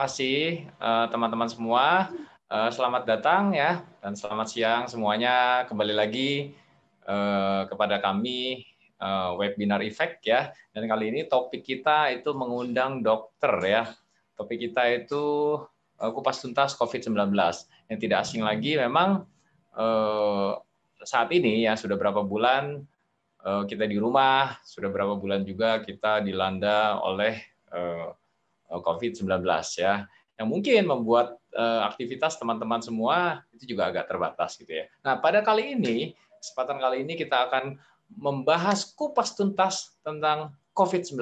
terima kasih eh, teman-teman uh, semua. Uh, selamat datang ya dan selamat siang semuanya. Kembali lagi uh, kepada kami uh, webinar Effect ya. Dan kali ini topik kita itu mengundang dokter ya. Topik kita itu uh, kupas tuntas COVID-19. Yang tidak asing lagi memang uh, saat ini ya sudah berapa bulan uh, kita di rumah, sudah berapa bulan juga kita dilanda oleh uh, Eh, COVID-19 ya yang mungkin membuat uh, aktivitas teman-teman semua itu juga agak terbatas gitu ya. Nah, pada kali ini, kesempatan kali ini kita akan membahas kupas tuntas tentang COVID-19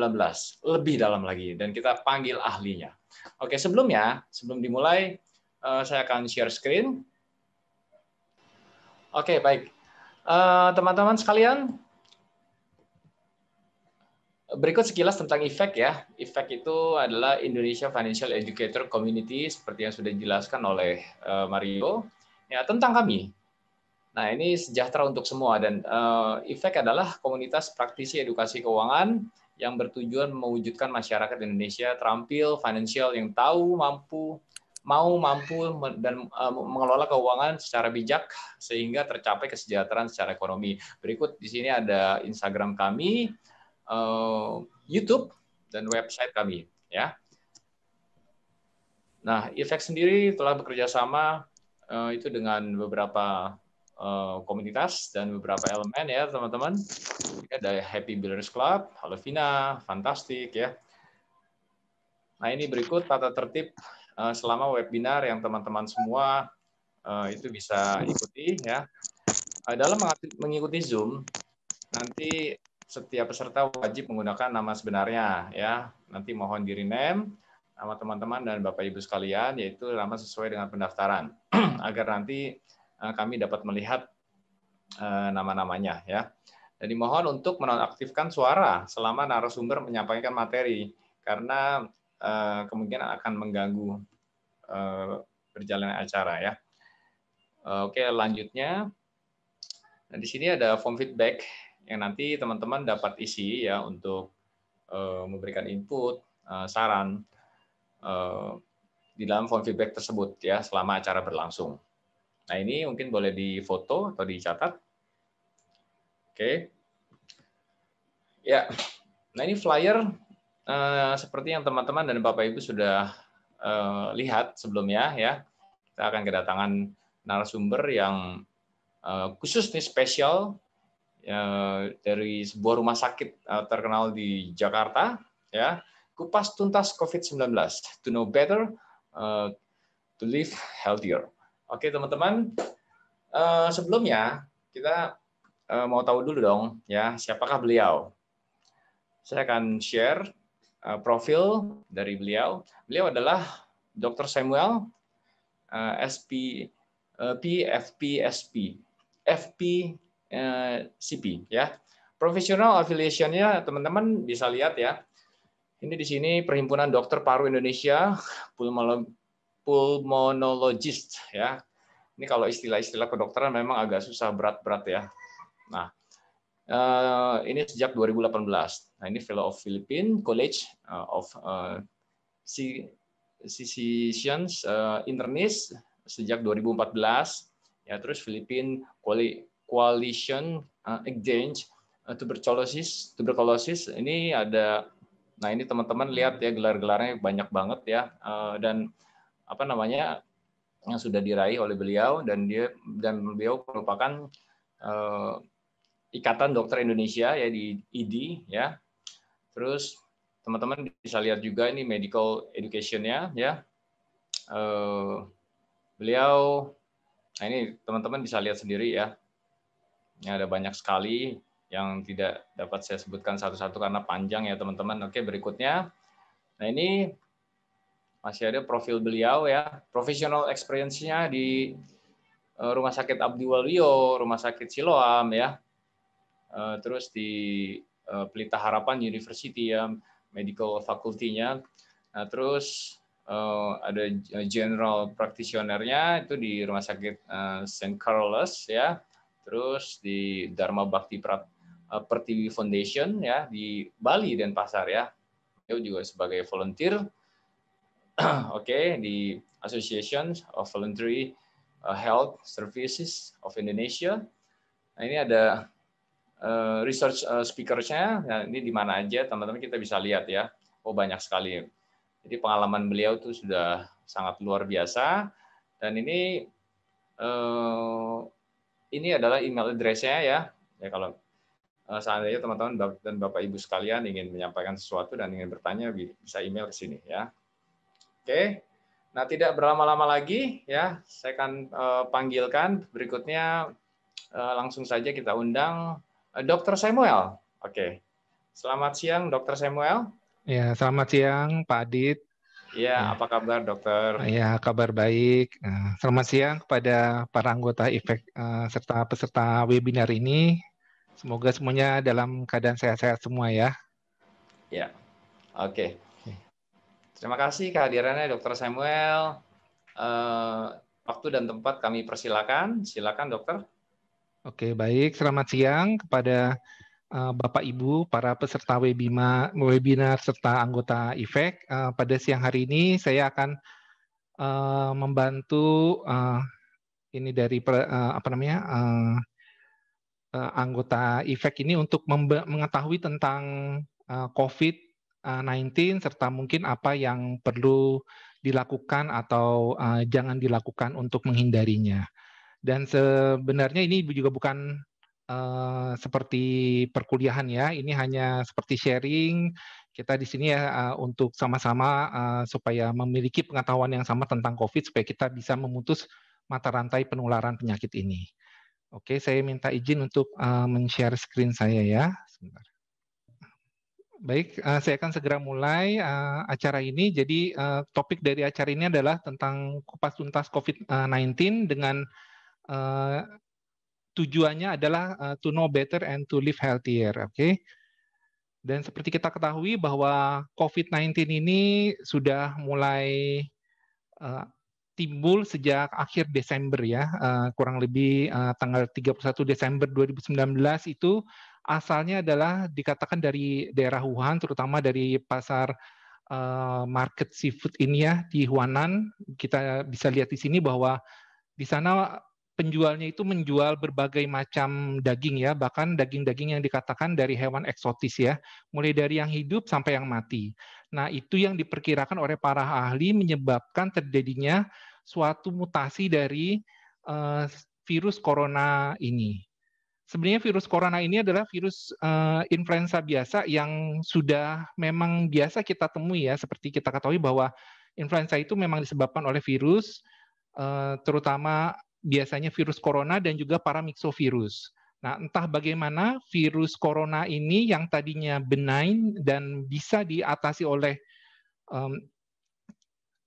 lebih dalam lagi dan kita panggil ahlinya. Oke, sebelumnya, sebelum dimulai uh, saya akan share screen. Oke, baik. Teman-teman teman -teman sekalian, Berikut sekilas tentang Efek ya. Efek itu adalah Indonesia Financial Educator Community seperti yang sudah dijelaskan oleh eh, Mario. Ya, tentang kami. Nah, ini sejahtera untuk semua dan eh, Efek adalah komunitas praktisi edukasi keuangan yang bertujuan mewujudkan masyarakat Indonesia terampil financial yang tahu, mampu, mau mampu dan eh, mengelola keuangan secara bijak sehingga tercapai kesejahteraan secara ekonomi. Berikut di sini ada Instagram kami Eh, YouTube dan website kami ya. Nah, Efek sendiri telah bekerja sama uh, itu dengan beberapa uh, komunitas dan beberapa elemen ya teman-teman. Ada ya, Happy Builders Club, Vina, Fantastik, ya. Nah ini berikut tata tertib selama webinar yang teman-teman semua itu bisa ikuti ya. dalam mengikuti Zoom nanti setiap peserta wajib menggunakan nama sebenarnya ya. Nanti mohon diri rename nama teman-teman dan Bapak Ibu sekalian yaitu nama sesuai dengan pendaftaran agar nanti eh, kami dapat melihat eh, nama-namanya ya. Jadi mohon untuk menonaktifkan suara selama narasumber menyampaikan materi karena eh, kemungkinan akan mengganggu berjalannya acara ya. Oke, lanjutnya. Nah, di sini ada form feedback yang nanti teman-teman dapat isi ya untuk uh, memberikan input, uh, saran uh, di dalam form feedback tersebut ya selama acara berlangsung. Nah ini mungkin boleh difoto atau dicatat. Oke, okay. ya. Nah ini flyer uh, seperti yang teman-teman dan bapak ibu sudah uh, lihat sebelumnya ya. Kita akan kedatangan narasumber yang khusus nih spesial Ya, dari sebuah rumah sakit eh, terkenal di Jakarta ya kupas tuntas COVID-19 to know better eh, to live healthier. Oke teman-teman eh, sebelumnya kita mau tahu dulu dong ya siapakah beliau. Saya akan share profil dari beliau. Beliau adalah Dr. Samuel uh, SP uh, FP Eh, CP ya. Profesional affiliation teman-teman bisa lihat ya. Ini di sini Perhimpunan Dokter Paru Indonesia pulmonologist ya. Ini kalau istilah-istilah kedokteran memang agak susah berat-berat ya. Nah, eh, ini sejak 2018. Nah, ini Fellow of Philippine College eh, of Physicians Internist sejak 2014. Ya, terus Philippine College Coalition uh, uh, Tuberculosis. Tuberculosis ini ada, nah ini teman-teman lihat ya gelar-gelarnya banyak banget ya uh, dan apa namanya yang sudah diraih oleh beliau dan dia dan beliau merupakan uh, Ikatan Dokter Indonesia ya di ID ya. Terus teman-teman bisa lihat juga ini medical education ya. Uh, beliau nah ini teman-teman bisa lihat sendiri ya ini ya, ada banyak sekali yang tidak dapat saya sebutkan satu-satu karena panjang ya teman-teman. Oke, berikutnya. Nah, ini masih ada profil beliau ya. Profesional experience-nya di eh, Rumah Sakit Abdi Waluyo, Rumah Sakit Siloam ya. Eh, terus di eh, Pelita Harapan University ya, medical faculty-nya. Nah, terus ada general practitioner-nya itu di Rumah Sakit St. Carlos ya terus di Dharma Bakti Prat, eh, Pertiwi Foundation ya di Bali dan Pasar ya. Beliau juga sebagai volunteer oke okay, di Association of Voluntary eh, Health Services of Indonesia. Nah, ini ada eh, research uh, speakersnya. Nah, ini di mana aja teman-teman kita bisa lihat ya. Oh banyak sekali. Jadi pengalaman beliau tuh sudah sangat luar biasa dan ini ini adalah email address-nya ya. Ya kalau uh, seandainya teman-teman dan Bapak Ibu sekalian ingin menyampaikan sesuatu dan ingin bertanya bisa email ke sini ya. Oke. Nah, tidak berlama-lama lagi ya, saya akan uh, panggilkan berikutnya uh, langsung saja kita undang uh, Dr. Samuel. Oke. Selamat siang Dr. Samuel. Ya, selamat siang Pak Adit. Iya, iya, apa kabar dokter? Iya, kabar baik. Nah, selamat siang kepada para anggota efek eh, serta peserta webinar ini. Semoga semuanya dalam keadaan sehat-sehat semua ya. Ya, oke. Okay. Terima kasih kehadirannya dokter Samuel. Eh, waktu dan tempat kami persilakan. Silakan dokter. Oke, baik. Selamat siang kepada Eh, Bapak Ibu, para peserta webima, webinar serta anggota uh, Pada siang hari ini saya akan eh, membantu ini dari apa namanya anggota IFEC ini untuk mengetahui tentang COVID-19 serta mungkin apa yang perlu dilakukan atau jangan dilakukan untuk menghindarinya. Dan sebenarnya ini juga bukan Eh, seperti perkuliahan ya. Ini hanya seperti sharing. Kita di sini ya uh, untuk sama-sama uh, supaya memiliki pengetahuan yang sama tentang COVID supaya kita bisa memutus mata rantai penularan penyakit ini. Oke, saya minta izin untuk uh, men-share screen saya ya. Sebentar. Baik, saya akan segera mulai acara ini. Jadi topik dari acara ini adalah tentang kupas tuntas COVID-19 dengan tujuannya adalah uh, to know better and to live healthier. Oke. Okay? Dan seperti kita ketahui bahwa COVID-19 ini sudah mulai uh, timbul sejak akhir Desember ya, uh, kurang lebih uh, tanggal 31 Desember 2019 itu asalnya adalah dikatakan dari daerah Wuhan, terutama dari pasar uh, market seafood ini ya di Huanan. Kita bisa lihat di sini bahwa di sana penjualnya itu menjual berbagai macam daging ya, bahkan daging-daging yang dikatakan dari hewan eksotis ya, mulai dari yang hidup sampai yang mati. Nah, itu yang diperkirakan oleh para ahli menyebabkan terjadinya suatu mutasi dari uh, virus corona ini. Sebenarnya virus corona ini adalah virus uh, influenza biasa yang sudah memang biasa kita temui ya, seperti kita ketahui bahwa influenza itu memang disebabkan oleh virus eh, terutama biasanya virus corona dan juga para virus. Nah, entah bagaimana virus corona ini yang tadinya benign dan bisa diatasi oleh um,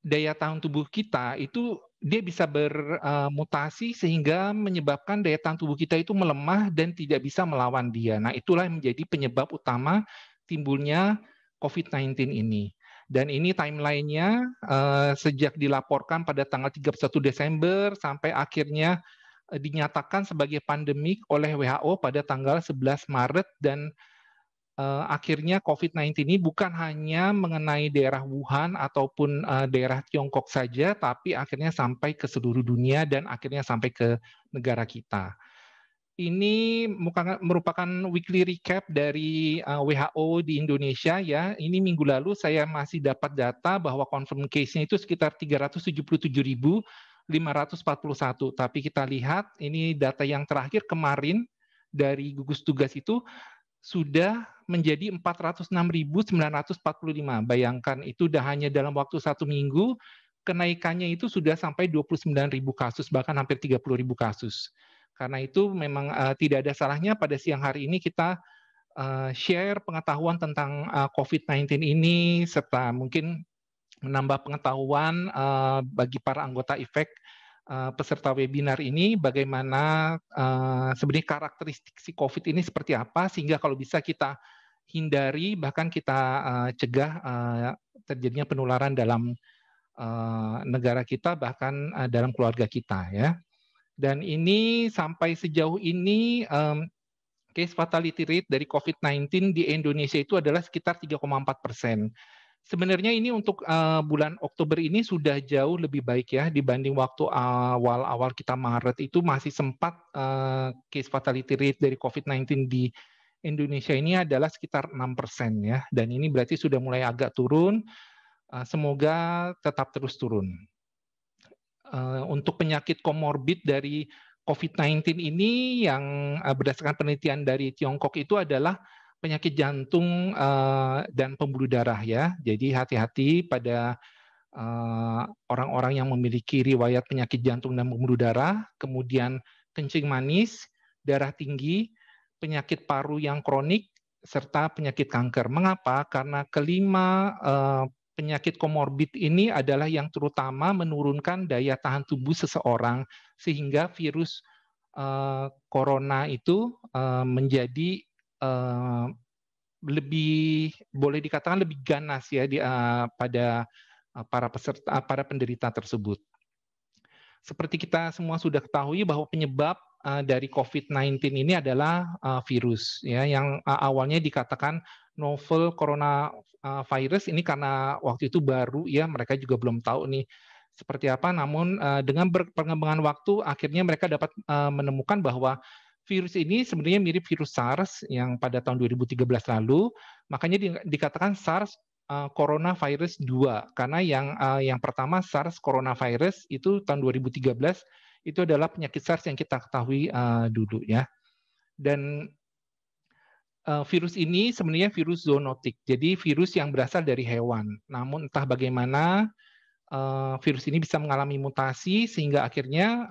daya tahan tubuh kita itu dia bisa bermutasi e, sehingga menyebabkan daya tahan tubuh kita itu melemah dan tidak bisa melawan dia. Nah, itulah yang menjadi penyebab utama timbulnya COVID-19 ini. Dan ini timelinenya uh, sejak dilaporkan pada tanggal 31 Desember sampai akhirnya eh, dinyatakan sebagai pandemik oleh WHO pada tanggal 11 Maret dan uh, akhirnya COVID-19 ini bukan hanya mengenai daerah Wuhan ataupun uh, daerah Tiongkok saja, tapi akhirnya sampai ke seluruh dunia dan akhirnya sampai ke negara kita ini merupakan weekly recap dari eh, WHO di Indonesia ya. Ini minggu lalu saya masih dapat data bahwa confirm case-nya itu sekitar 377.541. Tapi kita lihat ini data yang terakhir kemarin dari gugus tugas itu sudah menjadi 406.945. Bayangkan itu dah hanya dalam waktu satu minggu kenaikannya itu sudah sampai 29.000 kasus bahkan hampir 30.000 kasus. Karena itu memang uh, tidak ada salahnya pada siang hari ini kita uh, share pengetahuan tentang uh, eh, COVID-19 ini serta mungkin menambah pengetahuan uh, bagi para anggota efek uh, peserta webinar ini bagaimana uh, sebenarnya karakteristik si COVID ini seperti apa sehingga kalau bisa kita hindari bahkan kita uh, cegah uh, terjadinya penularan dalam uh, negara kita bahkan uh, dalam keluarga kita ya. Dan ini sampai sejauh ini um, case fatality rate dari COVID-19 di Indonesia itu adalah sekitar 3,4 persen. Sebenarnya ini untuk uh, bulan Oktober ini sudah jauh lebih baik ya dibanding waktu awal-awal kita Maret itu masih sempat uh, case fatality rate dari COVID-19 di Indonesia ini adalah sekitar 6 persen ya. Dan ini berarti sudah mulai agak turun. Uh, semoga tetap terus turun. Eh, untuk penyakit komorbid dari COVID-19 ini yang eh, berdasarkan penelitian dari Tiongkok itu adalah penyakit jantung eh, dan pembuluh darah ya. Jadi hati-hati pada orang-orang yang memiliki riwayat penyakit jantung dan pembuluh darah, kemudian kencing manis, darah tinggi, penyakit paru yang kronik, serta penyakit kanker. Mengapa? Karena kelima penyakit komorbid ini adalah yang terutama menurunkan daya tahan tubuh seseorang sehingga virus eh, corona itu eh, menjadi eh, lebih boleh dikatakan lebih ganas ya di, uh, pada uh, para peserta uh, para penderita tersebut. Seperti kita semua sudah ketahui bahwa penyebab uh, dari COVID-19 ini adalah uh, virus ya yang uh, awalnya dikatakan novel corona uh, virus ini karena waktu itu baru ya mereka juga belum tahu nih seperti apa. Namun uh, dengan perkembangan waktu akhirnya mereka dapat uh, menemukan bahwa virus ini sebenarnya mirip virus SARS yang pada tahun 2013 lalu. Makanya di, dikatakan SARS Corona Virus 2 karena yang uh, yang pertama SARS Corona Virus itu tahun 2013 itu adalah penyakit SARS yang kita ketahui uh, dulu ya. Dan Eh, virus ini sebenarnya virus zoonotik, jadi virus yang berasal dari hewan. Namun entah bagaimana eh, virus ini bisa mengalami mutasi sehingga akhirnya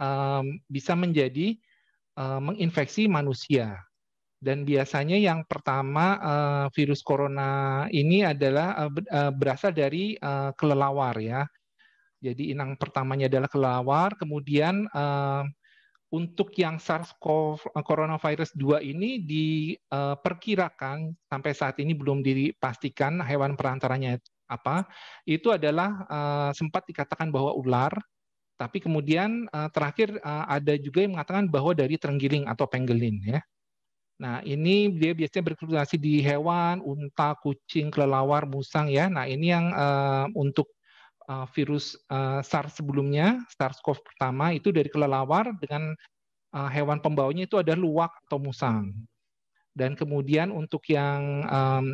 bisa menjadi eh, menginfeksi manusia. Dan biasanya yang pertama virus corona ini adalah berasal dari kelelawar ya. Jadi inang pertamanya adalah kelelawar, kemudian untuk yang SARS eh, coronavirus 2 ini diperkirakan eh, sampai saat ini belum dipastikan hewan perantaranya apa. Itu adalah eh, sempat dikatakan bahwa ular, tapi kemudian terakhir ada juga yang mengatakan bahwa dari terenggiling atau penggelin ya. Nah, ini dia biasanya berkreasi di hewan, unta, kucing, kelelawar, musang ya. Nah, ini yang untuk uh, virus uh, SARS sebelumnya, SARS-CoV pertama itu dari kelelawar dengan uh, hewan pembawanya itu ada luwak atau musang. Dan kemudian untuk yang um,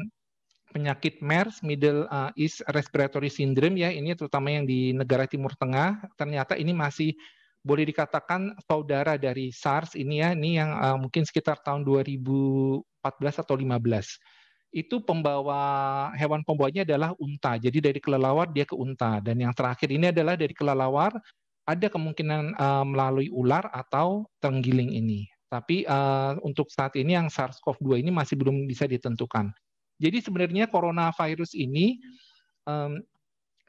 penyakit MERS (Middle East Respiratory Syndrome) ya ini terutama yang di negara Timur Tengah ternyata ini masih boleh dikatakan saudara dari SARS ini ya ini yang uh, mungkin sekitar tahun 2014 atau 15 itu pembawa hewan pembawanya adalah unta. Jadi dari kelelawar dia ke unta dan yang terakhir ini adalah dari kelelawar ada kemungkinan uh, melalui ular atau tenggiling ini. Tapi uh, untuk saat ini yang SARS-CoV-2 ini masih belum bisa ditentukan. Jadi sebenarnya coronavirus ini um,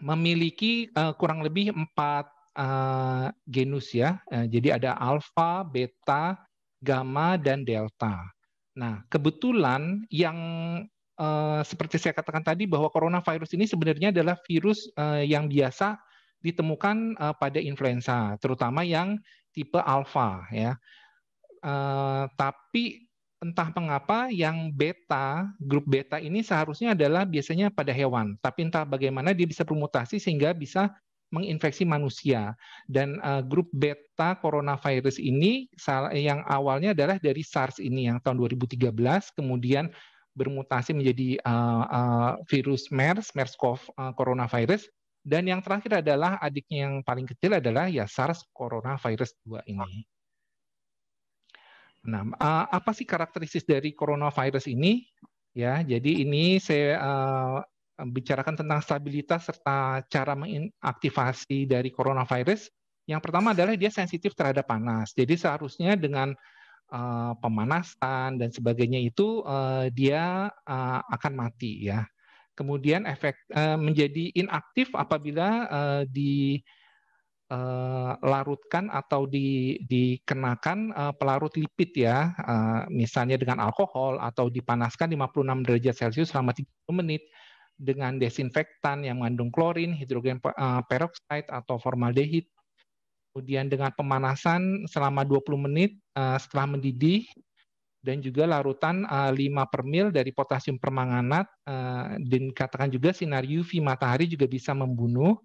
memiliki uh, kurang lebih empat uh, genus ya. Uh, jadi ada alfa, beta, gamma, dan delta. Nah, kebetulan yang Eh, seperti saya katakan tadi bahwa coronavirus ini sebenarnya adalah virus eh, yang biasa ditemukan eh, pada influenza, terutama yang tipe alpha ya. tapi entah mengapa yang beta, grup beta ini seharusnya adalah biasanya pada hewan, tapi entah bagaimana dia bisa bermutasi sehingga bisa menginfeksi manusia. Dan grup beta coronavirus ini yang awalnya adalah dari SARS ini yang tahun 2013, kemudian bermutasi menjadi uh, uh, virus MERS, MERS-CoV uh, eh, coronavirus, dan yang terakhir adalah adiknya yang paling kecil adalah ya SARS coronavirus 2 ini. Nah, uh, apa sih karakteristik dari coronavirus ini? Ya, jadi ini saya uh, bicarakan tentang stabilitas serta cara mengaktifasi dari coronavirus. Yang pertama adalah dia sensitif terhadap panas. Jadi seharusnya dengan Eh, pemanasan dan sebagainya itu eh, dia eh, akan mati ya. Kemudian efek menjadi inaktif apabila uh, di atau di, dikenakan pelarut lipid ya, misalnya dengan alkohol atau dipanaskan 56 derajat Celcius selama 30 menit dengan desinfektan yang mengandung klorin, hidrogen peroxide atau formaldehid Kemudian dengan pemanasan selama 20 menit eh, setelah mendidih dan juga larutan uh, eh, 5 per mil dari potasium permanganat eh, dan katakan juga sinar UV matahari juga bisa membunuh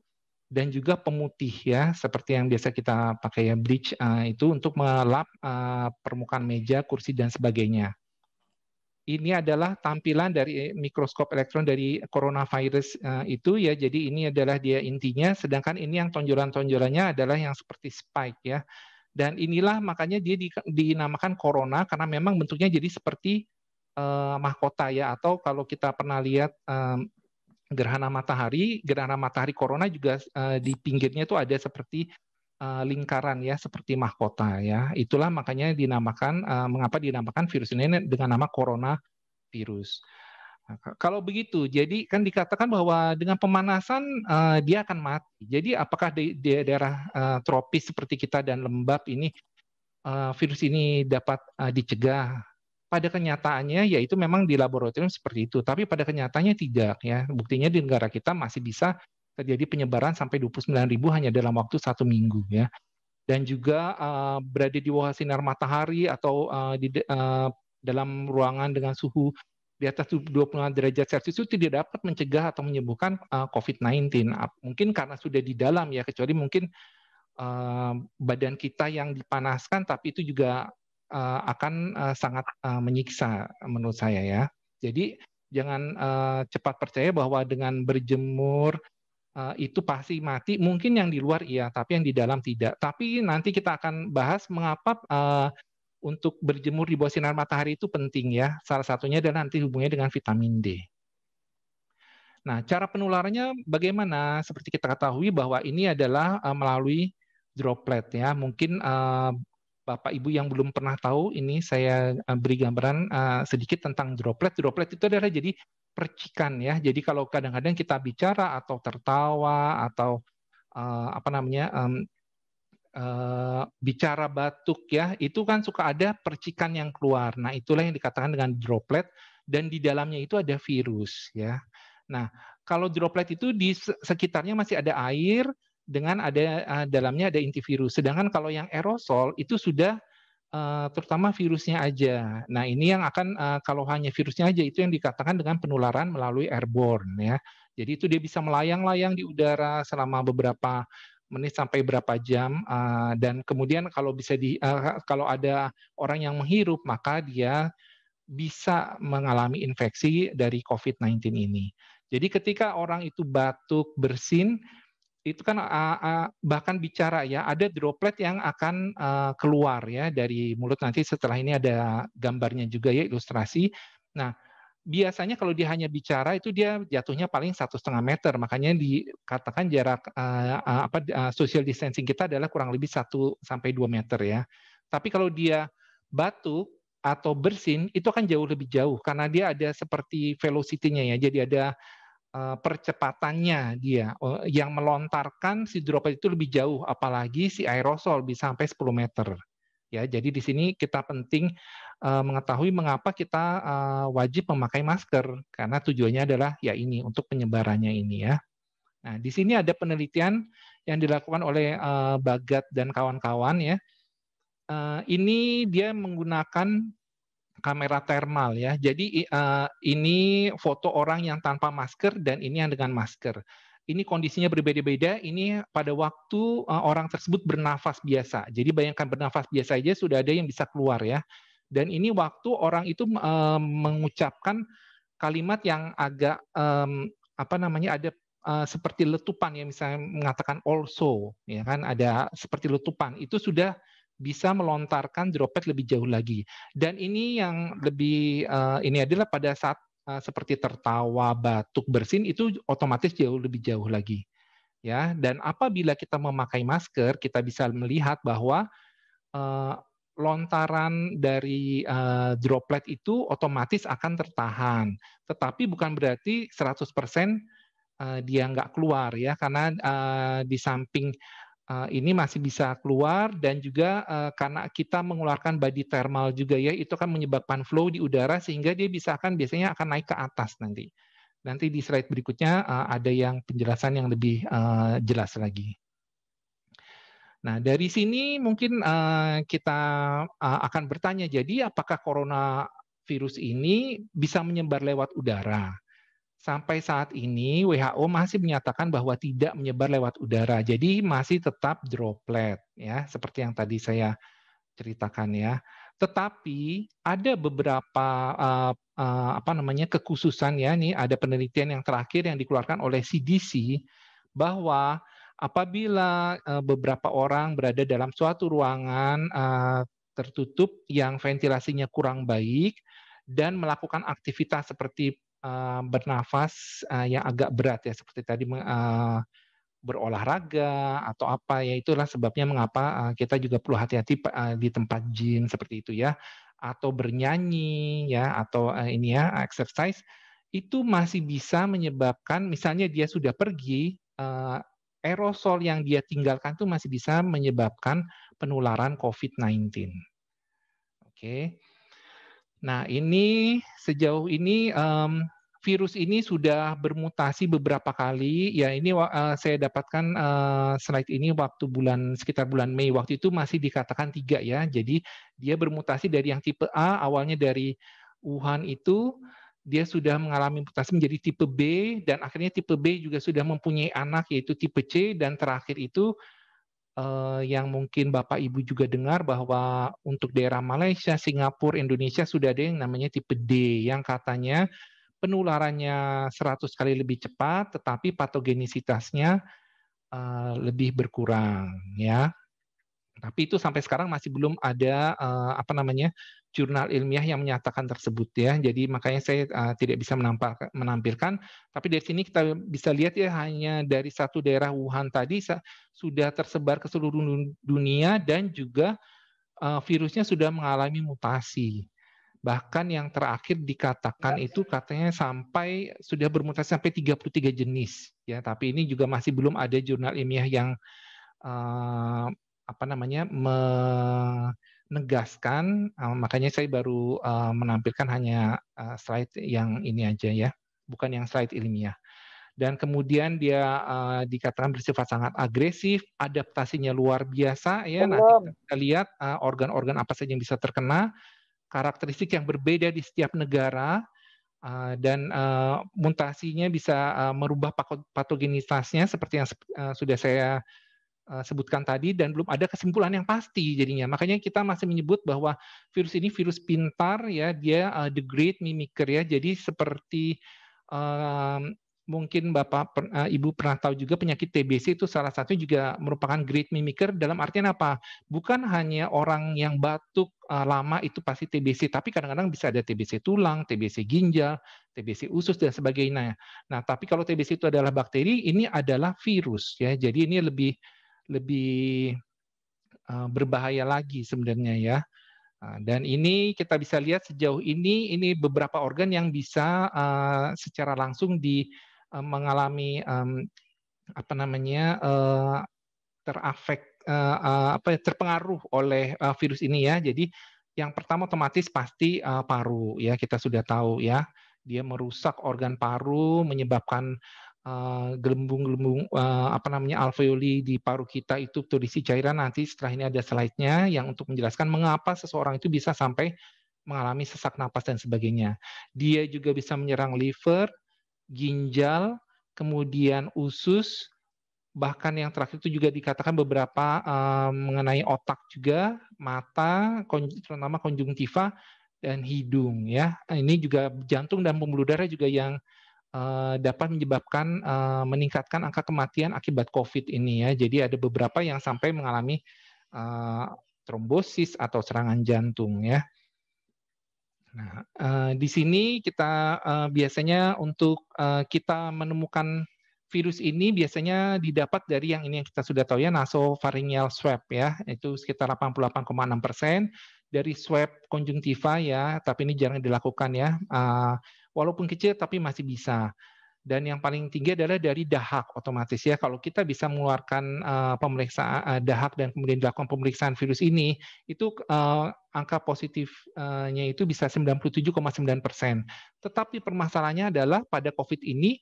dan juga pemutih ya seperti yang biasa kita pakai ya bleach itu untuk melap permukaan meja, kursi dan sebagainya ini adalah tampilan dari eh, mikroskop elektron dari coronavirus eh, itu ya. Jadi ini adalah dia intinya. Sedangkan ini yang tonjolan-tonjolannya adalah yang seperti spike ya. Dan inilah makanya dia dinamakan corona karena memang bentuknya jadi seperti uh, mahkota ya. Atau kalau kita pernah lihat um, gerhana matahari, gerhana matahari corona juga uh, di pinggirnya itu ada seperti uh, lingkaran ya seperti mahkota ya. Itulah makanya dinamakan uh, mengapa dinamakan virus ini dengan nama corona virus. Nah, kalau begitu, jadi kan dikatakan bahwa dengan pemanasan uh, dia akan mati. Jadi apakah di, di daerah uh, tropis seperti kita dan lembab ini uh, virus ini dapat uh, dicegah? Pada kenyataannya yaitu memang di laboratorium seperti itu, tapi pada kenyataannya tidak ya. Buktinya di negara kita masih bisa terjadi penyebaran sampai 29.000 hanya dalam waktu satu minggu ya. Dan juga uh, berada di bawah sinar matahari atau uh, di uh, dalam ruangan dengan suhu di atas 25 derajat Celcius itu tidak dapat mencegah atau menyembuhkan uh, COVID-19. Ah, mungkin karena sudah di dalam ya, kecuali mungkin uh, badan kita yang dipanaskan, tapi itu juga uh, akan uh, sangat uh, menyiksa menurut saya ya. Jadi jangan uh, cepat percaya bahwa dengan berjemur Eh, itu pasti mati. Mungkin yang di luar iya, tapi yang di dalam tidak. Tapi nanti kita akan bahas mengapa uh, untuk berjemur di bawah sinar matahari itu penting ya. Salah satunya dan nanti hubungnya dengan vitamin D. Nah, cara penularannya bagaimana? Seperti kita ketahui bahwa ini adalah uh, melalui droplet ya. Mungkin uh, Bapak Ibu yang belum pernah tahu, ini saya eh, beri gambaran uh, sedikit tentang droplet. Droplet itu adalah jadi percikan ya. Jadi kalau kadang-kadang kita bicara atau tertawa atau uh, apa namanya um, uh, bicara batuk ya, itu kan suka ada percikan yang keluar. Nah itulah yang dikatakan dengan droplet dan di dalamnya itu ada virus ya. Nah kalau droplet itu di sekitarnya masih ada air, dengan ada uh, dalamnya ada inti virus. Sedangkan kalau yang aerosol itu sudah uh, terutama virusnya aja. Nah, ini yang akan uh, kalau hanya virusnya aja itu yang dikatakan dengan penularan melalui airborne ya. Jadi itu dia bisa melayang-layang di udara selama beberapa menit sampai berapa jam uh, dan kemudian kalau bisa di uh, kalau ada orang yang menghirup maka dia bisa mengalami infeksi dari COVID-19 ini. Jadi ketika orang itu batuk, bersin, itu kan bahkan bicara ya ada droplet yang akan e, keluar ya dari mulut nanti setelah ini ada gambarnya juga ya ilustrasi. Nah biasanya kalau dia hanya bicara itu dia jatuhnya paling satu setengah meter makanya dikatakan jarak e, e, apa social distancing kita adalah kurang lebih satu sampai dua meter ya. Tapi kalau dia batuk atau bersin itu akan jauh lebih jauh karena dia ada seperti velocity-nya ya jadi ada Eh, percepatannya dia oh, yang melontarkan si droplet itu lebih jauh apalagi si aerosol bisa sampai 10 meter ya jadi di sini kita penting eh, mengetahui mengapa kita eh, wajib memakai masker karena tujuannya adalah ya ini untuk penyebarannya ini ya nah di sini ada penelitian yang dilakukan oleh Bagat dan kawan-kawan ya ini dia menggunakan kamera thermal ya. Jadi eh, ini foto orang yang tanpa masker dan ini yang dengan masker. Ini kondisinya berbeda-beda. Ini pada waktu eh, orang tersebut bernafas biasa. Jadi bayangkan bernafas biasa aja sudah ada yang bisa keluar ya. Dan ini waktu orang itu eh, mengucapkan kalimat yang agak apa namanya ada seperti letupan ya misalnya mengatakan also ya kan ada seperti letupan itu sudah bisa melontarkan droplet lebih jauh lagi. Dan ini yang lebih uh, ini adalah pada saat uh, seperti tertawa, batuk, bersin itu otomatis jauh lebih jauh lagi. Ya, dan apabila kita memakai masker, kita bisa melihat bahwa uh, lontaran dari uh, droplet itu otomatis akan tertahan. Tetapi bukan berarti 100% uh, dia nggak keluar ya, karena uh, di samping Eh, ini masih bisa keluar dan juga eh, karena kita mengeluarkan body thermal juga ya itu kan menyebabkan flow di udara sehingga dia bisa akan biasanya akan naik ke atas nanti. Nanti di slide berikutnya eh, ada yang penjelasan yang lebih jelas lagi. Nah, dari sini mungkin kita akan bertanya jadi apakah coronavirus ini bisa menyebar lewat udara? sampai saat ini WHO masih menyatakan bahwa tidak menyebar lewat udara. Jadi masih tetap droplet ya, seperti yang tadi saya ceritakan ya. Tetapi ada beberapa uh, uh, apa namanya kekhususan ya nih ada penelitian yang terakhir yang dikeluarkan oleh CDC bahwa apabila uh, beberapa orang berada dalam suatu ruangan uh, tertutup yang ventilasinya kurang baik dan melakukan aktivitas seperti Eh, bernafas uh, yang agak berat ya seperti tadi uh, berolahraga atau apa ya itulah sebabnya mengapa uh, kita juga perlu hati-hati uh, di tempat gym seperti itu ya atau bernyanyi ya atau uh, ini ya exercise itu masih bisa menyebabkan misalnya dia sudah pergi uh, aerosol yang dia tinggalkan itu masih bisa menyebabkan penularan COVID-19. Oke. Okay. Nah, ini sejauh ini um, virus ini sudah bermutasi beberapa kali. Ya, ini uh, saya dapatkan uh, slide ini waktu bulan sekitar bulan Mei. Waktu itu masih dikatakan tiga ya. Jadi dia bermutasi dari yang tipe A awalnya dari Wuhan itu dia sudah mengalami mutasi menjadi tipe B dan akhirnya tipe B juga sudah mempunyai anak yaitu tipe C dan terakhir itu eh, yang mungkin Bapak Ibu juga dengar bahwa untuk daerah Malaysia, Singapura, Indonesia sudah ada yang namanya tipe D yang katanya penularannya 100 kali lebih cepat tetapi patogenisitasnya eh, lebih berkurang ya. Tapi itu sampai sekarang masih belum ada eh, apa namanya jurnal ilmiah yang menyatakan tersebut ya. Jadi makanya saya uh, tidak bisa menampilkan. Tapi dari sini kita bisa lihat ya hanya dari satu daerah Wuhan tadi sudah tersebar ke seluruh dunia dan juga uh, virusnya sudah mengalami mutasi. Bahkan yang terakhir dikatakan itu katanya sampai sudah bermutasi sampai 33 jenis ya, tapi ini juga masih belum ada jurnal ilmiah yang uh, apa namanya me negaskan, uh, eh, makanya saya baru uh, menampilkan hanya uh, slide yang ini aja ya, bukan yang slide ilmiah. Dan kemudian dia uh, dikatakan bersifat sangat agresif, adaptasinya luar biasa ya. Nanti kita lihat organ organ-organ apa saja yang bisa terkena, karakteristik yang berbeda di setiap negara, Uh, dan uh, mutasinya bisa uh, merubah patogenitasnya seperti yang uh, sudah saya Eh, sebutkan tadi dan belum ada kesimpulan yang pasti jadinya. Makanya kita masih menyebut bahwa virus ini virus pintar ya, dia uh, eh, the great mimicker ya. Jadi seperti um, mungkin Bapak uh, Ibu pernah tahu juga penyakit TBC itu salah satu juga merupakan great mimicker dalam artian apa? Bukan hanya orang yang batuk uh, lama itu pasti TBC, tapi kadang-kadang bisa ada TBC tulang, TBC ginjal, TBC usus dan sebagainya. Nah, tapi kalau TBC itu adalah bakteri, ini adalah virus ya. Jadi ini lebih lebih eh, berbahaya lagi sebenarnya ya. Ah, dan ini kita bisa lihat sejauh ini ini beberapa organ yang bisa eh, secara langsung di eh, mengalami apa namanya terafek apa ya, terpengaruh oleh virus ini ya. Jadi yang pertama otomatis pasti paru ya kita sudah tahu ya. Dia merusak organ paru menyebabkan Eh, gelembung-gelembung uh, apa namanya alveoli di paru kita itu terisi cairan nanti setelah ini ada slide-nya yang untuk menjelaskan mengapa seseorang itu bisa sampai mengalami sesak napas dan sebagainya. Dia juga bisa menyerang liver, ginjal, kemudian usus, bahkan yang terakhir itu juga dikatakan beberapa uh, mengenai otak juga, mata, kon terutama konjungtiva dan hidung ya. Ini juga jantung dan pembuluh darah juga yang Eh, dapat menyebabkan eh, meningkatkan angka kematian akibat COVID ini ya. Jadi ada beberapa yang sampai mengalami eh, trombosis atau serangan jantung ya. Nah, di sini kita biasanya untuk kita menemukan virus ini biasanya didapat dari yang ini yang kita sudah tahu ya nasofaringeal swab ya itu sekitar 88,6 persen dari swab konjungtiva ya tapi ini jarang dilakukan ya walaupun kecil tapi masih bisa. Dan yang paling tinggi adalah dari dahak otomatis ya. Kalau kita bisa mengeluarkan uh, eh, pemeriksaan uh, eh, dahak dan kemudian dilakukan pemeriksaan virus ini, itu uh, angka positifnya itu bisa 97,9 persen. Tetapi permasalahannya adalah pada COVID ini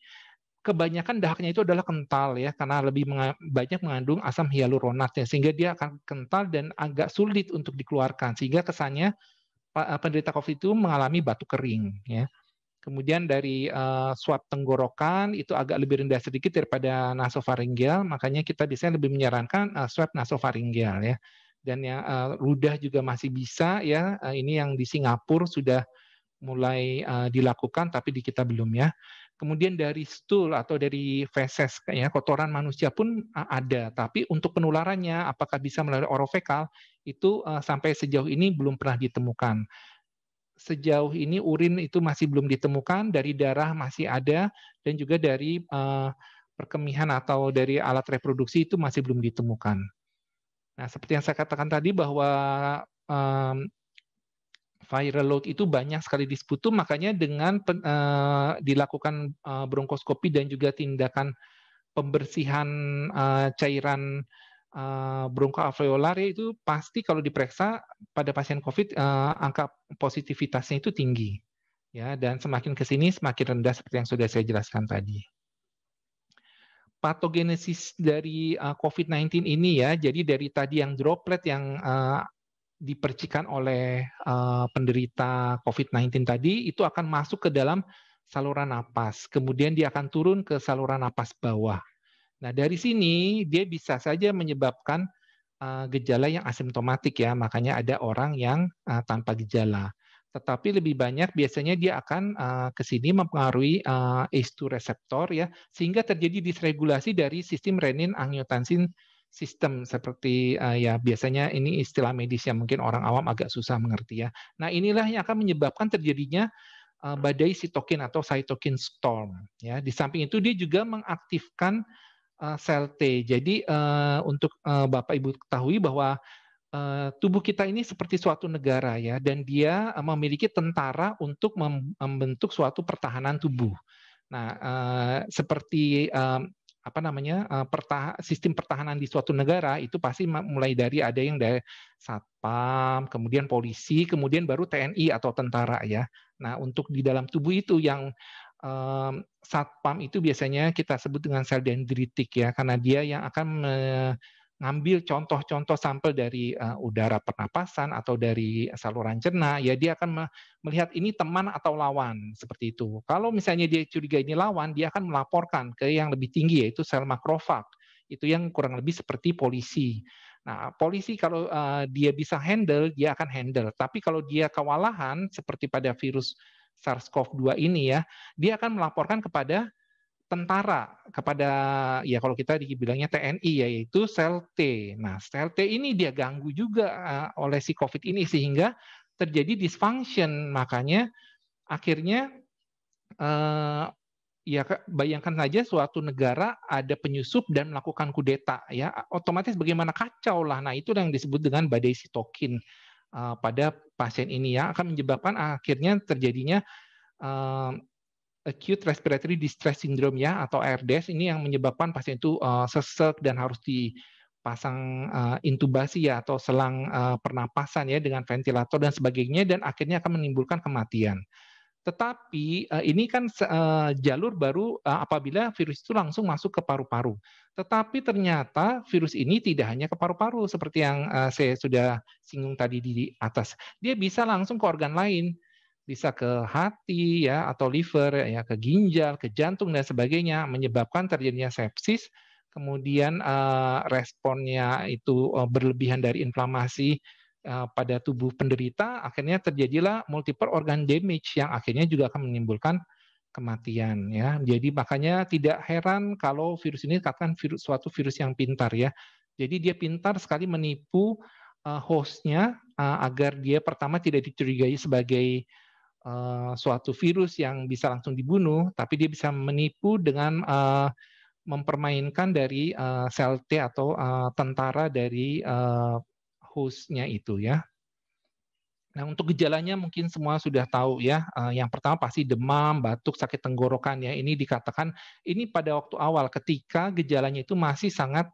kebanyakan dahaknya itu adalah kental ya karena lebih menga banyak mengandung asam hialuronatnya sehingga dia akan kental dan agak sulit untuk dikeluarkan sehingga kesannya penderita COVID itu mengalami batu kering ya. Kemudian dari uh, swab tenggorokan itu agak lebih rendah sedikit daripada nasofaringeal, makanya kita biasanya lebih menyarankan uh, swab nasofaringeal ya. Dan yang uh, ludah juga masih bisa ya. Uh, ini yang di Singapura sudah mulai uh, dilakukan tapi di kita belum ya. Kemudian dari stool atau dari feses ya kotoran manusia pun ada, tapi untuk penularannya apakah bisa melalui orofekal itu uh, sampai sejauh ini belum pernah ditemukan sejauh ini urin itu masih belum ditemukan, dari darah masih ada, dan juga dari uh, perkemihan atau dari alat reproduksi itu masih belum ditemukan. Nah, seperti yang saya katakan tadi bahwa um, viral load itu banyak sekali disebut, makanya dengan pen, uh, dilakukan uh, bronkoskopi dan juga tindakan pembersihan uh, cairan Eh, bronkoalveolar ya itu pasti kalau diperiksa pada pasien COVID uh, angka positivitasnya itu tinggi ya dan semakin ke sini semakin rendah seperti yang sudah saya jelaskan tadi. Patogenesis dari uh, eh, COVID-19 ini ya, jadi dari tadi yang droplet yang uh, dipercikan oleh uh, penderita COVID-19 tadi itu akan masuk ke dalam saluran napas, kemudian dia akan turun ke saluran napas bawah. Nah, dari sini dia bisa saja menyebabkan uh, gejala yang asimptomatik ya, makanya ada orang yang uh, tanpa gejala. Tetapi lebih banyak biasanya dia akan uh, ke sini mempengaruhi uh, ACE2 reseptor ya, sehingga terjadi disregulasi dari sistem renin angiotensin sistem seperti uh, ya biasanya ini istilah medis yang mungkin orang awam agak susah mengerti ya. Nah, inilah yang akan menyebabkan terjadinya badai sitokin atau cytokine storm ya. Di samping itu dia juga mengaktifkan Eh, sel T. Jadi eh, untuk eh, Bapak Ibu ketahui bahwa tubuh kita ini seperti suatu negara ya dan dia memiliki tentara untuk membentuk suatu pertahanan tubuh. Nah, seperti apa namanya sistem pertahanan di suatu negara itu pasti mulai dari ada yang dari satpam, kemudian polisi, kemudian baru TNI atau tentara ya. Nah, untuk di dalam tubuh itu yang um, satpam itu biasanya kita sebut dengan sel dendritik ya karena dia yang akan mengambil contoh-contoh sampel dari uh, udara pernapasan atau dari saluran cerna ya dia akan melihat ini teman atau lawan seperti itu. Kalau misalnya dia curiga ini lawan, dia akan melaporkan ke yang lebih tinggi yaitu sel makrofag. Itu yang kurang lebih seperti polisi. Nah, polisi kalau uh, dia bisa handle, dia akan handle. Tapi kalau dia kewalahan seperti pada virus SARS-CoV-2 ini ya, dia akan melaporkan kepada tentara kepada ya kalau kita dibilangnya TNI ya, yaitu sel T. Nah, sel T ini dia ganggu juga eh, oleh si COVID ini sehingga terjadi dysfunction. Makanya akhirnya eh, ya bayangkan saja suatu negara ada penyusup dan melakukan kudeta ya otomatis bagaimana kacau lah nah itu yang disebut dengan badai sitokin uh, pada pasien ini ya akan menyebabkan akhirnya terjadinya uh, acute respiratory distress syndrome ya atau ARDS e ini yang menyebabkan pasien itu uh, eh, sesek dan harus dipasang uh, intubasi ya atau selang uh, pernapasan ya dengan ventilator dan sebagainya dan akhirnya akan menimbulkan kematian. Tetapi eh, ini kan eh, jalur baru eh, apabila virus itu langsung masuk ke paru-paru. Tetapi ternyata virus ini tidak hanya ke paru-paru seperti yang saya sudah singgung tadi di atas. Dia bisa langsung ke organ lain, bisa ke hati ya atau liver ya ke ginjal, ke jantung dan sebagainya menyebabkan terjadinya sepsis, kemudian responnya itu berlebihan dari inflamasi Eh, pada tubuh penderita, akhirnya terjadilah multiple organ damage yang akhirnya juga akan menimbulkan kematian ya. Jadi makanya tidak heran kalau virus ini katakan virus, suatu virus yang pintar ya. Jadi dia pintar sekali menipu uh, hostnya uh, agar dia pertama tidak dicurigai sebagai uh, suatu virus yang bisa langsung dibunuh, tapi dia bisa menipu dengan uh, mempermainkan dari uh, sel T atau uh, tentara dari uh, hostnya itu ya. Nah, untuk gejalanya mungkin semua sudah tahu ya. Eh, yang pertama pasti demam, batuk, sakit tenggorokan ya. Ini dikatakan ini pada waktu awal ketika gejalanya itu masih sangat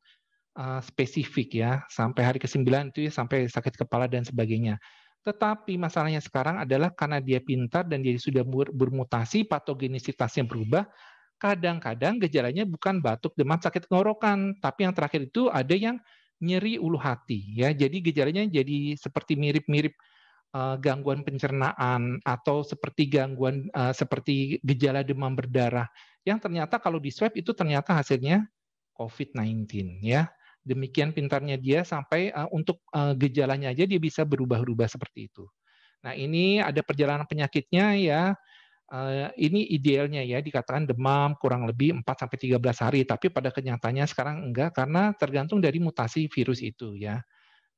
eh, spesifik ya, sampai hari ke-9 itu ya sampai sakit kepala dan sebagainya. Tetapi masalahnya sekarang adalah karena dia pintar dan dia sudah bermutasi, patogenisitasnya berubah, kadang-kadang gejalanya bukan batuk, demam, sakit tenggorokan, tapi yang terakhir itu ada yang nyeri ulu hati ya. Jadi gejalanya jadi seperti mirip-mirip uh, gangguan pencernaan atau seperti gangguan uh, seperti gejala demam berdarah yang ternyata kalau di swab itu ternyata hasilnya COVID-19 ya. Demikian pintarnya dia sampai uh, untuk uh, gejalanya aja dia bisa berubah-ubah seperti itu. Nah, ini ada perjalanan penyakitnya ya Eh, ini idealnya ya dikatakan demam kurang lebih 4 sampai 13 hari tapi pada kenyataannya sekarang enggak karena tergantung dari mutasi virus itu ya.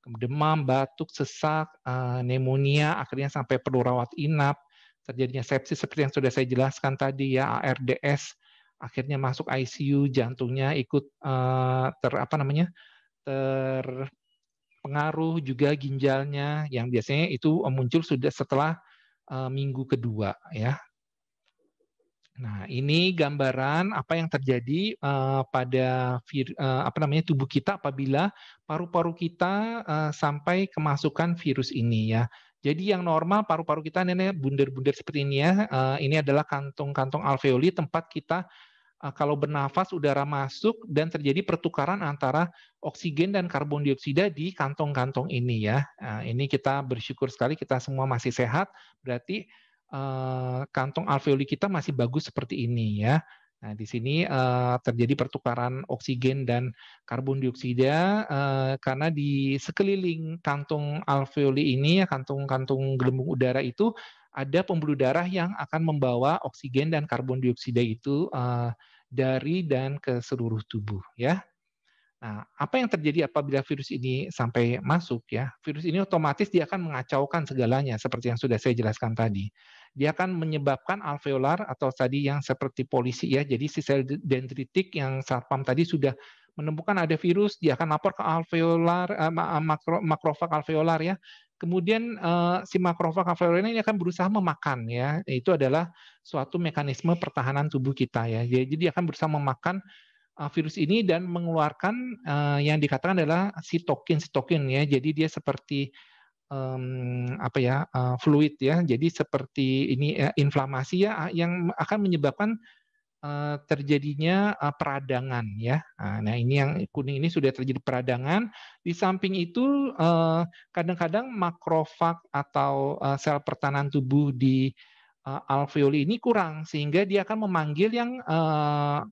Demam, batuk, sesak, eh, pneumonia akhirnya sampai perlu rawat inap, terjadinya sepsis seperti yang sudah saya jelaskan tadi ya ARDS akhirnya masuk ICU jantungnya ikut eh, ter apa namanya? terpengaruh juga ginjalnya yang biasanya itu muncul sudah setelah minggu kedua ya Nah, ini gambaran apa yang terjadi uh, pada vir, uh, apa namanya tubuh kita apabila paru-paru kita uh, sampai kemasukan virus ini ya. Jadi yang normal paru-paru kita nenek bundar-bundar seperti ini ya. Uh, ini adalah kantong-kantong alveoli tempat kita uh, kalau bernafas udara masuk dan terjadi pertukaran antara oksigen dan karbon dioksida di kantong-kantong ini ya. Uh, ini kita bersyukur sekali kita semua masih sehat. Berarti Eh, kantong alveoli kita masih bagus seperti ini ya. Nah, di sini eh, terjadi pertukaran oksigen dan karbon dioksida eh, karena di sekeliling kantong alveoli ini, ya kantung-kantung gelembung udara itu ada pembuluh darah yang akan membawa oksigen dan karbon dioksida itu dari dan ke seluruh tubuh ya. Nah, apa yang terjadi apabila virus ini sampai masuk ya? Virus ini otomatis dia akan mengacaukan segalanya seperti yang sudah saya jelaskan tadi dia akan menyebabkan alveolar atau tadi yang seperti polisi ya. Jadi si sel dendritik yang satpam tadi sudah menemukan ada virus, dia akan lapor ke alveolar eh, eh, makro, makrofag alveolar ya. Kemudian eh, si makrofag alveolar ini akan berusaha memakan ya. Itu adalah suatu mekanisme pertahanan tubuh kita ya. Jadi dia akan berusaha memakan virus ini dan mengeluarkan yang dikatakan adalah sitokin sitokin ya. Jadi dia seperti um, apa ya uh, fluid ya jadi seperti ini ya, inflamasi ya ah, yang akan menyebabkan uh, terjadinya uh, peradangan ya ah, nah ini yang kuning ini sudah terjadi peradangan di samping itu uh, kadang-kadang makrofag atau uh, sel pertahanan tubuh di uh, alveoli ini kurang sehingga dia akan memanggil yang uh,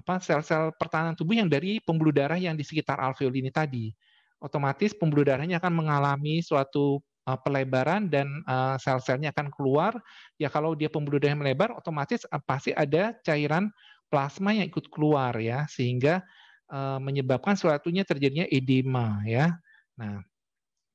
apa sel-sel pertahanan tubuh yang dari pembuluh darah yang di sekitar alveoli ini tadi otomatis pembuluh darahnya akan mengalami suatu eh, pelebaran dan eh, sel-selnya akan keluar. Ya kalau dia pembuluh darah melebar, otomatis eh, pasti ada cairan plasma yang ikut keluar ya, sehingga menyebabkan suatunya terjadinya edema ya. Nah,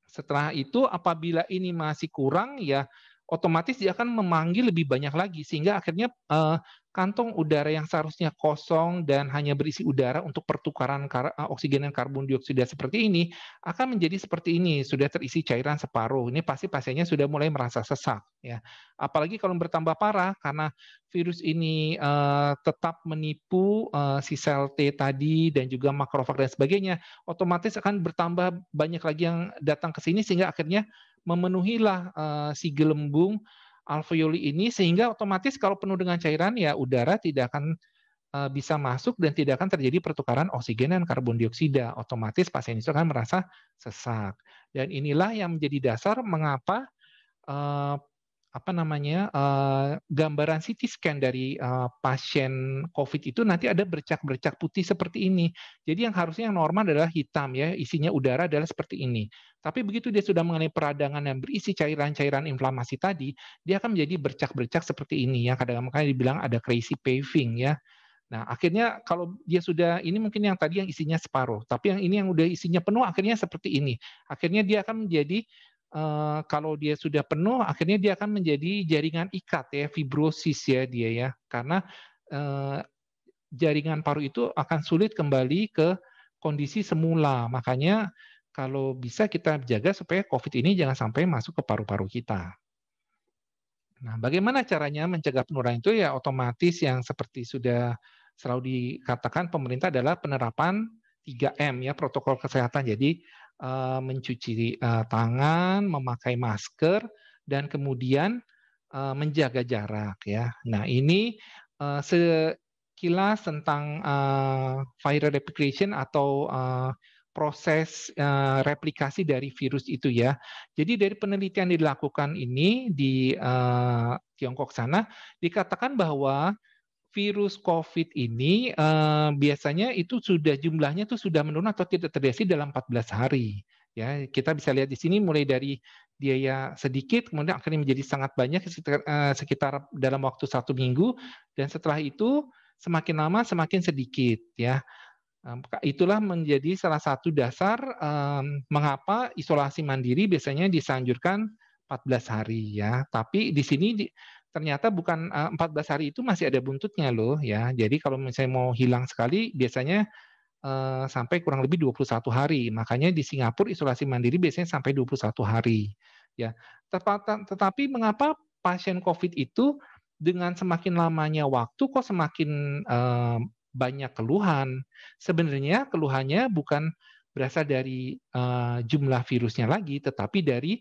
setelah itu apabila ini masih kurang ya otomatis dia akan memanggil lebih banyak lagi sehingga akhirnya uh, kantong udara yang seharusnya kosong dan hanya berisi udara untuk pertukaran kar eh, oksigen dan karbon dioksida seperti ini akan menjadi seperti ini sudah terisi cairan separuh ini pasti pasiennya sudah mulai merasa sesak ya apalagi kalau bertambah parah karena virus ini uh, tetap menipu uh, si sel T tadi dan juga makrofag dan sebagainya otomatis akan bertambah banyak lagi yang datang ke sini sehingga akhirnya memenuhilah uh, si gelembung alveoli ini sehingga otomatis kalau penuh dengan cairan ya udara tidak akan eh, bisa masuk dan tidak akan terjadi pertukaran oksigen dan karbon dioksida. Otomatis pasien itu akan merasa sesak. Dan inilah yang menjadi dasar mengapa eh, apa namanya uh, gambaran CT scan dari uh, pasien COVID itu nanti ada bercak-bercak putih seperti ini. Jadi yang harusnya yang normal adalah hitam ya, isinya udara adalah seperti ini. Tapi begitu dia sudah mengenai peradangan yang berisi cairan-cairan inflamasi tadi, dia akan menjadi bercak-bercak seperti ini ya. Kadang-kadang makanya dibilang ada crazy paving ya. Nah, akhirnya kalau dia sudah ini mungkin yang tadi yang isinya separuh, tapi yang ini yang udah isinya penuh akhirnya seperti ini. Akhirnya dia akan menjadi Eh, kalau dia sudah penuh akhirnya dia akan menjadi jaringan ikat ya fibrosis ya dia ya karena eh, jaringan paru itu akan sulit kembali ke kondisi semula makanya kalau bisa kita jaga supaya COVID ini jangan sampai masuk ke paru-paru kita. Nah, bagaimana caranya mencegah penurunan itu ya otomatis yang seperti sudah selalu dikatakan pemerintah adalah penerapan 3M ya protokol kesehatan. Jadi Eh, mencuci eh, tangan, memakai masker, dan kemudian eh, menjaga jarak. Ya, nah ini sekilas tentang uh, viral replication atau proses replikasi dari virus itu ya. Jadi dari penelitian yang dilakukan ini di Tiongkok sana dikatakan bahwa virus COVID ini eh, biasanya itu sudah jumlahnya itu sudah menurun atau tidak terdeteksi dalam 14 hari. Ya, kita bisa lihat di sini mulai dari dia ya sedikit, kemudian akan menjadi sangat banyak sekitar, eh, sekitar dalam waktu satu minggu, dan setelah itu semakin lama semakin sedikit. Ya, itulah menjadi salah satu dasar eh, mengapa isolasi mandiri biasanya disanjurkan 14 hari. Ya, tapi di sini ternyata bukan 14 eh, hari itu masih ada buntutnya loh ya. Jadi kalau misalnya mau hilang sekali biasanya uh, sampai kurang lebih 21 hari. Makanya di Singapura isolasi mandiri biasanya sampai 21 hari ya. Tetapi mengapa pasien COVID itu dengan semakin lamanya waktu kok semakin uh, banyak keluhan? Sebenarnya keluhannya bukan berasal dari uh, jumlah virusnya lagi, tetapi dari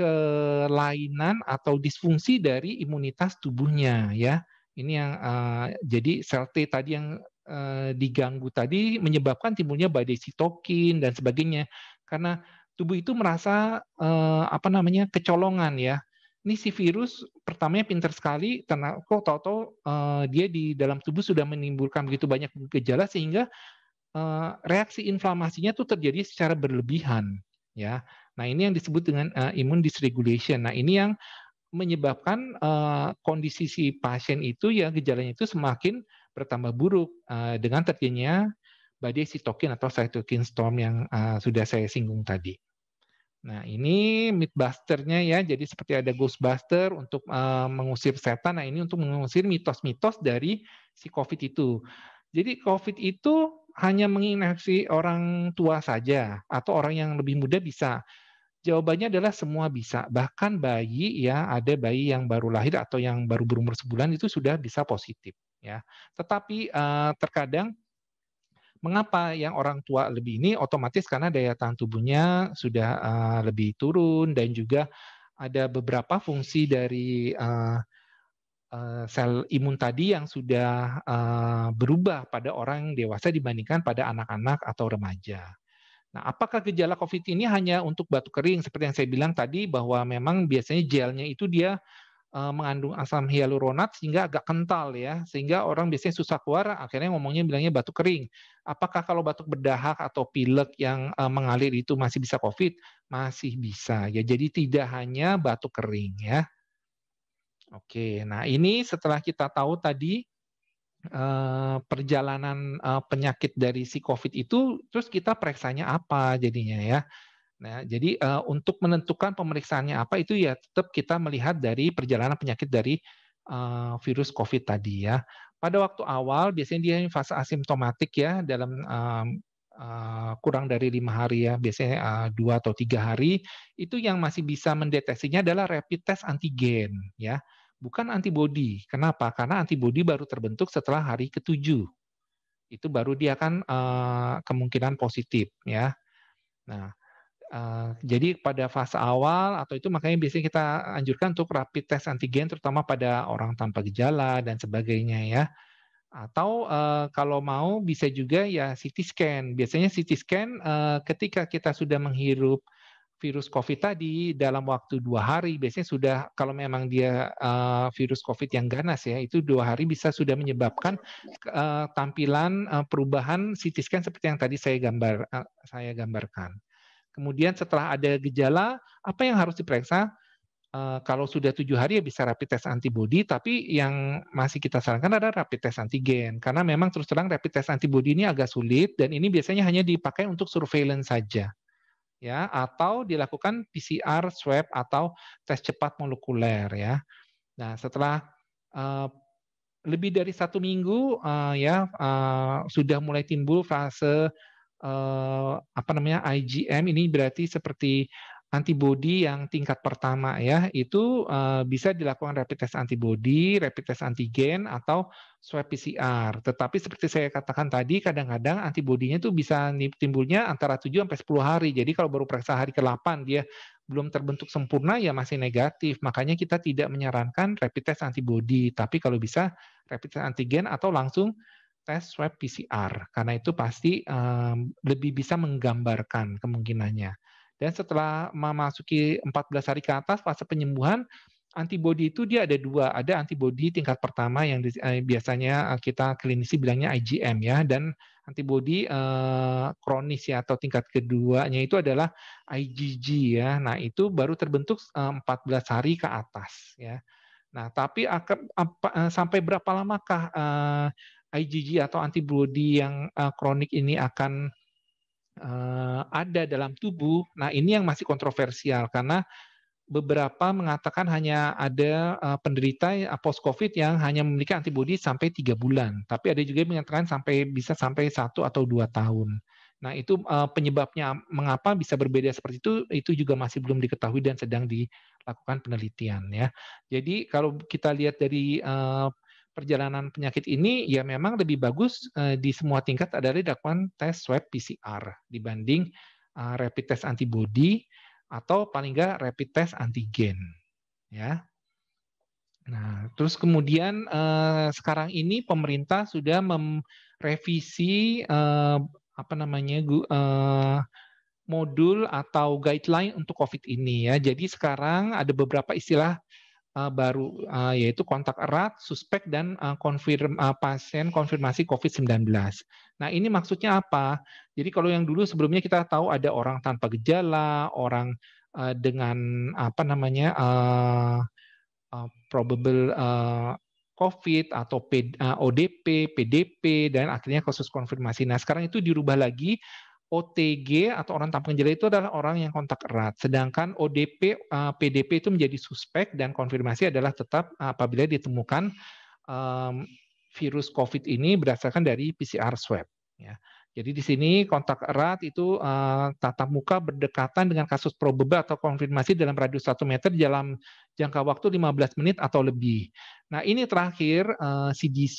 kelainan atau disfungsi dari imunitas tubuhnya ya. Ini yang uh, jadi sel T tadi yang uh, diganggu tadi menyebabkan timbulnya badai sitokin dan sebagainya. Karena tubuh itu merasa uh, apa namanya kecolongan ya. Ini si virus pertamanya pintar sekali, karena kok tahu-tahu uh, dia di dalam tubuh sudah menimbulkan begitu banyak gejala sehingga uh, reaksi inflamasinya tuh terjadi secara berlebihan ya Nah, ini yang disebut dengan uh, immune dysregulation. Nah, ini yang menyebabkan uh, kondisi si pasien itu ya gejalanya itu semakin bertambah buruk uh, dengan terjadinya badai sitokin atau cytokine storm yang uh, sudah saya singgung tadi. Nah, ini mythbusternya ya. Jadi seperti ada ghostbuster untuk uh, mengusir setan. Nah, ini untuk mengusir mitos-mitos dari si COVID itu. Jadi COVID itu hanya menginfeksi orang tua saja atau orang yang lebih muda bisa. Jawabannya adalah semua bisa. Bahkan bayi ya, ada bayi yang baru lahir atau yang baru berumur sebulan itu sudah bisa positif ya. Tetapi eh, terkadang mengapa yang orang tua lebih ini otomatis karena daya tahan tubuhnya sudah uh, lebih turun dan juga ada beberapa fungsi dari uh, sel imun tadi yang sudah berubah pada orang dewasa dibandingkan pada anak-anak atau remaja. Nah, apakah gejala COVID ini hanya untuk batuk kering seperti yang saya bilang tadi bahwa memang biasanya gelnya itu dia eh, mengandung asam hyaluronat sehingga agak kental ya sehingga orang biasanya susah keluar akhirnya ngomongnya bilangnya batuk kering apakah kalau batuk berdahak atau pilek yang eh, mengalir itu masih bisa covid masih bisa ya jadi tidak hanya batuk kering ya oke nah ini setelah kita tahu tadi Eh, perjalanan eh, penyakit dari si COVID itu, terus kita periksanya apa jadinya ya. Nah, jadi eh, untuk menentukan pemeriksaannya apa itu ya tetap kita melihat dari perjalanan penyakit dari virus COVID tadi ya. Pada waktu awal biasanya dia fase asimptomatik ya dalam kurang dari lima hari ya biasanya dua atau tiga hari itu yang masih bisa mendeteksinya adalah rapid test antigen ya bukan antibodi. Kenapa? Karena antibodi baru terbentuk setelah hari ketujuh. Itu baru dia akan uh, kemungkinan positif, ya. Nah, uh, jadi pada fase awal atau itu makanya biasanya kita anjurkan untuk rapid test antigen, terutama pada orang tanpa gejala dan sebagainya, ya. Atau uh, kalau mau bisa juga ya CT scan. Biasanya CT scan uh, ketika kita sudah menghirup virus COVID tadi dalam waktu dua hari biasanya sudah kalau memang dia uh, virus COVID yang ganas ya itu dua hari bisa sudah menyebabkan uh, tampilan uh, perubahan CT scan seperti yang tadi saya gambar uh, saya gambarkan. Kemudian setelah ada gejala apa yang harus diperiksa? Uh, kalau sudah tujuh hari ya bisa rapid test antibody, tapi yang masih kita sarankan adalah rapid test antigen karena memang terus terang rapid test antibody ini agak sulit dan ini biasanya hanya dipakai untuk surveillance saja ya atau dilakukan PCR swab atau tes cepat molekuler ya. Nah, setelah uh, lebih dari satu minggu uh, ya uh, sudah mulai timbul fase uh, apa namanya IgM ini berarti seperti antibodi yang tingkat pertama ya itu uh, bisa dilakukan rapid test antibodi, rapid test antigen atau swab PCR. Tetapi seperti saya katakan tadi kadang-kadang antibodinya itu bisa timbulnya antara 7 sampai 10 hari. Jadi kalau baru periksa hari ke-8 dia belum terbentuk sempurna ya masih negatif. Makanya kita tidak menyarankan rapid test antibodi, tapi kalau bisa rapid test antigen atau langsung tes swab PCR karena itu pasti um, lebih bisa menggambarkan kemungkinannya. Dan setelah memasuki 14 hari ke atas fase penyembuhan, antibodi itu dia ada dua. Ada antibodi tingkat pertama yang eh, biasanya eh, kita klinisi bilangnya IgM ya, dan antibodi eh, kronis ya atau tingkat keduanya itu adalah IgG ya. Nah itu baru terbentuk eh, 14 hari ke atas ya. Nah tapi sampai berapa lamakah IgG atau antibodi yang kronik ini akan Eh, ada dalam tubuh. Nah, ini yang masih kontroversial karena beberapa mengatakan hanya ada eh, penderita ya, post COVID yang hanya memiliki antibodi sampai tiga bulan, tapi ada juga yang mengatakan sampai bisa sampai satu atau dua tahun. Nah, itu eh, penyebabnya mengapa bisa berbeda seperti itu itu juga masih belum diketahui dan sedang dilakukan penelitian ya. Jadi kalau kita lihat dari perjalanan penyakit ini ya memang lebih bagus eh, di semua tingkat adalah dilakukan tes swab PCR dibanding eh, rapid test antibody atau paling nggak rapid test antigen ya. Nah, terus kemudian eh, sekarang ini pemerintah sudah merevisi apa namanya modul atau guideline untuk COVID ini ya. Jadi sekarang ada beberapa istilah uh, baru uh, yaitu kontak erat, suspek dan uh, konfirm uh, pasien konfirmasi COVID-19. Nah, ini maksudnya apa? Jadi kalau yang dulu sebelumnya kita tahu ada orang tanpa gejala, orang uh, dengan apa namanya uh, uh, probable uh, COVID atau ODP, PDP dan akhirnya kasus konfirmasi. Nah, sekarang itu dirubah lagi OTG atau orang tanpa gejala itu adalah orang yang kontak erat. Sedangkan ODP, PDP eh, itu menjadi suspek dan konfirmasi adalah tetap eh, apabila ditemukan virus COVID ini berdasarkan dari PCR swab. Ya. Jadi di sini kontak erat itu eh, tatap muka berdekatan dengan kasus probable atau konfirmasi dalam radius 1 meter dalam jangka waktu 15 menit atau lebih. Nah ini terakhir CDC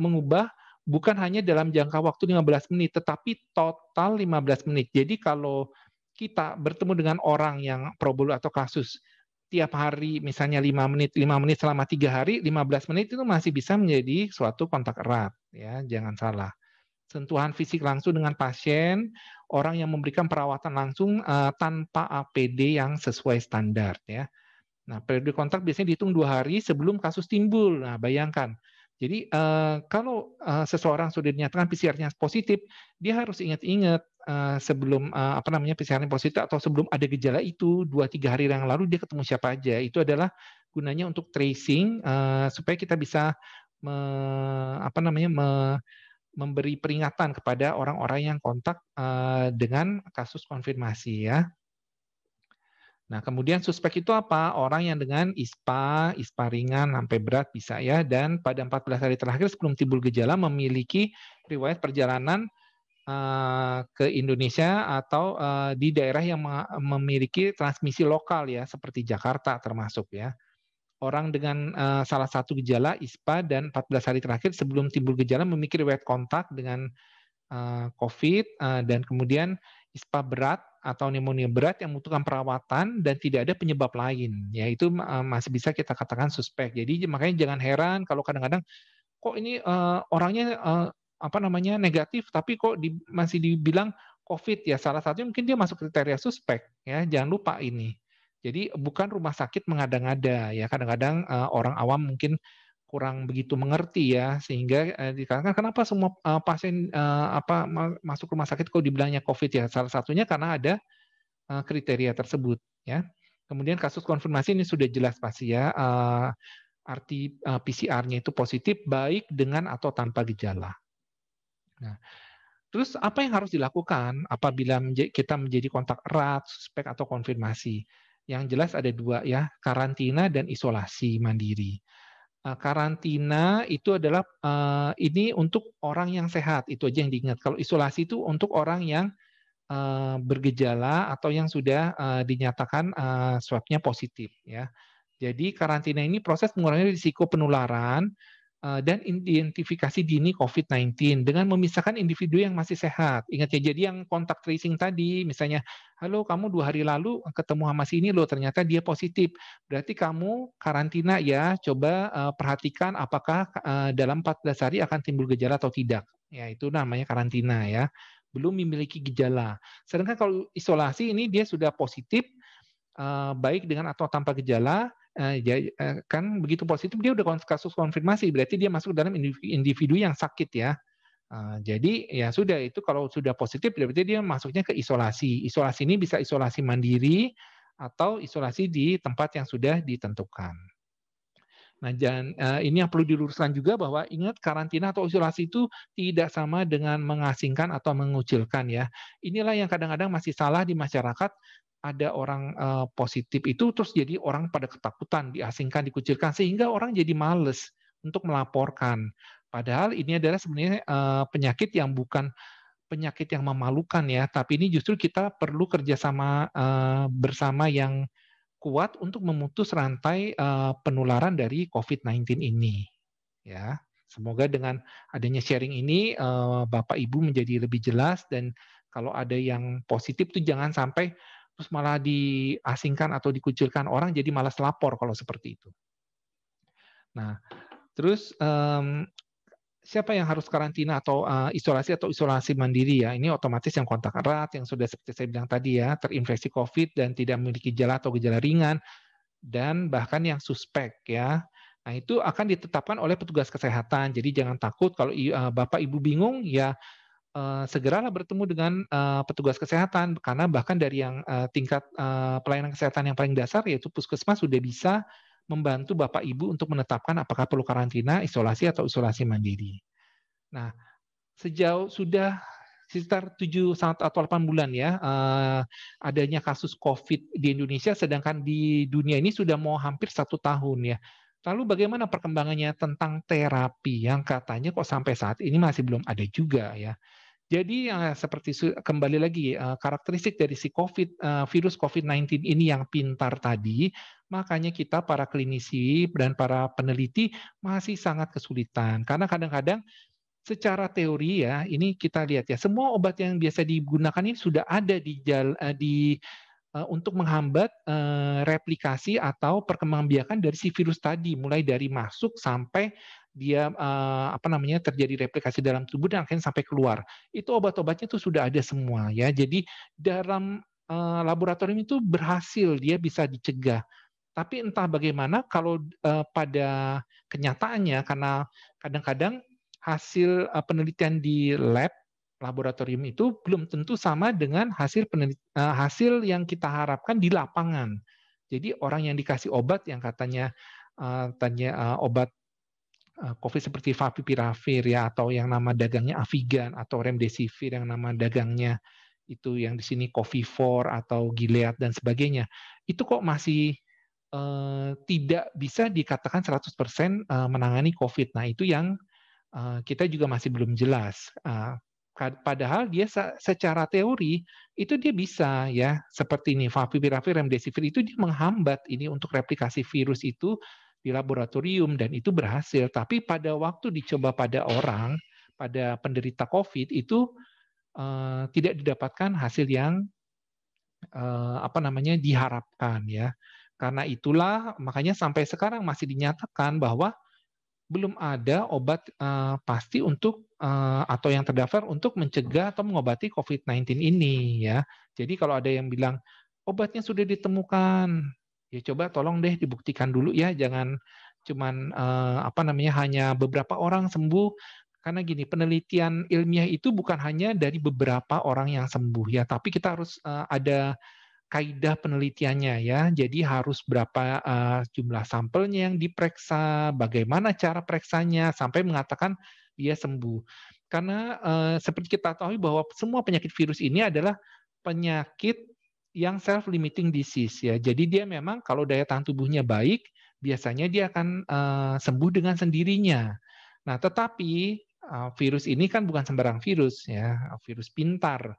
mengubah bukan hanya dalam jangka waktu 15 menit, tetapi total 15 menit. Jadi kalau kita bertemu dengan orang yang probable atau kasus tiap hari misalnya 5 menit, 5 menit selama 3 hari, 15 menit itu masih bisa menjadi suatu kontak erat ya, jangan salah. Sentuhan fisik langsung dengan pasien, orang yang memberikan perawatan langsung uh, tanpa APD yang sesuai standar ya. Nah, periode kontak biasanya dihitung dua hari sebelum kasus timbul. Nah, bayangkan jadi eh, kalau eh, seseorang sudah dinyatakan PCR-nya positif, dia harus ingat-ingat eh, sebelum apa namanya PCR-nya positif atau sebelum ada gejala itu dua tiga hari yang lalu dia ketemu siapa aja. Itu adalah gunanya untuk tracing supaya kita bisa me, apa namanya me, memberi peringatan kepada orang-orang yang kontak dengan kasus konfirmasi ya. Nah, kemudian suspek itu apa? Orang yang dengan ISPA, ISPA ringan sampai berat bisa ya, dan pada 14 hari terakhir sebelum timbul gejala memiliki riwayat perjalanan uh, ke Indonesia atau uh, di daerah yang memiliki transmisi lokal ya, seperti Jakarta termasuk ya. Orang dengan uh, salah satu gejala ISPA dan 14 hari terakhir sebelum timbul gejala memiliki riwayat kontak dengan COVID dan kemudian ISPA berat atau pneumonia berat yang membutuhkan perawatan dan tidak ada penyebab lain. Ya itu eh, masih bisa kita katakan suspek. Jadi makanya jangan heran kalau kadang-kadang kok ini uh, orangnya uh, apa namanya negatif tapi kok di, masih dibilang COVID ya salah satunya mungkin dia masuk kriteria suspek ya jangan lupa ini. Jadi bukan rumah sakit mengada-ngada ya kadang-kadang uh, orang awam mungkin kurang begitu mengerti ya sehingga eh, dikarenakan kenapa semua eh, pasien eh, apa masuk rumah sakit kok dibilangnya COVID ya salah satunya karena ada eh, kriteria tersebut ya kemudian kasus konfirmasi ini sudah jelas pasti ya arti PCR-nya itu positif baik dengan atau tanpa gejala nah Terus apa yang harus dilakukan apabila kita menjadi kontak erat, suspek atau konfirmasi? Yang jelas ada dua ya, karantina dan isolasi mandiri. Eh, karantina itu adalah eh, ini untuk orang yang sehat itu aja yang diingat. Kalau isolasi itu untuk orang yang eh, bergejala atau yang sudah dinyatakan swabnya positif ya. Jadi karantina ini proses mengurangi risiko penularan Eh, dan identifikasi dini COVID-19 dengan memisahkan individu yang masih sehat. Ingat ya, jadi yang kontak tracing tadi, misalnya, halo kamu dua hari lalu ketemu sama si ini loh, ternyata dia positif. Berarti kamu karantina ya, coba eh, perhatikan apakah uh, dalam 14 hari akan timbul gejala atau tidak. Ya, itu namanya karantina ya. Belum memiliki gejala. Sedangkan kalau isolasi ini dia sudah positif, uh, baik dengan atau tanpa gejala, Eh, eh, kan begitu positif dia udah kasus konfirmasi berarti dia masuk dalam individu yang sakit ya. Eh, jadi ya sudah itu kalau sudah positif berarti dia masuknya ke isolasi. Isolasi ini bisa isolasi mandiri atau isolasi di tempat yang sudah ditentukan. Nah, dan ini yang perlu diluruskan juga bahwa ingat karantina atau isolasi itu tidak sama dengan mengasingkan atau mengucilkan ya. Inilah yang kadang-kadang masih salah di masyarakat ada orang uh, positif itu terus jadi orang pada ketakutan, diasingkan, dikucilkan sehingga orang jadi males untuk melaporkan. Padahal ini adalah sebenarnya uh, penyakit yang bukan penyakit yang memalukan ya, tapi ini justru kita perlu kerjasama uh, bersama yang kuat untuk memutus rantai uh, penularan dari COVID-19 ini. Ya, semoga dengan adanya sharing ini uh, Bapak Ibu menjadi lebih jelas dan kalau ada yang positif tuh jangan sampai terus malah diasingkan atau dikucilkan orang jadi malas lapor kalau seperti itu. Nah, terus um, siapa yang harus karantina atau uh, isolasi atau isolasi mandiri ya? Ini otomatis yang kontak erat yang sudah seperti saya bilang tadi ya, terinfeksi COVID dan tidak memiliki gejala atau gejala ringan dan bahkan yang suspek ya. Nah, itu akan ditetapkan oleh petugas kesehatan. Jadi jangan takut kalau uh, Bapak Ibu bingung ya Eh, segeralah bertemu dengan uh, petugas kesehatan karena bahkan dari yang uh, tingkat uh, pelayanan kesehatan yang paling dasar yaitu puskesmas sudah bisa membantu Bapak Ibu untuk menetapkan apakah perlu karantina, isolasi atau isolasi mandiri. Nah, sejauh sudah sekitar 7 atau 8 bulan ya uh, adanya kasus COVID di Indonesia sedangkan di dunia ini sudah mau hampir satu tahun ya. Lalu bagaimana perkembangannya tentang terapi yang katanya kok sampai saat ini masih belum ada juga ya. Jadi eh, seperti kembali lagi eh, karakteristik dari si COVID eh, virus COVID-19 ini yang pintar tadi, makanya kita para klinisi dan para peneliti masih sangat kesulitan karena kadang-kadang secara teori ya ini kita lihat ya semua obat yang biasa digunakan ini sudah ada di jala, di Eh, untuk menghambat eh, replikasi atau perkembangbiakan dari si virus tadi mulai dari masuk sampai dia eh, apa namanya terjadi replikasi dalam tubuh dan akhirnya sampai keluar. Itu obat-obatnya itu sudah ada semua ya. Jadi dalam laboratorium itu berhasil dia bisa dicegah. Tapi entah bagaimana kalau pada kenyataannya karena kadang-kadang hasil penelitian di lab laboratorium itu belum tentu sama dengan hasil eh, hasil yang kita harapkan di lapangan. Jadi orang yang dikasih obat yang katanya uh, tanya eh, obat COVID seperti favipiravir ya atau yang nama dagangnya Avigan atau remdesivir yang nama dagangnya itu yang di sini Covifor atau Gilead dan sebagainya. Itu kok masih tidak bisa dikatakan 100% menangani COVID. Nah, itu yang kita juga masih belum jelas Padahal dia secara teori itu dia bisa ya seperti ini favipiravir remdesivir itu dia menghambat ini untuk replikasi virus itu di laboratorium dan itu berhasil. Tapi pada waktu dicoba pada orang pada penderita COVID itu uh, tidak didapatkan hasil yang uh, apa namanya diharapkan ya. Karena itulah makanya sampai sekarang masih dinyatakan bahwa belum ada obat uh, pasti untuk uh, atau yang terdaftar untuk mencegah atau mengobati COVID-19 ini ya. Jadi kalau ada yang bilang obatnya sudah ditemukan, ya coba tolong deh dibuktikan dulu ya, jangan cuman uh, apa namanya hanya beberapa orang sembuh karena gini penelitian ilmiah itu bukan hanya dari beberapa orang yang sembuh ya, tapi kita harus uh, ada kaidah penelitiannya ya. Jadi harus berapa uh, jumlah sampelnya yang diperiksa, bagaimana cara periksanya sampai mengatakan dia sembuh. Karena uh, seperti kita tahu bahwa semua penyakit virus ini adalah penyakit yang self limiting disease ya. Jadi dia memang kalau daya tahan tubuhnya baik, biasanya dia akan uh, sembuh dengan sendirinya. Nah, tetapi virus ini kan bukan sembarang virus ya, virus pintar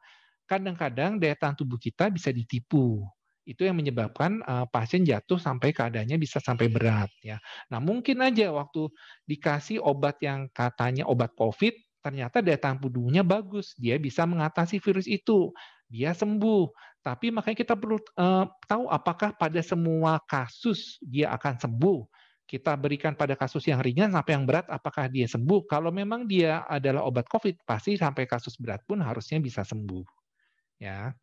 kadang-kadang daya tahan tubuh kita bisa ditipu. Itu yang menyebabkan uh, pasien jatuh sampai keadaannya bisa sampai berat ya. Nah, mungkin aja waktu dikasih obat yang katanya obat Covid, ternyata daya tahan tubuhnya bagus, dia bisa mengatasi virus itu. Dia sembuh, tapi makanya kita perlu uh, tahu apakah pada semua kasus dia akan sembuh. Kita berikan pada kasus yang ringan sampai yang berat, apakah dia sembuh? Kalau memang dia adalah obat COVID, pasti sampai kasus berat pun harusnya bisa sembuh ya.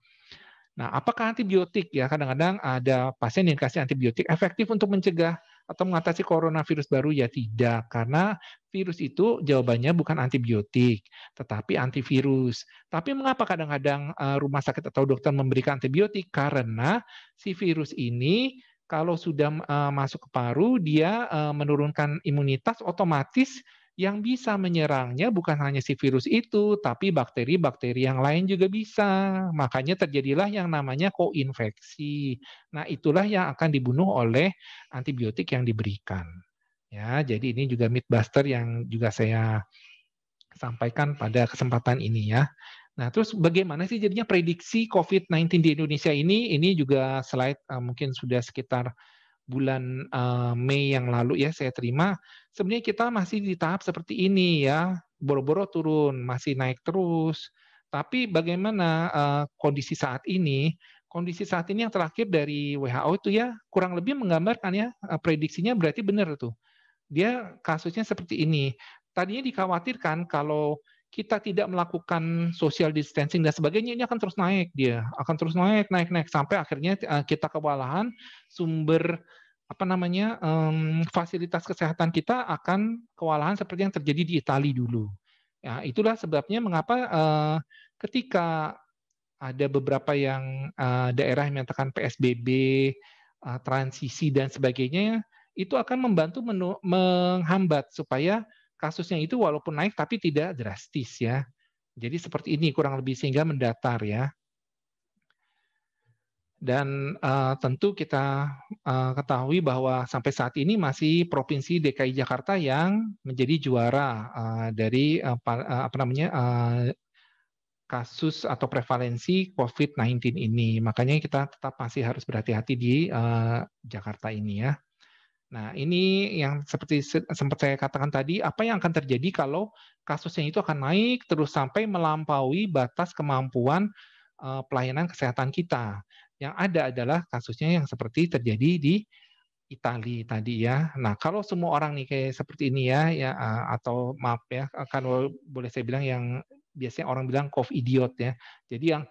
Nah, apakah antibiotik ya? Kadang-kadang ada pasien yang kasih antibiotik efektif untuk mencegah atau mengatasi coronavirus baru ya tidak karena virus itu jawabannya bukan antibiotik tetapi antivirus. Tapi mengapa kadang-kadang eh, rumah sakit atau dokter memberikan antibiotik karena si virus ini kalau sudah eh, masuk ke paru dia eh, menurunkan imunitas otomatis yang bisa menyerangnya bukan hanya si virus itu, tapi bakteri-bakteri yang lain juga bisa. Makanya terjadilah yang namanya koinfeksi. Nah, itulah yang akan dibunuh oleh antibiotik yang diberikan. Ya, jadi ini juga mythbuster yang juga saya sampaikan pada kesempatan ini ya. Nah, terus bagaimana sih jadinya prediksi COVID-19 di Indonesia ini? Ini juga slide eh, mungkin sudah sekitar bulan uh, Mei yang lalu ya saya terima, sebenarnya kita masih di tahap seperti ini ya, boro-boro turun, masih naik terus. Tapi bagaimana uh, kondisi saat ini? Kondisi saat ini yang terakhir dari WHO itu ya kurang lebih menggambarkan ya eh, prediksinya berarti benar tuh. Dia kasusnya seperti ini. Tadinya dikhawatirkan kalau kita tidak melakukan social distancing dan sebagainya ini akan terus naik dia akan terus naik naik naik sampai akhirnya kita kewalahan sumber apa namanya um, fasilitas kesehatan kita akan kewalahan seperti yang terjadi di Italia dulu. Ya, itulah sebabnya mengapa uh, ketika ada beberapa yang uh, daerah yang menyatakan PSBB, uh, eh, transisi dan sebagainya, itu akan membantu menu, menghambat supaya kasusnya itu walaupun naik tapi tidak drastis ya. Jadi seperti ini kurang lebih sehingga mendatar ya dan uh, tentu kita uh, ketahui bahwa sampai saat ini masih provinsi DKI Jakarta yang menjadi juara uh, dari uh, apa namanya uh, kasus atau prevalensi COVID-19 ini. Makanya kita tetap masih harus berhati-hati di uh, Jakarta ini ya. Nah, ini yang seperti sempat saya katakan tadi, apa yang akan terjadi kalau kasusnya itu akan naik terus sampai melampaui batas kemampuan pelayanan kesehatan kita. Yang ada adalah kasusnya yang seperti terjadi di Itali tadi ya. Nah kalau semua orang nih kayak seperti ini ya, ya eh, atau maaf ya, akan eh, boleh saya bilang yang biasanya orang bilang cough idiot ya. Jadi yang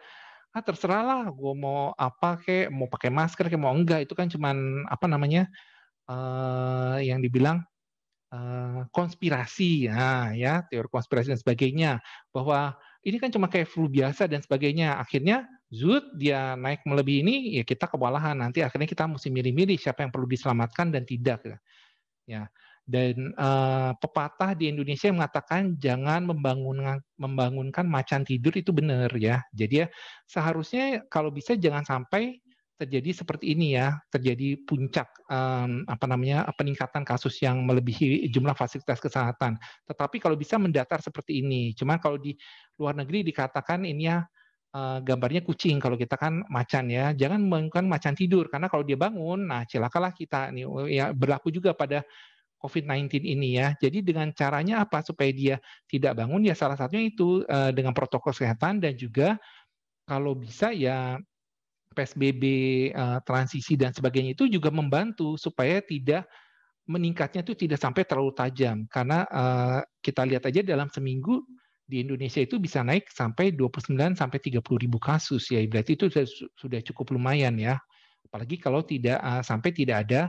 ah terserah lah, gue mau apa kayak mau pakai masker kayak mau enggak itu kan cuman apa namanya uh, yang dibilang uh, konspirasi ya, ya teori konspirasi dan sebagainya bahwa ini kan cuma kayak flu biasa dan sebagainya. Akhirnya Zut dia naik melebihi ini ya kita kewalahan nanti akhirnya kita mesti milih-milih siapa yang perlu diselamatkan dan tidak ya, ya. dan uh, pepatah di Indonesia mengatakan jangan membangun membangunkan macan tidur itu benar ya jadi ya seharusnya kalau bisa jangan sampai terjadi seperti ini ya terjadi puncak um, apa namanya peningkatan kasus yang melebihi jumlah fasilitas kesehatan tetapi kalau bisa mendatar seperti ini cuman kalau di luar negeri dikatakan ini ya Eh, gambarnya kucing kalau kita kan macan ya jangan menggunakan macan tidur karena kalau dia bangun nah celakalah kita nih oh, ya berlaku juga pada COVID-19 ini ya. Jadi dengan caranya apa supaya dia tidak bangun ya salah satunya itu eh, dengan protokol kesehatan dan juga kalau bisa ya PSBB eh, transisi dan sebagainya itu juga membantu supaya tidak meningkatnya itu tidak sampai terlalu tajam karena kita lihat aja dalam seminggu di Indonesia itu bisa naik sampai 29 sampai 30 ribu kasus ya berarti itu sudah cukup lumayan ya apalagi kalau tidak eh, sampai tidak ada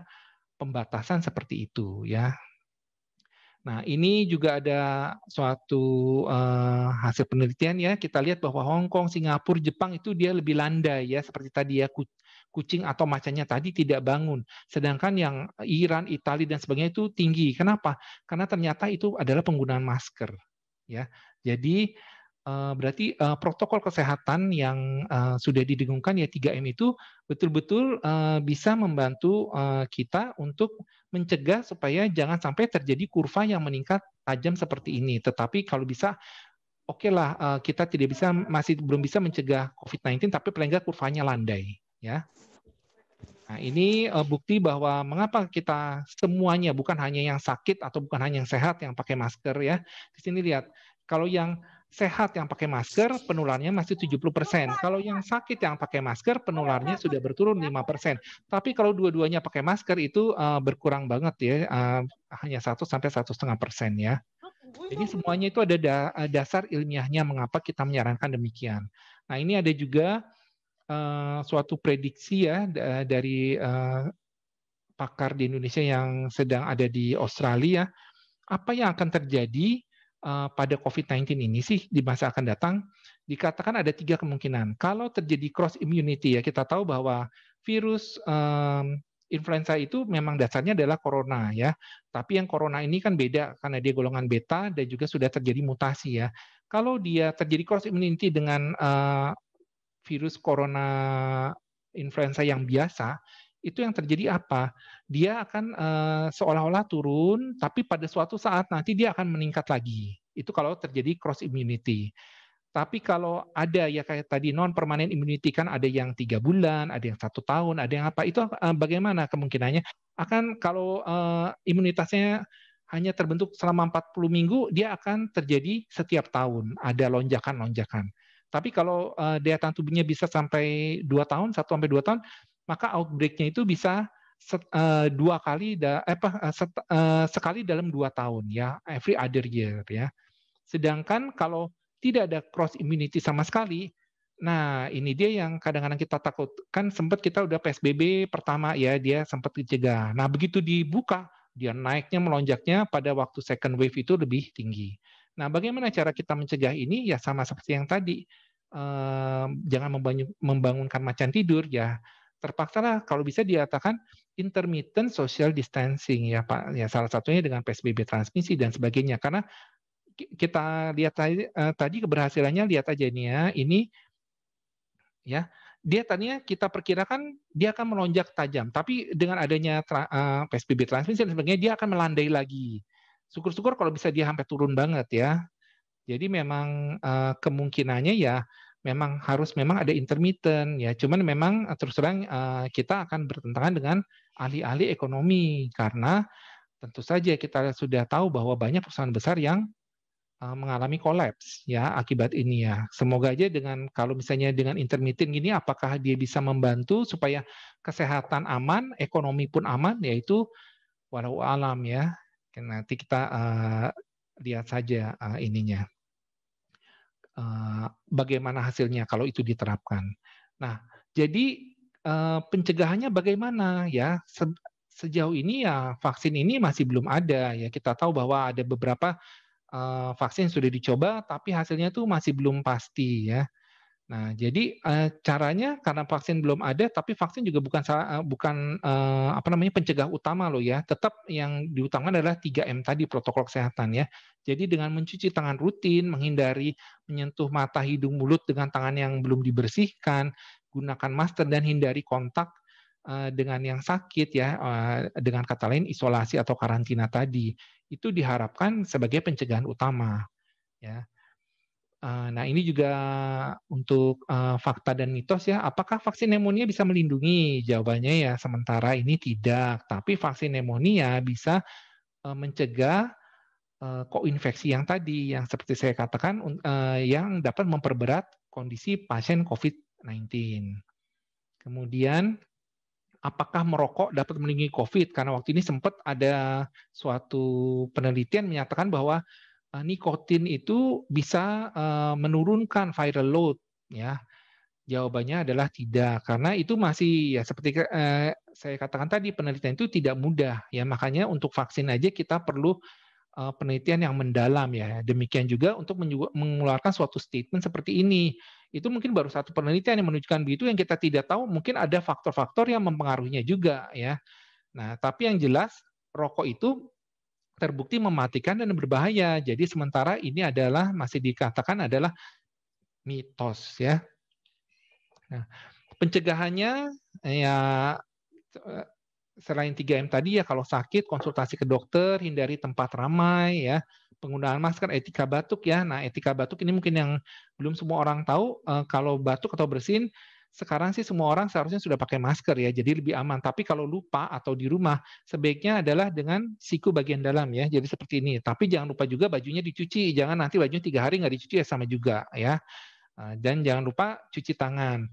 pembatasan seperti itu ya nah ini juga ada suatu uh, hasil penelitian ya kita lihat bahwa Hong Kong Singapura Jepang itu dia lebih landai ya seperti tadi ya kucing atau macannya tadi tidak bangun. Sedangkan yang Iran, Italia dan sebagainya itu tinggi. Kenapa? Karena ternyata itu adalah penggunaan masker. Ya, jadi eh, berarti eh, protokol kesehatan yang eh, sudah didengungkan ya 3M itu betul-betul bisa membantu kita untuk mencegah supaya jangan sampai terjadi kurva yang meningkat tajam seperti ini. Tetapi kalau bisa oke lah kita tidak bisa masih belum bisa mencegah COVID-19 tapi paling nggak kurvanya landai ya. Nah, ini bukti bahwa mengapa kita semuanya bukan hanya yang sakit atau bukan hanya yang sehat yang pakai masker ya. Di sini lihat kalau yang sehat yang pakai masker penularnya masih 70%. Kalau yang sakit yang pakai masker penularnya sudah berturun 5%. Tapi kalau dua-duanya pakai masker itu uh, berkurang banget ya uh, hanya 1 sampai 1,5% ya. Jadi semuanya itu ada da eh, dasar ilmiahnya mengapa kita menyarankan demikian. Nah, ini ada juga uh, suatu prediksi ya dari uh, pakar di Indonesia yang sedang ada di Australia apa yang akan terjadi Eh, pada COVID-19 ini sih di masa akan datang dikatakan ada tiga kemungkinan. Kalau terjadi cross immunity ya kita tahu bahwa virus um, influenza itu memang dasarnya adalah corona ya. Tapi yang corona ini kan beda karena dia golongan beta dan juga sudah terjadi mutasi ya. Kalau dia terjadi cross immunity dengan uh, virus corona influenza yang biasa, itu yang terjadi apa? Dia akan uh, seolah-olah turun, tapi pada suatu saat nanti dia akan meningkat lagi. Itu kalau terjadi cross immunity. Tapi kalau ada ya kayak tadi non permanen immunity kan ada yang tiga bulan, ada yang satu tahun, ada yang apa itu uh, bagaimana kemungkinannya? Akan kalau uh, imunitasnya hanya terbentuk selama 40 minggu, dia akan terjadi setiap tahun. Ada lonjakan-lonjakan. Tapi kalau uh, daya tahan tubuhnya bisa sampai 2 tahun, 1 sampai 2 tahun, maka outbreaknya itu bisa set, uh, dua kali da, eh, apa, eh, set, uh, sekali dalam dua tahun ya every other year ya sedangkan kalau tidak ada cross immunity sama sekali nah ini dia yang kadang-kadang kita takut kan sempat kita udah psbb pertama ya dia sempat dicegah nah begitu dibuka dia naiknya melonjaknya pada waktu second wave itu lebih tinggi nah bagaimana cara kita mencegah ini ya sama seperti yang tadi jangan membangunkan macan tidur ya terpaksa lah kalau bisa diatakan intermittent social distancing ya Pak ya salah satunya dengan PSBB transmisi dan sebagainya karena kita lihat tadi eh, tadi keberhasilannya lihat aja nih ya ini ya dia tadinya kita perkirakan dia akan melonjak tajam tapi dengan adanya eh, PSBB transmisi dan sebagainya dia akan melandai lagi syukur-syukur kalau bisa dia sampai turun banget ya jadi memang eh, kemungkinannya ya memang harus memang ada intermittent ya. Cuman memang eh, terus terang eh, kita akan bertentangan dengan ahli-ahli ekonomi karena tentu saja kita sudah tahu bahwa banyak perusahaan besar yang eh, mengalami kolaps ya akibat ini ya. Semoga aja dengan kalau misalnya dengan intermittent gini apakah dia bisa membantu supaya kesehatan aman, ekonomi pun aman yaitu walau alam ya. Nanti kita uh, lihat saja uh, ininya Eh, bagaimana hasilnya kalau itu diterapkan. Nah, jadi eh, pencegahannya bagaimana ya? Sejauh ini ya vaksin ini masih belum ada ya. Kita tahu bahwa ada beberapa eh, vaksin sudah dicoba tapi hasilnya tuh masih belum pasti ya. Nah, jadi uh, caranya karena vaksin belum ada, tapi vaksin juga bukan salah, eh, bukan uh, apa namanya pencegah utama loh ya. Tetap yang diutamakan adalah 3M tadi protokol kesehatan ya. Jadi dengan mencuci tangan rutin, menghindari menyentuh mata, hidung, mulut dengan tangan yang belum dibersihkan, gunakan masker dan hindari kontak dengan yang sakit ya. dengan kata lain isolasi atau karantina tadi itu diharapkan sebagai pencegahan utama ya. Eh, nah, ini juga untuk eh, fakta dan mitos ya. Apakah vaksin pneumonia bisa melindungi? Jawabannya ya sementara ini tidak. Tapi vaksin pneumonia bisa eh, mencegah koinfeksi yang tadi yang seperti saya katakan yang dapat memperberat kondisi pasien COVID-19. Kemudian apakah merokok dapat melindungi COVID? Karena waktu ini sempat ada suatu penelitian menyatakan bahwa Eh, nikotin itu bisa eh, menurunkan viral load ya. Jawabannya adalah tidak karena itu masih ya seperti eh, saya katakan tadi penelitian itu tidak mudah ya makanya untuk vaksin aja kita perlu penelitian yang mendalam ya. Demikian juga untuk mengeluarkan suatu statement seperti ini. Itu mungkin baru satu penelitian yang menunjukkan begitu yang kita tidak tahu mungkin ada faktor-faktor yang mempengaruhinya juga ya. Nah, tapi yang jelas rokok itu terbukti mematikan dan berbahaya. Jadi sementara ini adalah masih dikatakan adalah mitos ya. Nah, pencegahannya ya selain 3M tadi ya kalau sakit konsultasi ke dokter, hindari tempat ramai ya, penggunaan masker, etika batuk ya. Nah, etika batuk ini mungkin yang belum semua orang tahu eh, kalau batuk atau bersin sekarang sih semua orang seharusnya sudah pakai masker ya, jadi lebih aman. Tapi kalau lupa atau di rumah, sebaiknya adalah dengan siku bagian dalam ya, jadi seperti ini. Tapi jangan lupa juga bajunya dicuci, jangan nanti bajunya tiga hari nggak dicuci ya sama juga ya. Eh, dan jangan lupa cuci tangan.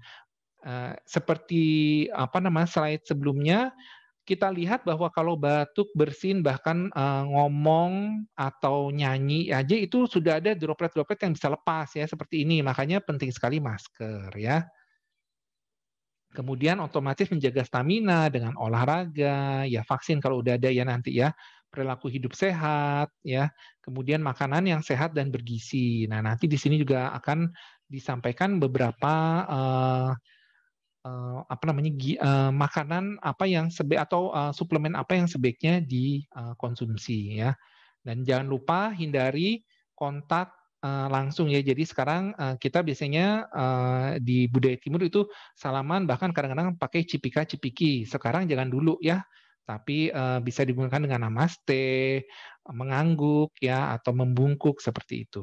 Eh, seperti apa nama slide sebelumnya, kita lihat bahwa kalau batuk, bersin, bahkan eh, ngomong atau nyanyi aja itu sudah ada droplet-droplet yang bisa lepas ya seperti ini. Makanya penting sekali masker ya. Kemudian otomatis menjaga stamina dengan olahraga, ya vaksin kalau udah ada ya nanti ya, perilaku hidup sehat, ya, kemudian makanan yang sehat dan bergizi. Nah nanti di sini juga akan disampaikan beberapa uh, uh, apa namanya uh, makanan apa yang sebaik atau uh, suplemen apa yang sebaiknya dikonsumsi uh, ya. Dan jangan lupa hindari kontak Eh, langsung ya. Jadi sekarang uh, kita biasanya uh, di budaya timur itu salaman bahkan kadang-kadang pakai cipika-cipiki. Sekarang jangan dulu ya tapi uh, bisa digunakan dengan namaste, mengangguk ya atau membungkuk seperti itu.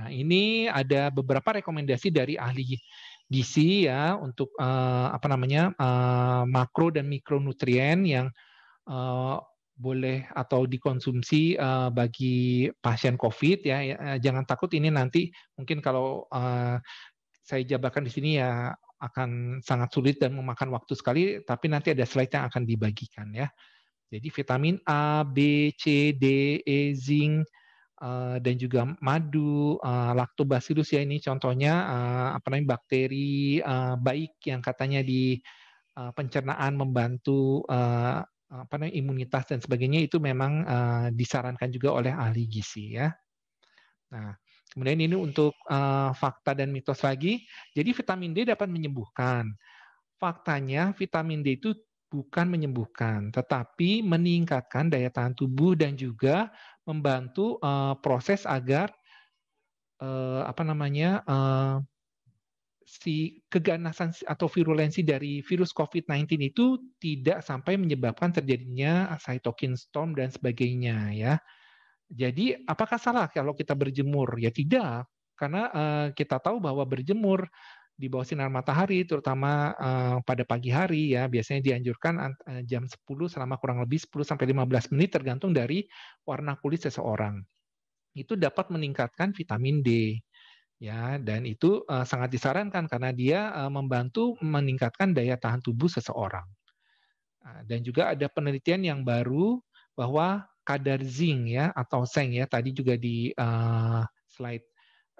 Nah, ini ada beberapa rekomendasi dari ahli gizi ya untuk uh, apa namanya uh, makro dan mikronutrien yang boleh atau dikonsumsi uh, bagi pasien COVID ya. ya eh, jangan takut ini nanti mungkin kalau uh, saya jabarkan di sini ya akan sangat sulit dan memakan waktu sekali, tapi nanti ada slide yang akan dibagikan ya. Jadi vitamin A, B, C, D, E, zinc, dan juga madu, lactobacillus ya ini contohnya apa namanya bakteri baik yang katanya di pencernaan membantu apa namanya imunitas dan sebagainya itu memang uh, disarankan juga oleh ahli gizi ya. Nah, kemudian ini untuk uh, fakta dan mitos lagi. Jadi vitamin D dapat menyembuhkan. Faktanya vitamin D itu bukan menyembuhkan, tetapi meningkatkan daya tahan tubuh dan juga membantu uh, proses agar uh, apa namanya uh, si keganasan atau virulensi dari virus COVID-19 itu tidak sampai menyebabkan terjadinya cytokine storm dan sebagainya ya. Jadi apakah salah kalau kita berjemur? Ya tidak, karena uh, kita tahu bahwa berjemur di bawah sinar matahari terutama uh, pada pagi hari ya biasanya dianjurkan eh, jam 10 selama kurang lebih 10 sampai 15 menit tergantung dari warna kulit seseorang. Itu dapat meningkatkan vitamin D ya dan itu uh, sangat disarankan karena dia uh, membantu meningkatkan daya tahan tubuh seseorang uh, dan juga ada penelitian yang baru bahwa kadar zinc ya atau seng ya tadi juga di uh, slide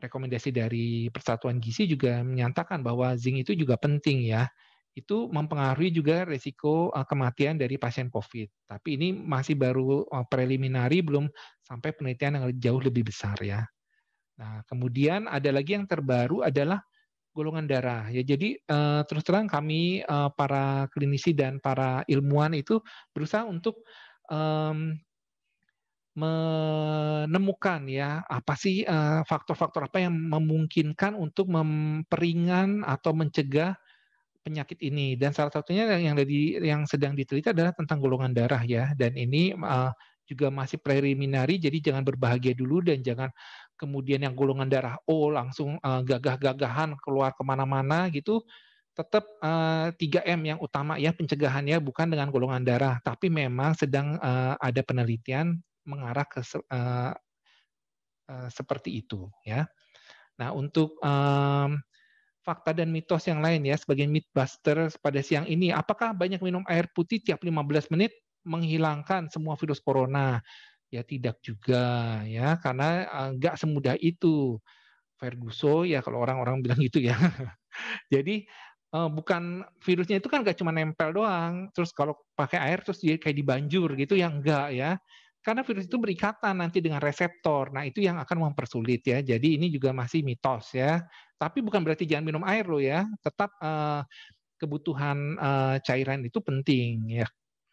rekomendasi dari Persatuan Gizi juga menyatakan bahwa zinc itu juga penting ya itu mempengaruhi juga resiko uh, kematian dari pasien COVID. Tapi ini masih baru uh, preliminari, belum sampai penelitian yang jauh lebih besar ya. Nah, kemudian ada lagi yang terbaru adalah golongan darah. Ya, jadi uh, terus terang kami uh, para klinisi dan para ilmuwan itu berusaha untuk um, menemukan ya apa sih eh, faktor-faktor apa yang memungkinkan untuk memperingan atau mencegah penyakit ini dan salah satunya yang dari yang sedang diteliti adalah tentang golongan darah ya dan ini uh, juga masih preliminari, jadi jangan berbahagia dulu dan jangan kemudian yang golongan darah O langsung eh, gagah-gagahan keluar kemana-mana gitu. Tetap 3M eh, yang utama ya pencegahannya bukan dengan golongan darah, tapi memang sedang eh, ada penelitian mengarah ke seperti itu ya. Nah untuk fakta dan mitos yang lain ya sebagai mitbuster pada siang ini. Apakah banyak minum air putih tiap 15 menit? menghilangkan semua virus corona. Ya tidak juga ya karena eh, nggak semudah itu. Ferguson ya kalau orang-orang bilang gitu ya. Jadi eh, bukan virusnya itu kan nggak cuma nempel doang. Terus kalau pakai air terus dia kayak dibanjur gitu ya enggak ya. Karena virus itu berikatan nanti dengan reseptor. Nah, itu yang akan mempersulit ya. Jadi ini juga masih mitos ya. Tapi bukan berarti jangan minum air lo ya. Tetap eh, kebutuhan eh, cairan itu penting ya.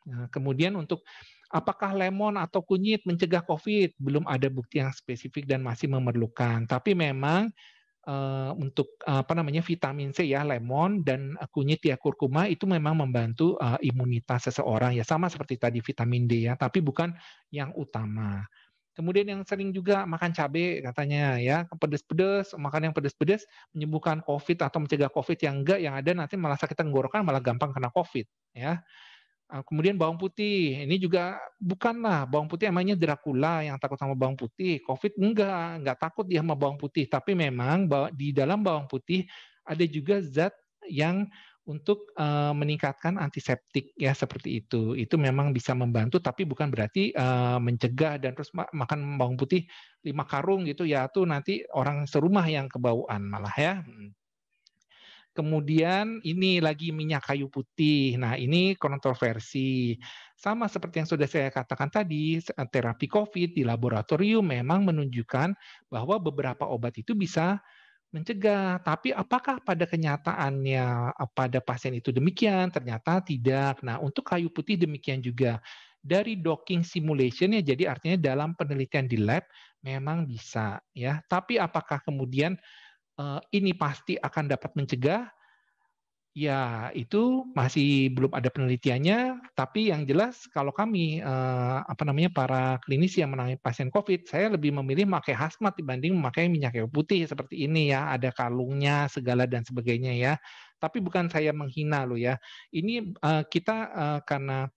Nah, kemudian untuk apakah lemon atau kunyit mencegah COVID? Belum ada bukti yang spesifik dan masih memerlukan. Tapi memang uh, untuk uh, apa namanya vitamin C ya lemon dan eh, kunyit ya kurkuma itu memang membantu uh, imunitas seseorang ya sama seperti tadi vitamin D ya, tapi bukan yang utama. Kemudian yang sering juga makan cabai katanya ya pedes-pedes, makan yang pedes-pedes menyembuhkan COVID atau mencegah COVID yang enggak yang ada nanti malah sakit tenggorokan malah gampang kena COVID ya. Ah, kemudian bawang putih, ini juga bukanlah bawang putih emangnya Dracula yang takut sama bawang putih. Covid enggak, enggak takut dia sama bawang putih. Tapi memang di dalam bawang putih ada juga zat yang untuk eh, meningkatkan antiseptik ya seperti itu. Itu memang bisa membantu tapi bukan berarti eh, mencegah dan terus makan bawang putih lima karung gitu ya tuh nanti orang serumah yang kebauan malah ya. Hmm. Kemudian ini lagi minyak kayu putih. Nah, ini kontroversi. Sama seperti yang sudah saya katakan tadi, terapi COVID di laboratorium memang menunjukkan bahwa beberapa obat itu bisa mencegah. Tapi apakah pada kenyataannya pada pasien itu demikian? Ternyata tidak. Nah, untuk kayu putih demikian juga. Dari docking simulation ya, jadi artinya dalam penelitian di lab memang bisa ya. Tapi apakah kemudian Eh, ini pasti akan dapat mencegah Ya, itu masih belum ada penelitiannya, tapi yang jelas kalau kami eh, apa namanya para klinisi yang menangani pasien COVID, saya lebih memilih memakai hazmat dibanding memakai minyak kayu putih seperti ini ya, ada kalungnya segala dan sebagainya ya. Tapi bukan saya menghina loh ya. Ini eh, kita karena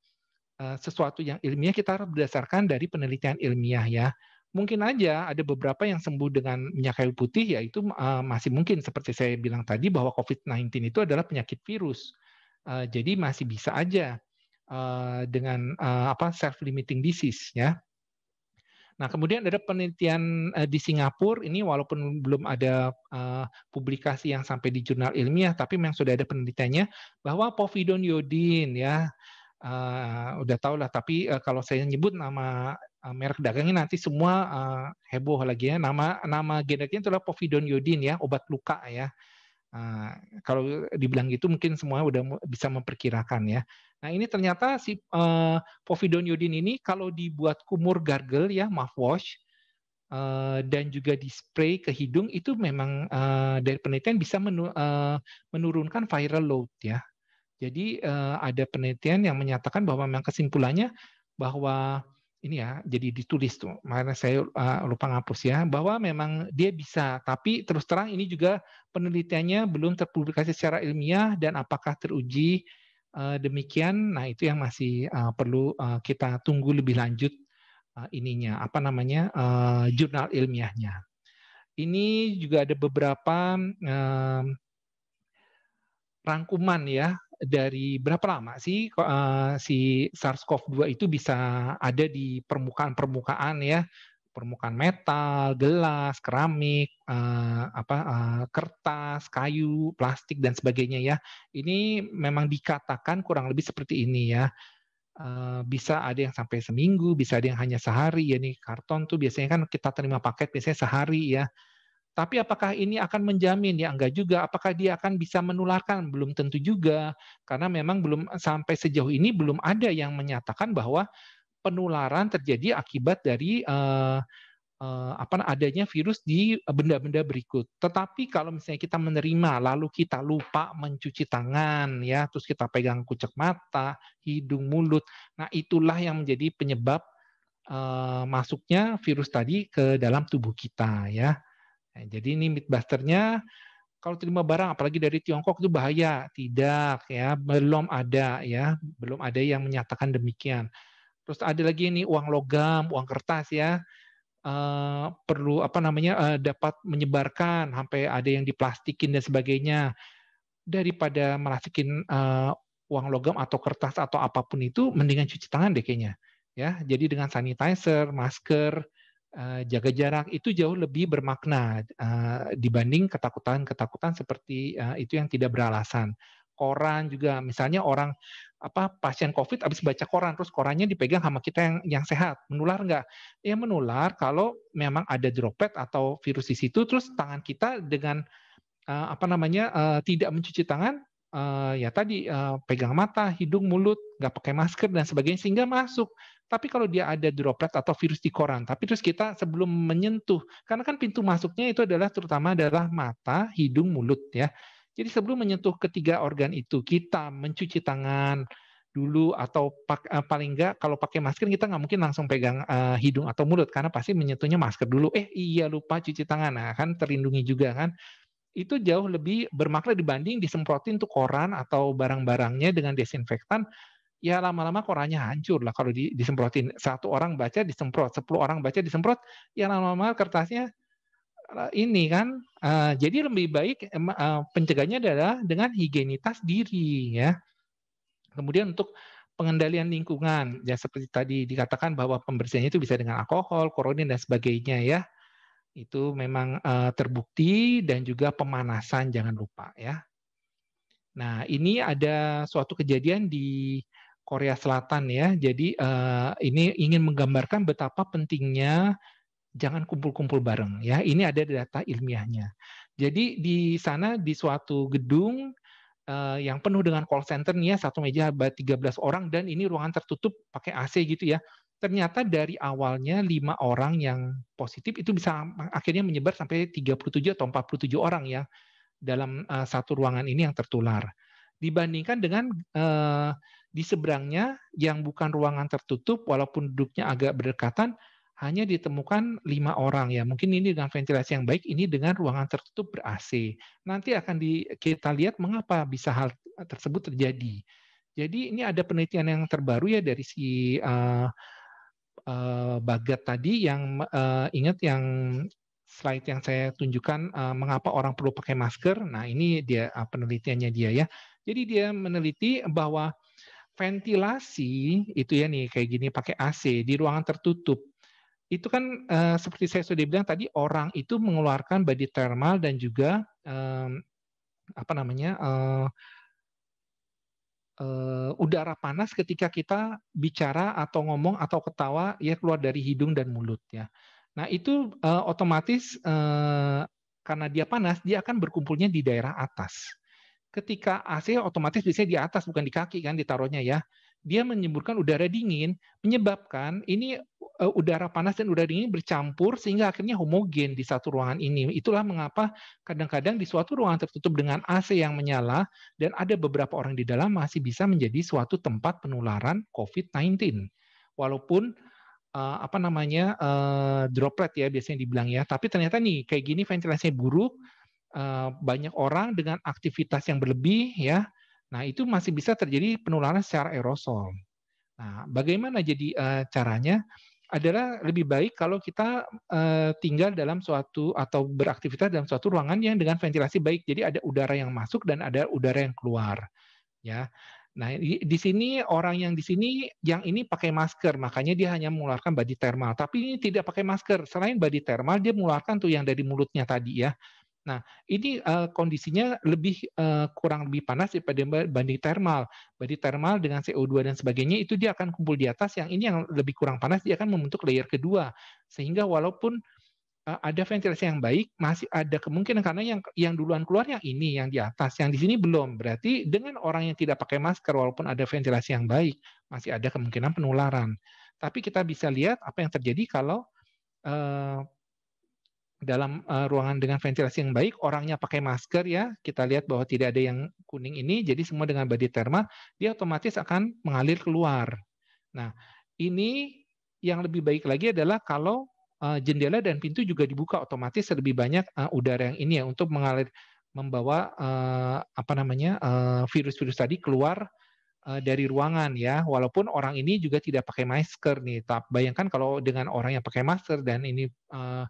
sesuatu yang ilmiah kita harus berdasarkan dari penelitian ilmiah ya mungkin aja ada beberapa yang sembuh dengan minyak kayu putih, yaitu uh, eh, masih mungkin seperti saya bilang tadi bahwa COVID-19 itu adalah penyakit virus, uh, jadi masih bisa aja uh, dengan uh, apa self-limiting disease ya. Nah kemudian ada penelitian di Singapura ini walaupun belum ada uh, publikasi yang sampai di jurnal ilmiah, tapi memang sudah ada penelitiannya bahwa povidon iodine ya. Uh, udah tau lah, tapi uh, kalau saya nyebut nama uh, merek dagangnya nanti semua uh, heboh lagi ya. Nama nama generiknya itu adalah povidon yodin ya, obat luka ya. Uh, kalau dibilang gitu mungkin semua udah bisa memperkirakan ya. Nah ini ternyata si uh, povidon yodin ini kalau dibuat kumur gargle ya mouthwash uh, dan juga dispray ke hidung itu memang uh, dari penelitian bisa menur uh, menurunkan viral load ya. Jadi ada penelitian yang menyatakan bahwa memang kesimpulannya bahwa ini ya jadi ditulis tuh makanya saya uh, lupa ngapus ya bahwa memang dia bisa tapi terus terang ini juga penelitiannya belum terpublikasi secara ilmiah dan apakah teruji uh, demikian nah itu yang masih uh, perlu uh, kita tunggu lebih lanjut uh, ininya apa namanya uh, jurnal ilmiahnya ini juga ada beberapa uh, rangkuman ya dari berapa lama sih uh, si SARS-CoV-2 itu bisa ada di permukaan-permukaan ya permukaan metal, gelas, keramik, uh, apa uh, kertas, kayu, plastik dan sebagainya ya. Ini memang dikatakan kurang lebih seperti ini ya. Uh, bisa ada yang sampai seminggu, bisa ada yang hanya sehari ya nih karton tuh biasanya kan kita terima paket biasanya sehari ya. Tapi apakah ini akan menjamin? Ya enggak juga. Apakah dia akan bisa menularkan? Belum tentu juga. Karena memang belum sampai sejauh ini belum ada yang menyatakan bahwa penularan terjadi akibat dari uh, apa adanya virus di benda-benda berikut. Tetapi kalau misalnya kita menerima lalu kita lupa mencuci tangan ya, terus kita pegang kucek mata, hidung, mulut. Nah, itulah yang menjadi penyebab uh, masuknya virus tadi ke dalam tubuh kita ya. Nah, jadi ini mitbusternya kalau terima barang apalagi dari Tiongkok itu bahaya. Tidak ya, belum ada ya, belum ada yang menyatakan demikian. Terus ada lagi ini uang logam, uang kertas ya. Uh, perlu apa namanya uh, dapat menyebarkan sampai ada yang diplastikin dan sebagainya daripada merasikin uh, eh, uang logam atau kertas atau apapun itu mendingan cuci tangan deh kayaknya ya jadi dengan sanitizer masker Eh, jaga jarak itu jauh lebih bermakna eh, dibanding ketakutan-ketakutan seperti eh, itu yang tidak beralasan. Koran juga misalnya orang apa pasien COVID habis baca koran terus korannya dipegang sama kita yang yang sehat menular nggak? Ya menular kalau memang ada droplet atau virus di situ terus tangan kita dengan apa namanya tidak mencuci tangan uh, ya tadi uh, pegang mata, hidung, mulut, nggak pakai masker dan sebagainya sehingga masuk tapi kalau dia ada droplet atau virus di koran, tapi terus kita sebelum menyentuh, karena kan pintu masuknya itu adalah terutama adalah mata, hidung, mulut ya. Jadi sebelum menyentuh ketiga organ itu, kita mencuci tangan dulu atau pak, uh, paling enggak kalau pakai masker kita nggak mungkin langsung pegang uh, hidung atau mulut karena pasti menyentuhnya masker dulu. Eh iya lupa cuci tangan, nah, kan terlindungi juga kan itu jauh lebih bermakna dibanding disemprotin tuh koran atau barang-barangnya dengan desinfektan ya lama-lama korannya hancur lah kalau disemprotin. Satu orang baca disemprot, sepuluh orang baca disemprot, ya lama-lama kertasnya eh, ini kan. Eh, jadi lebih baik eh, pencegahnya adalah dengan higienitas diri ya. Kemudian untuk pengendalian lingkungan, ya seperti tadi dikatakan bahwa pembersihannya itu bisa dengan alkohol, koronin dan sebagainya ya. Itu memang terbukti dan juga pemanasan jangan lupa ya. Nah, ini ada suatu kejadian di Korea Selatan ya. Jadi uh, ini ingin menggambarkan betapa pentingnya jangan kumpul-kumpul bareng ya. Ini ada data ilmiahnya. Jadi di sana di suatu gedung uh, yang penuh dengan call center nih ya satu meja ada 13 orang dan ini ruangan tertutup pakai AC gitu ya. Ternyata dari awalnya lima orang yang positif itu bisa akhirnya menyebar sampai 37 atau 47 orang ya dalam uh, satu ruangan ini yang tertular. Dibandingkan dengan uh, di seberangnya yang bukan ruangan tertutup walaupun duduknya agak berdekatan hanya ditemukan lima orang ya. Mungkin ini dengan ventilasi yang baik, ini dengan ruangan tertutup ber AC. Nanti akan di, kita lihat mengapa bisa hal tersebut terjadi. Jadi ini ada penelitian yang terbaru ya dari si uh, uh, Bagat tadi yang uh, ingat yang slide yang saya tunjukkan uh, mengapa orang perlu pakai masker. Nah ini dia uh, penelitiannya dia ya. Jadi dia meneliti bahwa ventilasi itu ya nih kayak gini pakai AC di ruangan tertutup itu kan eh, seperti saya sudah bilang tadi orang itu mengeluarkan body thermal dan juga eh, apa namanya eh, eh, udara panas ketika kita bicara atau ngomong atau ketawa ya keluar dari hidung dan mulut ya nah itu eh, otomatis eh, karena dia panas dia akan berkumpulnya di daerah atas ketika AC otomatis biasanya di atas bukan di kaki kan ditaruhnya ya. Dia menyemburkan udara dingin menyebabkan ini e, udara panas dan udara dingin bercampur sehingga akhirnya homogen di satu ruangan ini. Itulah mengapa kadang-kadang di suatu ruangan tertutup dengan AC yang menyala dan ada beberapa orang di dalam masih bisa menjadi suatu tempat penularan COVID-19. Walaupun uh, apa namanya uh, droplet ya biasanya dibilang ya. Tapi ternyata nih kayak gini ventilasinya buruk, Eh, banyak orang dengan aktivitas yang berlebih ya. Nah, itu masih bisa terjadi penularan secara aerosol. Nah, bagaimana jadi eh, caranya? Adalah lebih baik kalau kita eh, tinggal dalam suatu atau beraktivitas dalam suatu ruangan yang dengan ventilasi baik. Jadi ada udara yang masuk dan ada udara yang keluar. Ya. Nah, di, di sini orang yang di sini yang ini pakai masker, makanya dia hanya mengeluarkan body thermal. Tapi ini tidak pakai masker. Selain body thermal, dia mengeluarkan tuh yang dari mulutnya tadi ya. Nah, ini uh, kondisinya lebih uh, kurang lebih panas daripada banding termal. Banding termal dengan CO2 dan sebagainya itu dia akan kumpul di atas, yang ini yang lebih kurang panas dia akan membentuk layer kedua. Sehingga walaupun uh, ada ventilasi yang baik, masih ada kemungkinan karena yang yang duluan keluar yang ini yang di atas, yang di sini belum. Berarti dengan orang yang tidak pakai masker walaupun ada ventilasi yang baik, masih ada kemungkinan penularan. Tapi kita bisa lihat apa yang terjadi kalau uh, dalam uh, ruangan dengan ventilasi yang baik, orangnya pakai masker ya, kita lihat bahwa tidak ada yang kuning ini, jadi semua dengan body thermal, dia otomatis akan mengalir keluar. Nah, ini yang lebih baik lagi adalah kalau uh, jendela dan pintu juga dibuka otomatis lebih banyak uh, udara yang ini ya untuk mengalir membawa uh, apa namanya virus-virus uh, tadi keluar dari ruangan ya walaupun orang ini juga tidak pakai masker nih tapi bayangkan kalau dengan orang yang pakai masker dan ini uh,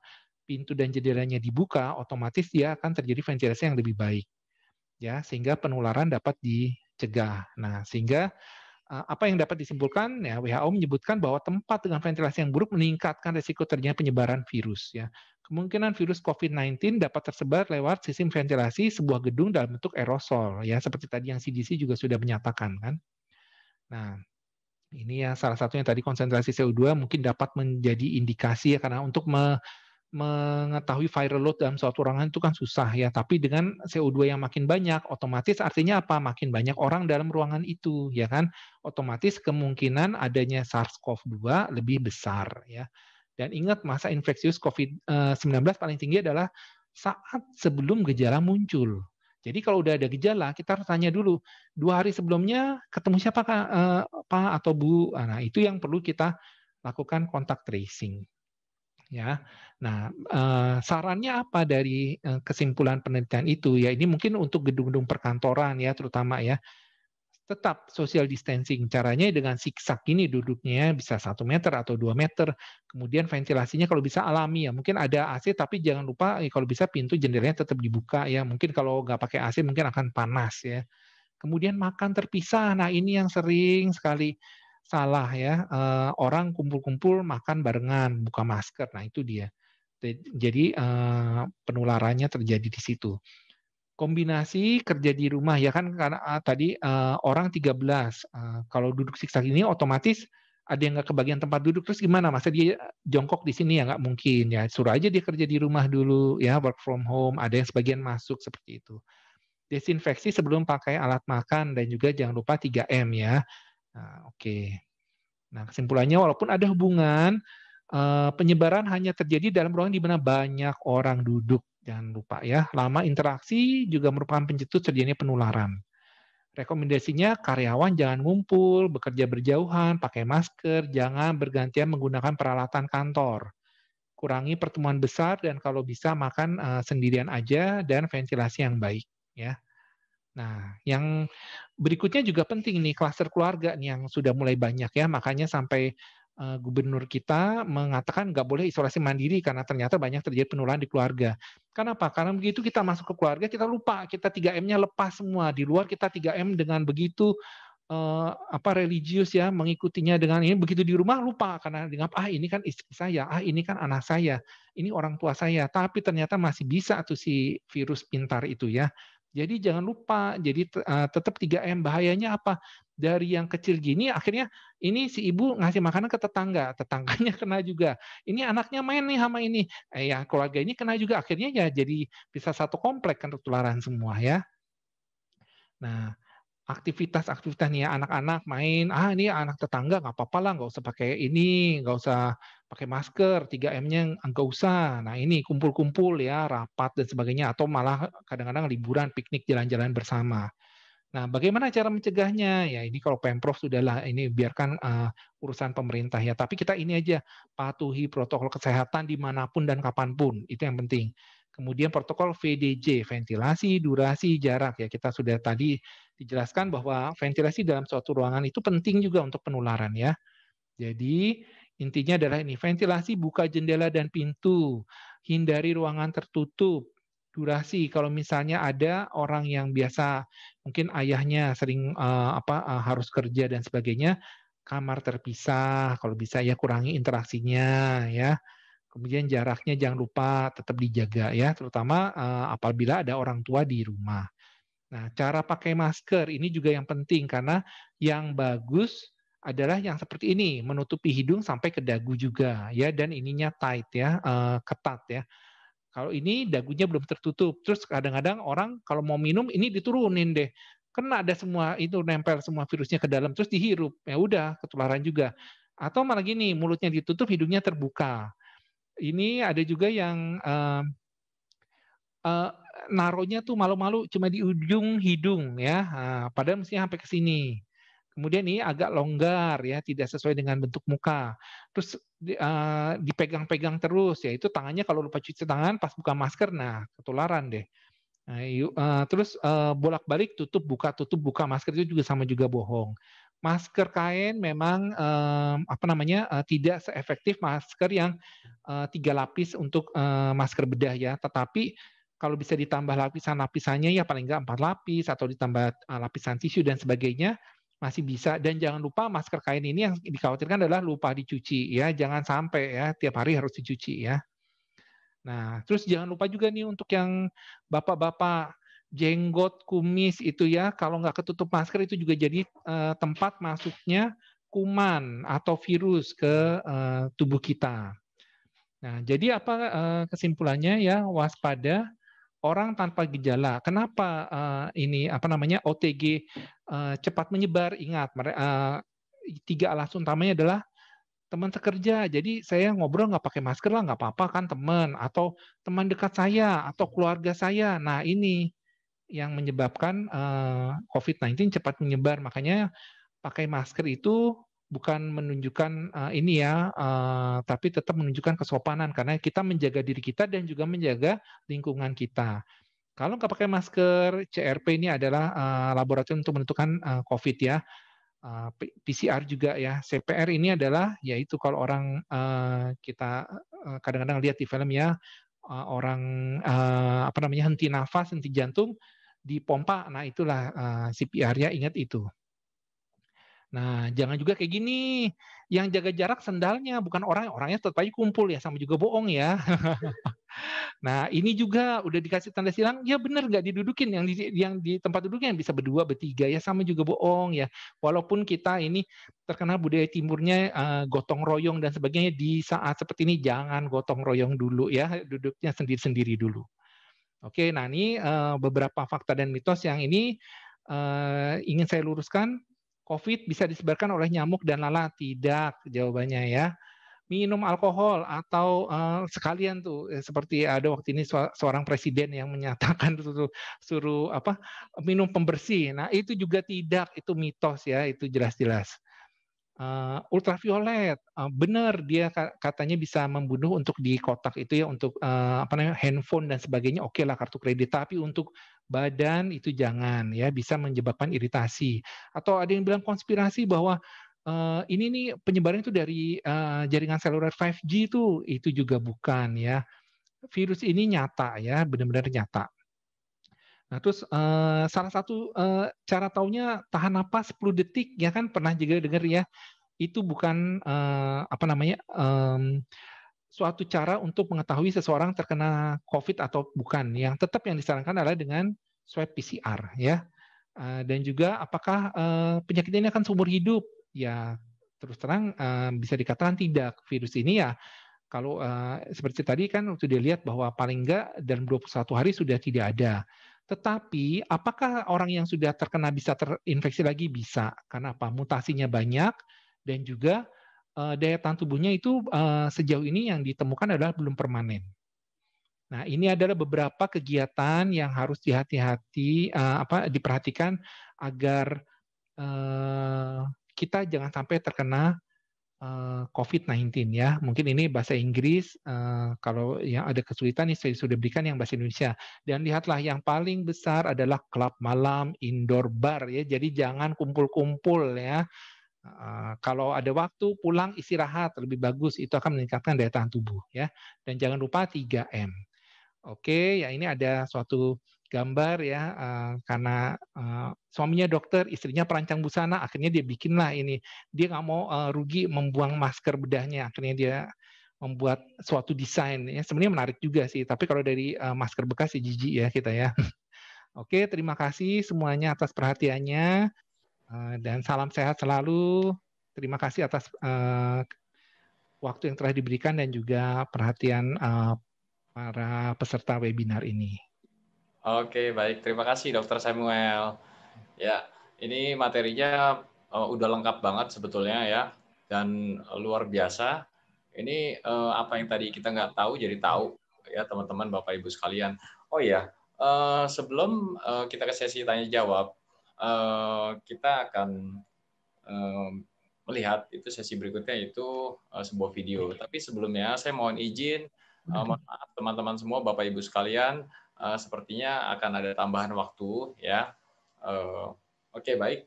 pintu dan jendelanya dibuka, otomatis dia akan terjadi ventilasi yang lebih baik. Ya, sehingga penularan dapat dicegah. Nah, sehingga eh, apa yang dapat disimpulkan ya WHO menyebutkan bahwa tempat dengan ventilasi yang buruk meningkatkan risiko terjadinya penyebaran virus ya. Kemungkinan virus COVID-19 dapat tersebar lewat sistem ventilasi sebuah gedung dalam bentuk aerosol ya seperti tadi yang CDC juga sudah menyatakan kan. Nah, ini ya salah satunya tadi konsentrasi CO2 mungkin dapat menjadi indikasi ya karena untuk me mengetahui viral load dalam suatu ruangan itu kan susah ya, tapi dengan CO2 yang makin banyak, otomatis artinya apa? Makin banyak orang dalam ruangan itu, ya kan? Otomatis kemungkinan adanya SARS-CoV-2 lebih besar, ya. Dan ingat masa infeksius COVID-19 eh, paling tinggi adalah saat sebelum gejala muncul. Jadi kalau udah ada gejala, kita harus tanya dulu dua hari sebelumnya ketemu siapa kak, eh, pak atau bu. Nah itu yang perlu kita lakukan kontak tracing ya. Nah, eh, sarannya apa dari eh, kesimpulan penelitian itu? Ya, ini mungkin untuk gedung-gedung perkantoran ya, terutama ya. Tetap social distancing. Caranya dengan siksak ini duduknya bisa satu meter atau 2 meter. Kemudian ventilasinya kalau bisa alami ya. Mungkin ada AC tapi jangan lupa eh, kalau bisa pintu jendelanya tetap dibuka ya. Mungkin kalau nggak pakai AC mungkin akan panas ya. Kemudian makan terpisah. Nah ini yang sering sekali salah ya eh, orang kumpul-kumpul makan barengan buka masker nah itu dia jadi eh, penularannya terjadi di situ kombinasi kerja di rumah ya kan karena ah, tadi eh, orang 13 uh, kalau duduk siksa ini otomatis ada yang nggak kebagian tempat duduk terus gimana masa dia jongkok di sini ya nggak mungkin ya suruh aja dia kerja di rumah dulu ya work from home ada yang sebagian masuk seperti itu desinfeksi sebelum pakai alat makan dan juga jangan lupa 3M ya Nah, oke. Okay. Nah, kesimpulannya walaupun ada hubungan eh, penyebaran hanya terjadi dalam ruang di mana banyak orang duduk. Jangan lupa ya, lama interaksi juga merupakan pencetus terjadinya penularan. Rekomendasinya karyawan jangan ngumpul, bekerja berjauhan, pakai masker, jangan bergantian menggunakan peralatan kantor. Kurangi pertemuan besar dan kalau bisa makan eh, sendirian aja dan ventilasi yang baik ya. Nah, yang berikutnya juga penting nih klaster keluarga nih yang sudah mulai banyak ya, makanya sampai uh, gubernur kita mengatakan nggak boleh isolasi mandiri karena ternyata banyak terjadi penularan di keluarga. Kenapa? Karena begitu kita masuk ke keluarga kita lupa kita 3M-nya lepas semua. Di luar kita 3M dengan begitu uh, apa religius ya mengikutinya dengan ini begitu di rumah lupa karena dengan ah ini kan istri saya, ah ini kan anak saya, ini orang tua saya. Tapi ternyata masih bisa tuh si virus pintar itu ya jadi jangan lupa, jadi eh, tetap 3M bahayanya apa? Dari yang kecil gini akhirnya ini si ibu ngasih makanan ke tetangga, tetangganya kena juga. Ini anaknya main nih sama ini. Eh, ya keluarga ini kena juga akhirnya ya jadi bisa satu komplek kan tertularan semua ya. Nah, aktivitas-aktivitas nih ya, anak-anak main ah ini anak tetangga nggak apa-apa lah nggak usah pakai ini nggak usah pakai masker, 3M-nya nggak usah. Nah ini kumpul-kumpul ya, rapat dan sebagainya, atau malah kadang-kadang liburan, piknik, jalan-jalan bersama. Nah bagaimana cara mencegahnya? Ya ini kalau Pemprov sudahlah, ini biarkan uh, urusan pemerintah ya. Tapi kita ini aja, patuhi protokol kesehatan dimanapun dan kapanpun, itu yang penting. Kemudian protokol VDJ, ventilasi, durasi, jarak ya kita sudah tadi dijelaskan bahwa ventilasi dalam suatu ruangan itu penting juga untuk penularan ya. Jadi Intinya adalah ini, ventilasi buka jendela dan pintu, hindari ruangan tertutup, durasi kalau misalnya ada orang yang biasa mungkin ayahnya sering uh, apa uh, harus kerja dan sebagainya kamar terpisah kalau bisa ya kurangi interaksinya ya kemudian jaraknya jangan lupa tetap dijaga ya terutama uh, apabila ada orang tua di rumah nah cara pakai masker ini juga yang penting karena yang bagus adalah yang seperti ini, menutupi hidung sampai ke dagu juga ya dan ininya tight ya, uh, ketat ya. Kalau ini dagunya belum tertutup. Terus kadang-kadang orang kalau mau minum ini diturunin deh. Kena ada semua itu nempel semua virusnya ke dalam terus dihirup. Ya udah ketularan juga. Atau malah gini, mulutnya ditutup, hidungnya terbuka. Ini ada juga yang uh, eh, uh, eh, naruhnya tuh malu-malu cuma di ujung hidung ya. uh, padahal mestinya sampai ke sini. Kemudian ini agak longgar ya, tidak sesuai dengan bentuk muka. Terus uh, dipegang-pegang terus ya, itu tangannya kalau lupa cuci tangan pas buka masker, nah ketularan deh. Nah, yuk, uh, eh, terus uh, bolak-balik tutup buka tutup buka masker itu juga sama juga bohong. Masker kain memang um, apa namanya uh, tidak seefektif masker yang uh, tiga lapis untuk uh, masker bedah ya, tetapi kalau bisa ditambah lapisan-lapisannya ya paling nggak empat lapis atau ditambah lapisan tisu dan sebagainya masih bisa dan jangan lupa masker kain ini yang dikhawatirkan adalah lupa dicuci ya jangan sampai ya tiap hari harus dicuci ya nah terus jangan lupa juga nih untuk yang bapak-bapak jenggot kumis itu ya kalau nggak ketutup masker itu juga jadi eh, tempat masuknya kuman atau virus ke eh, tubuh kita nah jadi apa eh, kesimpulannya ya waspada orang tanpa gejala. Kenapa uh, ini apa namanya OTG uh, eh, cepat menyebar? Ingat, uh, tiga alasan utamanya adalah teman sekerja, jadi saya ngobrol nggak pakai masker lah, nggak apa-apa kan teman, atau teman dekat saya, atau keluarga saya. Nah ini yang menyebabkan uh, COVID-19 cepat menyebar, makanya pakai masker itu bukan menunjukkan uh, ini ya, uh, tapi tetap menunjukkan kesopanan karena kita menjaga diri kita dan juga menjaga lingkungan kita. Kalau nggak pakai masker, CRP ini adalah uh, laboratorium untuk menentukan uh, COVID ya. Uh, PCR juga ya. CPR ini adalah yaitu kalau orang uh, kita kadang kadang-kadang lihat di film ya uh, orang uh, apa namanya henti nafas, henti jantung dipompa. Nah, itulah uh, CPR ya, ingat itu. Nah, jangan juga kayak gini. Yang jaga jarak sendalnya, bukan orang. Orangnya tetap aja kumpul ya, sama juga bohong ya. nah, ini juga udah dikasih tanda silang, ya bener nggak didudukin. Yang di, yang di tempat duduknya yang bisa berdua, bertiga, ya sama juga bohong ya. Walaupun kita ini terkenal budaya timurnya uh, gotong royong dan sebagainya, di saat seperti ini jangan gotong royong dulu ya, duduknya sendiri-sendiri dulu. Oke, nah ini uh, beberapa fakta dan mitos yang ini uh, ingin saya luruskan COVID bisa disebarkan oleh nyamuk dan lalat Tidak jawabannya ya. Minum alkohol atau uh, sekalian tuh eh, seperti ada waktu ini seorang presiden yang menyatakan suruh, suruh apa minum pembersih. Nah itu juga tidak itu mitos ya itu jelas-jelas. Uh, ultraviolet, uh, benar dia katanya bisa membunuh untuk di kotak itu ya untuk uh, apa namanya handphone dan sebagainya. Oke okay lah kartu kredit, tapi untuk badan itu jangan ya bisa menyebabkan iritasi atau ada yang bilang konspirasi bahwa uh, ini nih penyebaran itu dari uh, jaringan seluler 5G itu itu juga bukan ya virus ini nyata ya benar-benar nyata Nah, terus uh, salah satu uh, cara taunya tahan napas 10 detik ya kan pernah juga dengar ya. Itu bukan uh, apa namanya um, suatu cara untuk mengetahui seseorang terkena COVID atau bukan. Yang tetap yang disarankan adalah dengan swab PCR, ya. Eh, dan juga apakah eh, penyakit ini akan seumur hidup? Ya, terus terang eh, bisa dikatakan tidak. Virus ini ya kalau seperti tadi kan waktu dilihat bahwa paling enggak dalam 21 hari sudah tidak ada. Tetapi apakah orang yang sudah terkena bisa terinfeksi lagi? Bisa. Karena apa? Mutasinya banyak dan juga uh, daya tahan tubuhnya itu uh, sejauh ini yang ditemukan adalah belum permanen. Nah, ini adalah beberapa kegiatan yang harus dihati-hati uh, apa diperhatikan agar uh, kita jangan sampai terkena uh, COVID-19 ya. Mungkin ini bahasa Inggris uh, kalau yang ada kesulitan ini saya sudah berikan yang bahasa Indonesia. Dan lihatlah yang paling besar adalah klub malam, indoor bar ya. Jadi jangan kumpul-kumpul ya kalau ada waktu pulang istirahat lebih bagus itu akan meningkatkan daya tahan tubuh ya. Dan jangan lupa 3M. Oke, ya ini ada suatu gambar ya eh, karena eh, suaminya dokter, istrinya perancang busana, akhirnya dia bikinlah ini. Dia nggak mau eh, rugi membuang masker bedahnya, akhirnya dia membuat suatu desain. Ya, sebenarnya menarik juga sih, tapi kalau dari masker bekas ya jijik ya kita ya. Oke, terima kasih semuanya atas perhatiannya. Eh, dan salam sehat selalu. Terima kasih atas uh, waktu yang telah diberikan dan juga perhatian uh, para peserta webinar ini. Oke, baik. Terima kasih Dokter Samuel. Ya, ini materinya uh, udah lengkap banget sebetulnya ya dan luar biasa. Ini uh, apa yang tadi kita nggak tahu jadi tahu ya teman-teman Bapak Ibu sekalian. Oh ya, uh, sebelum uh, kita ke sesi tanya jawab, Eh, kita akan eh, melihat itu sesi berikutnya itu eh, sebuah video. Tapi sebelumnya saya mohon izin maaf teman-teman semua Bapak Ibu sekalian sepertinya akan ada tambahan waktu ya. Oke baik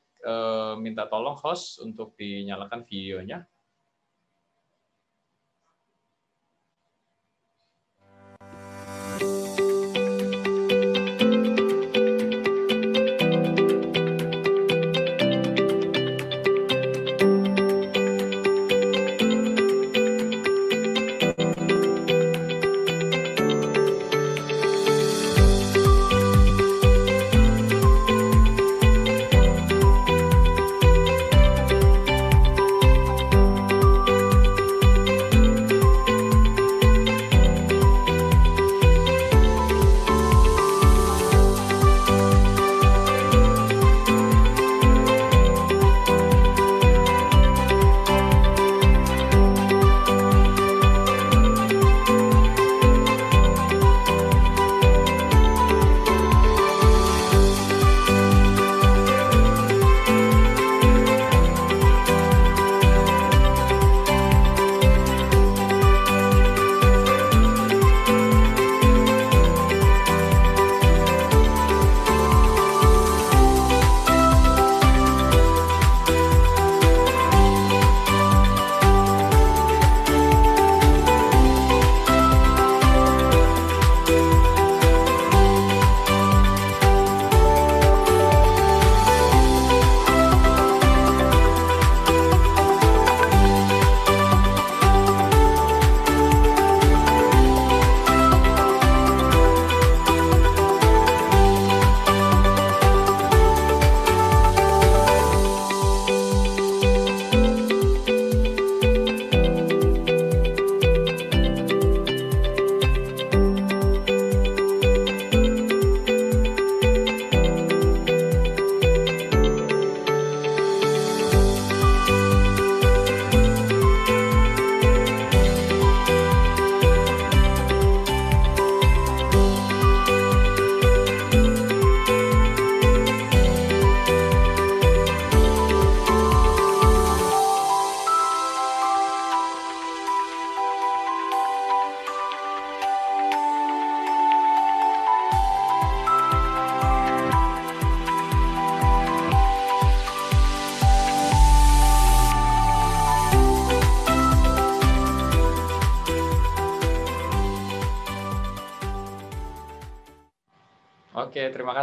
minta tolong host untuk dinyalakan videonya.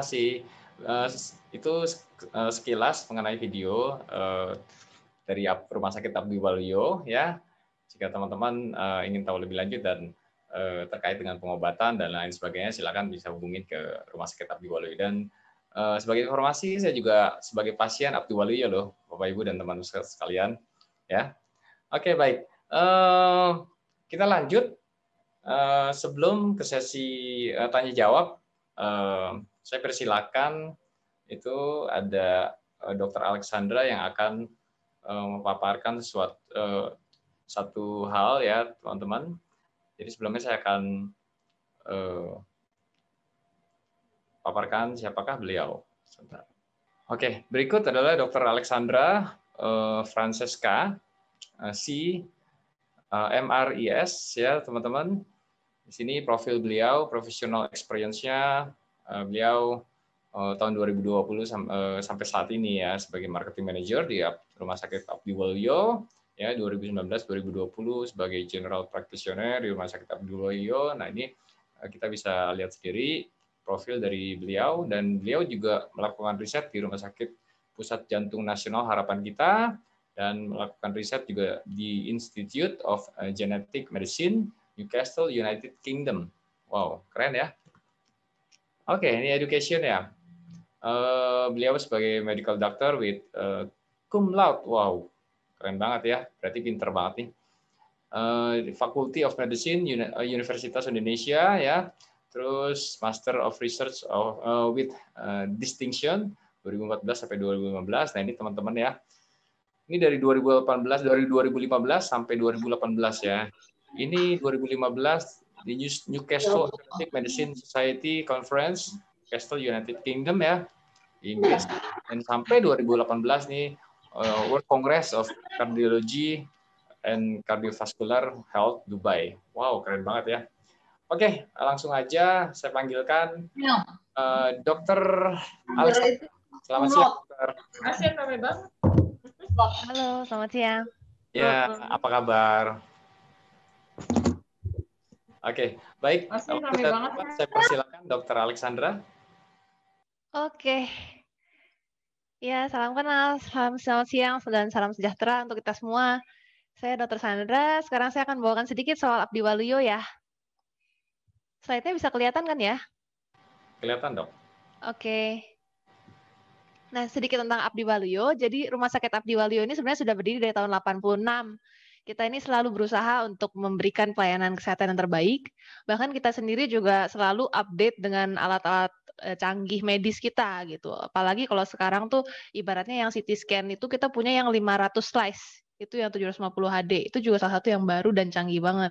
kasih. Uh, eh, itu eh, sekilas mengenai video uh, dari Rumah Sakit Abdi Waluyo ya. Jika teman-teman uh, ingin tahu lebih lanjut dan uh, terkait dengan pengobatan dan lain sebagainya, silakan bisa hubungi ke Rumah Sakit Abdi Waluyo dan uh, sebagai informasi saya juga sebagai pasien Abdi Waluyo loh, Bapak Ibu dan teman-teman sekalian ya. Oke, baik. Uh, kita lanjut uh, sebelum ke sesi uh, tanya jawab uh, saya persilakan itu ada eh, Dr. Alexandra yang akan eh, memaparkan suatu eh, satu hal ya teman-teman. Jadi sebelumnya saya akan paparkan siapakah beliau. Oke, berikut adalah Dr. Alexandra Francesca si MRIS ya teman-teman. Di sini profil beliau, profesional experience-nya, Eh, beliau uh, tahun 2020 sam uh, sampai saat ini ya sebagai marketing manager di Rumah Sakit Abdi Waluyo ya 2019-2020 sebagai general practitioner di Rumah Sakit Abdi Waluyo. Nah, ini kita bisa lihat sendiri profil dari beliau dan beliau juga melakukan riset di Rumah Sakit Pusat Jantung Nasional Harapan Kita dan melakukan riset juga di Institute of Genetic Medicine Newcastle United Kingdom. Wow, keren ya. Oke, okay, ini education ya. Uh, beliau sebagai medical doctor with uh, cum laude. Wow, keren banget ya. Berarti pinter banget nih. Uh, Faculty of Medicine Universitas Indonesia ya. Terus Master of Research of, uh, with uh, Distinction 2014 sampai 2015. Nah, ini teman-teman ya. Ini dari 2018 dari 2015 sampai 2018 ya. Ini 2015 di Newcastle ya. Atlantic Medicine Society Conference, Newcastle United Kingdom ya, Inggris. Dan sampai 2018 nih, uh, World Congress of Cardiology and Cardiovascular Health Dubai. Wow, keren banget ya. Oke, okay, langsung aja saya panggilkan uh, Dokter Alex. Selamat siang, Dokter. Selamat siang, Halo, selamat siang. Ya, apa kabar? Oke, baik. Masih kita, Saya persilakan Dokter Alexandra. Oke. Ya, salam kenal, salam selamat siang, dan salam sejahtera untuk kita semua. Saya Dr. Sandra, sekarang saya akan bawakan sedikit soal Abdi Waluyo ya. Slide-nya bisa kelihatan kan ya? Kelihatan dok. Oke. Nah, sedikit tentang Abdi Waluyo. Jadi Rumah Sakit Abdi Waluyo ini sebenarnya sudah berdiri dari tahun 86. Kita ini selalu berusaha untuk memberikan pelayanan kesehatan yang terbaik. Bahkan kita sendiri juga selalu update dengan alat-alat eh, canggih medis kita gitu. Apalagi kalau sekarang tuh ibaratnya yang CT scan itu kita punya yang 500 slice, itu yang 750 HD, itu juga salah satu yang baru dan canggih banget.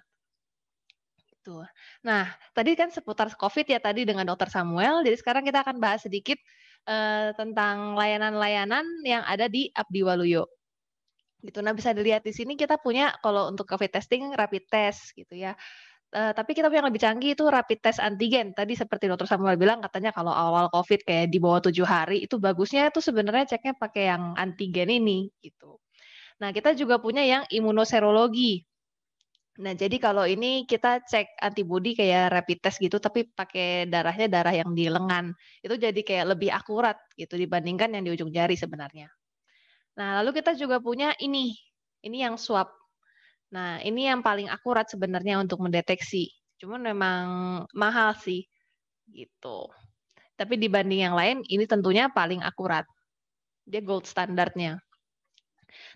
Gitu. Nah, tadi kan seputar COVID ya tadi dengan Dokter Samuel. Jadi sekarang kita akan bahas sedikit uh, tentang layanan-layanan yang ada di Abdi Waluyo gitu. Nah bisa dilihat di sini kita punya kalau untuk COVID testing rapid test gitu ya. Uh, tapi kita punya yang lebih canggih itu rapid test antigen. Tadi seperti dokter Samuel bilang katanya kalau awal COVID kayak di bawah tujuh hari itu bagusnya itu sebenarnya ceknya pakai yang antigen ini gitu. Nah kita juga punya yang imunoserologi. Nah jadi kalau ini kita cek antibodi kayak rapid test gitu tapi pakai darahnya darah yang di lengan itu jadi kayak lebih akurat gitu dibandingkan yang di ujung jari sebenarnya. Nah, lalu kita juga punya ini. Ini yang swab. Nah, ini yang paling akurat sebenarnya untuk mendeteksi. Cuman memang mahal sih. Gitu. Tapi dibanding yang lain, ini tentunya paling akurat. Dia gold standarnya.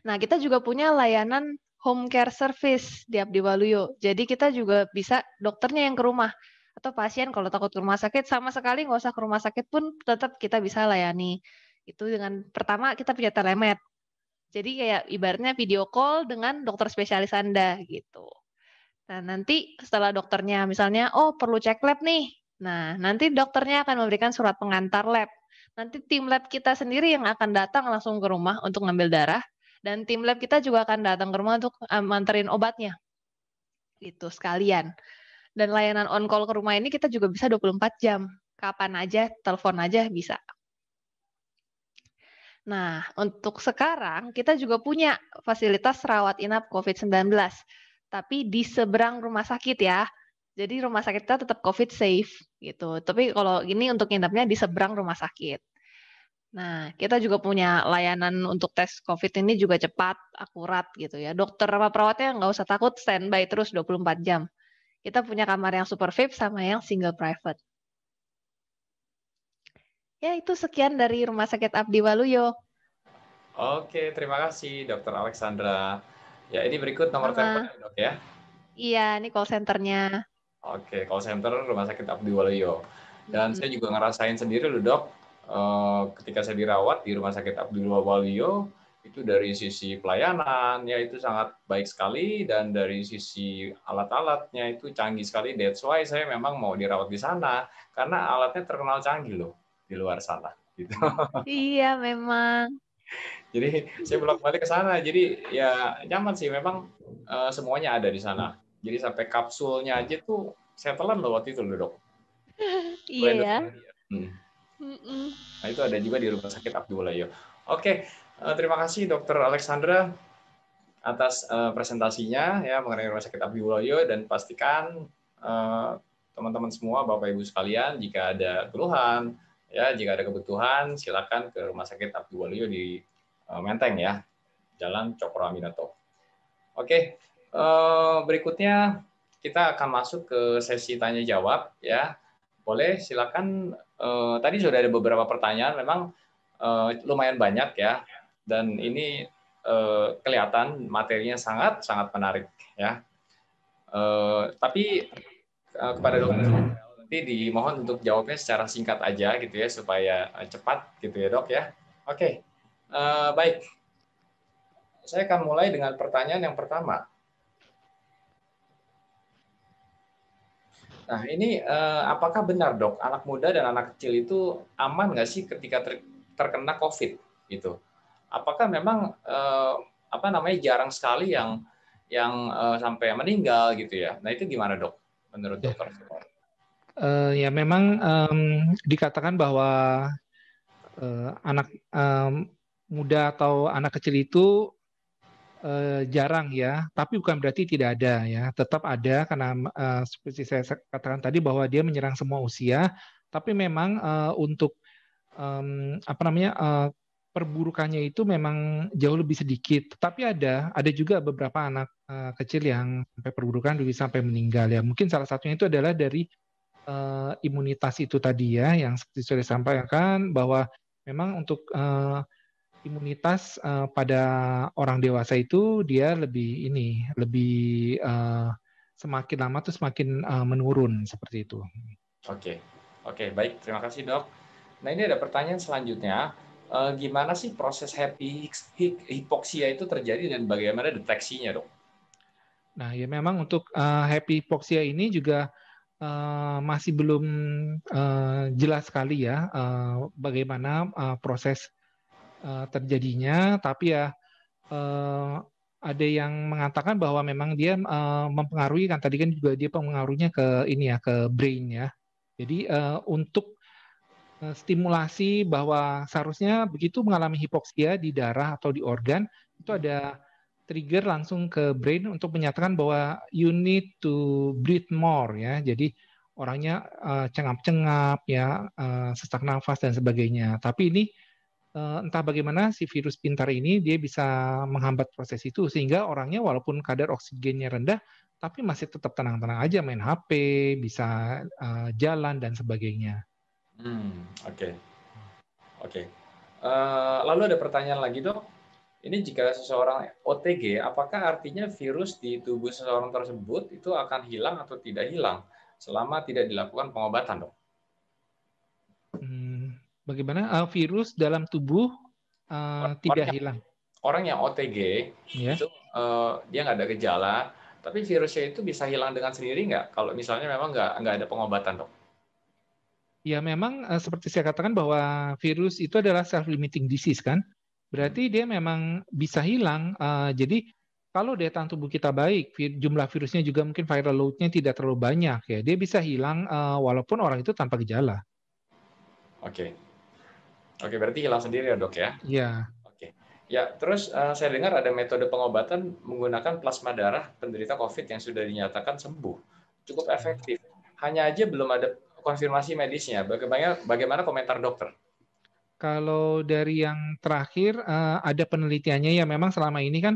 Nah, kita juga punya layanan home care service di Abdi Waluyo. Jadi kita juga bisa dokternya yang ke rumah atau pasien kalau takut ke rumah sakit sama sekali nggak usah ke rumah sakit pun tetap kita bisa layani. Itu dengan pertama kita punya telemed. Jadi kayak ibaratnya video call dengan dokter spesialis Anda gitu. Nah, nanti setelah dokternya misalnya, oh perlu cek lab nih. Nah, nanti dokternya akan memberikan surat pengantar lab. Nanti tim lab kita sendiri yang akan datang langsung ke rumah untuk ngambil darah. Dan tim lab kita juga akan datang ke rumah untuk manterin eh, obatnya. Gitu, sekalian. Dan layanan on-call ke rumah ini kita juga bisa 24 jam. Kapan aja, telepon aja bisa. Nah, untuk sekarang kita juga punya fasilitas rawat inap COVID-19, tapi di seberang rumah sakit ya. Jadi rumah sakit kita tetap COVID safe gitu. Tapi kalau gini untuk inapnya di seberang rumah sakit. Nah, kita juga punya layanan untuk tes COVID ini juga cepat, akurat gitu ya. Dokter apa perawatnya nggak usah takut standby terus 24 jam. Kita punya kamar yang super VIP sama yang single private. Ya, itu sekian dari Rumah Sakit Abdi Waluyo. Oke, terima kasih Dokter Alexandra. Ya, ini berikut nomor telepon ya, dok ya. Iya, ini call centernya. Oke, call center Rumah Sakit Abdi Waluyo. Dan hmm. saya juga ngerasain sendiri loh dok, eh, ketika saya dirawat di Rumah Sakit Abdi Waluyo itu dari sisi pelayanan ya itu sangat baik sekali dan dari sisi alat-alatnya itu canggih sekali. That's why saya memang mau dirawat di sana karena alatnya terkenal canggih loh di luar sana gitu. Iya memang. Jadi saya bolak balik ke sana. Jadi ya nyaman sih memang uh, semuanya ada di sana. Jadi sampai kapsulnya aja tuh saya telan loh waktu itu loh dok. iya ya. Hmm. Nah itu ada juga di rumah sakit Abdullah ya. Oke, uh, terima kasih Dokter Alexandra atas uh, presentasinya ya mengenai rumah sakit Wuloyo dan pastikan teman-teman uh, semua Bapak Ibu sekalian jika ada keluhan Ya, jika ada kebutuhan silakan ke Rumah Sakit Abdi Waluyo di eh, Menteng ya, Jalan Cokro Oke, eh, berikutnya kita akan masuk ke sesi tanya jawab ya. Boleh silakan eh, tadi sudah ada beberapa pertanyaan memang lumayan banyak ya dan ini kelihatan materinya sangat sangat menarik ya. tapi kepada dokter nanti dimohon untuk jawabnya secara singkat aja gitu ya supaya eh, cepat gitu ya dok ya. Oke, okay. uh, eh, baik. Saya akan mulai dengan pertanyaan yang pertama. Nah ini uh, apakah benar dok anak muda dan anak kecil itu aman nggak sih ketika ter terkena COVID gitu? Apakah memang uh, apa namanya jarang sekali yang yang uh, sampai meninggal gitu ya? Nah itu gimana dok menurut ya. dokter? Yeah uh, ya memang um, dikatakan bahwa uh, anak um, muda atau anak kecil itu uh, jarang ya, tapi bukan berarti tidak ada ya, tetap ada karena uh, seperti saya katakan tadi bahwa dia menyerang semua usia, tapi memang uh, untuk um, apa namanya uh, perburukannya itu memang jauh lebih sedikit. Tapi ada, ada juga beberapa anak uh, kecil yang sampai perburukan sampai meninggal ya. Mungkin salah satunya itu adalah dari uh, imunitas itu tadi ya, yang seperti sudah disampaikan bahwa memang untuk uh, imunitas uh, pada orang dewasa itu dia lebih ini lebih uh, semakin lama tuh semakin uh, menurun seperti itu. Oke, okay. oke okay, baik terima kasih dok. Nah ini ada pertanyaan selanjutnya, gimana sih proses happy hipoksia itu terjadi dan bagaimana deteksinya dok? Nah ya memang untuk uh, happy hipoksia ini juga Eh, masih belum uh, jelas sekali ya uh, bagaimana uh, proses uh, terjadinya, tapi ya uh, ada yang mengatakan bahwa memang dia uh, mempengaruhi kan tadi kan juga dia pengaruhnya ke ini ya ke brain ya. Jadi uh, untuk stimulasi bahwa seharusnya begitu mengalami hipoksia di darah atau di organ itu ada trigger langsung ke brain untuk menyatakan bahwa you need to breathe more ya. Jadi orangnya eh, cengap-cengap ya, uh, sesak nafas dan sebagainya. Tapi ini uh, entah bagaimana si virus pintar ini dia bisa menghambat proses itu sehingga orangnya walaupun kadar oksigennya rendah tapi masih tetap tenang-tenang aja main HP, bisa uh, jalan dan sebagainya. Hmm, oke. Okay. Oke. Okay. Uh, lalu ada pertanyaan lagi, Dok. Ini jika seseorang OTG, apakah artinya virus di tubuh seseorang tersebut itu akan hilang atau tidak hilang selama tidak dilakukan pengobatan, dok? Hmm, bagaimana uh, virus dalam tubuh uh, orang tidak orang hilang? Orang yang OTG yeah. itu uh, dia nggak ada gejala, tapi virusnya itu bisa hilang dengan sendiri nggak? Kalau misalnya memang nggak nggak ada pengobatan, dok? Ya memang eh, seperti saya katakan bahwa virus itu adalah self limiting disease kan. Berarti dia memang bisa hilang. Uh, jadi kalau daya tahan tubuh kita baik, jumlah virusnya juga mungkin viral load tidak terlalu banyak ya. Dia bisa hilang uh, walaupun orang itu tanpa gejala. Oke. Okay. Oke, okay, berarti hilang sendiri ya, Dok ya? Iya. Yeah. Oke. Okay. Ya, terus uh, saya dengar ada metode pengobatan menggunakan plasma darah penderita COVID yang sudah dinyatakan sembuh. Cukup efektif. Hanya aja belum ada konfirmasi medisnya. Bagaimana bagaimana komentar dokter? Kalau dari yang terakhir uh, ada penelitiannya ya memang selama ini kan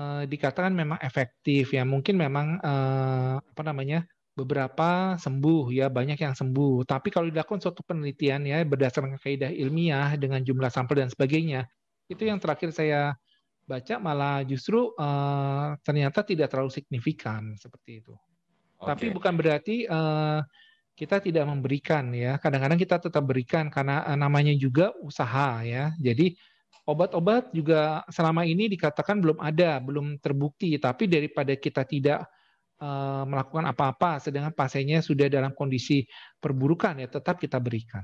uh, dikatakan memang efektif ya mungkin memang uh, apa namanya beberapa sembuh ya banyak yang sembuh tapi kalau dilakukan suatu penelitian ya berdasarkan kaidah ilmiah dengan jumlah sampel dan sebagainya itu yang terakhir saya baca malah justru uh, ternyata tidak terlalu signifikan seperti itu. Okay. Tapi bukan berarti uh, kita tidak memberikan ya. Kadang-kadang kita tetap berikan karena eh, namanya juga usaha ya. Jadi obat-obat juga selama ini dikatakan belum ada, belum terbukti. Tapi daripada kita tidak uh, melakukan apa-apa, sedangkan pasiennya sudah dalam kondisi perburukan ya, tetap kita berikan.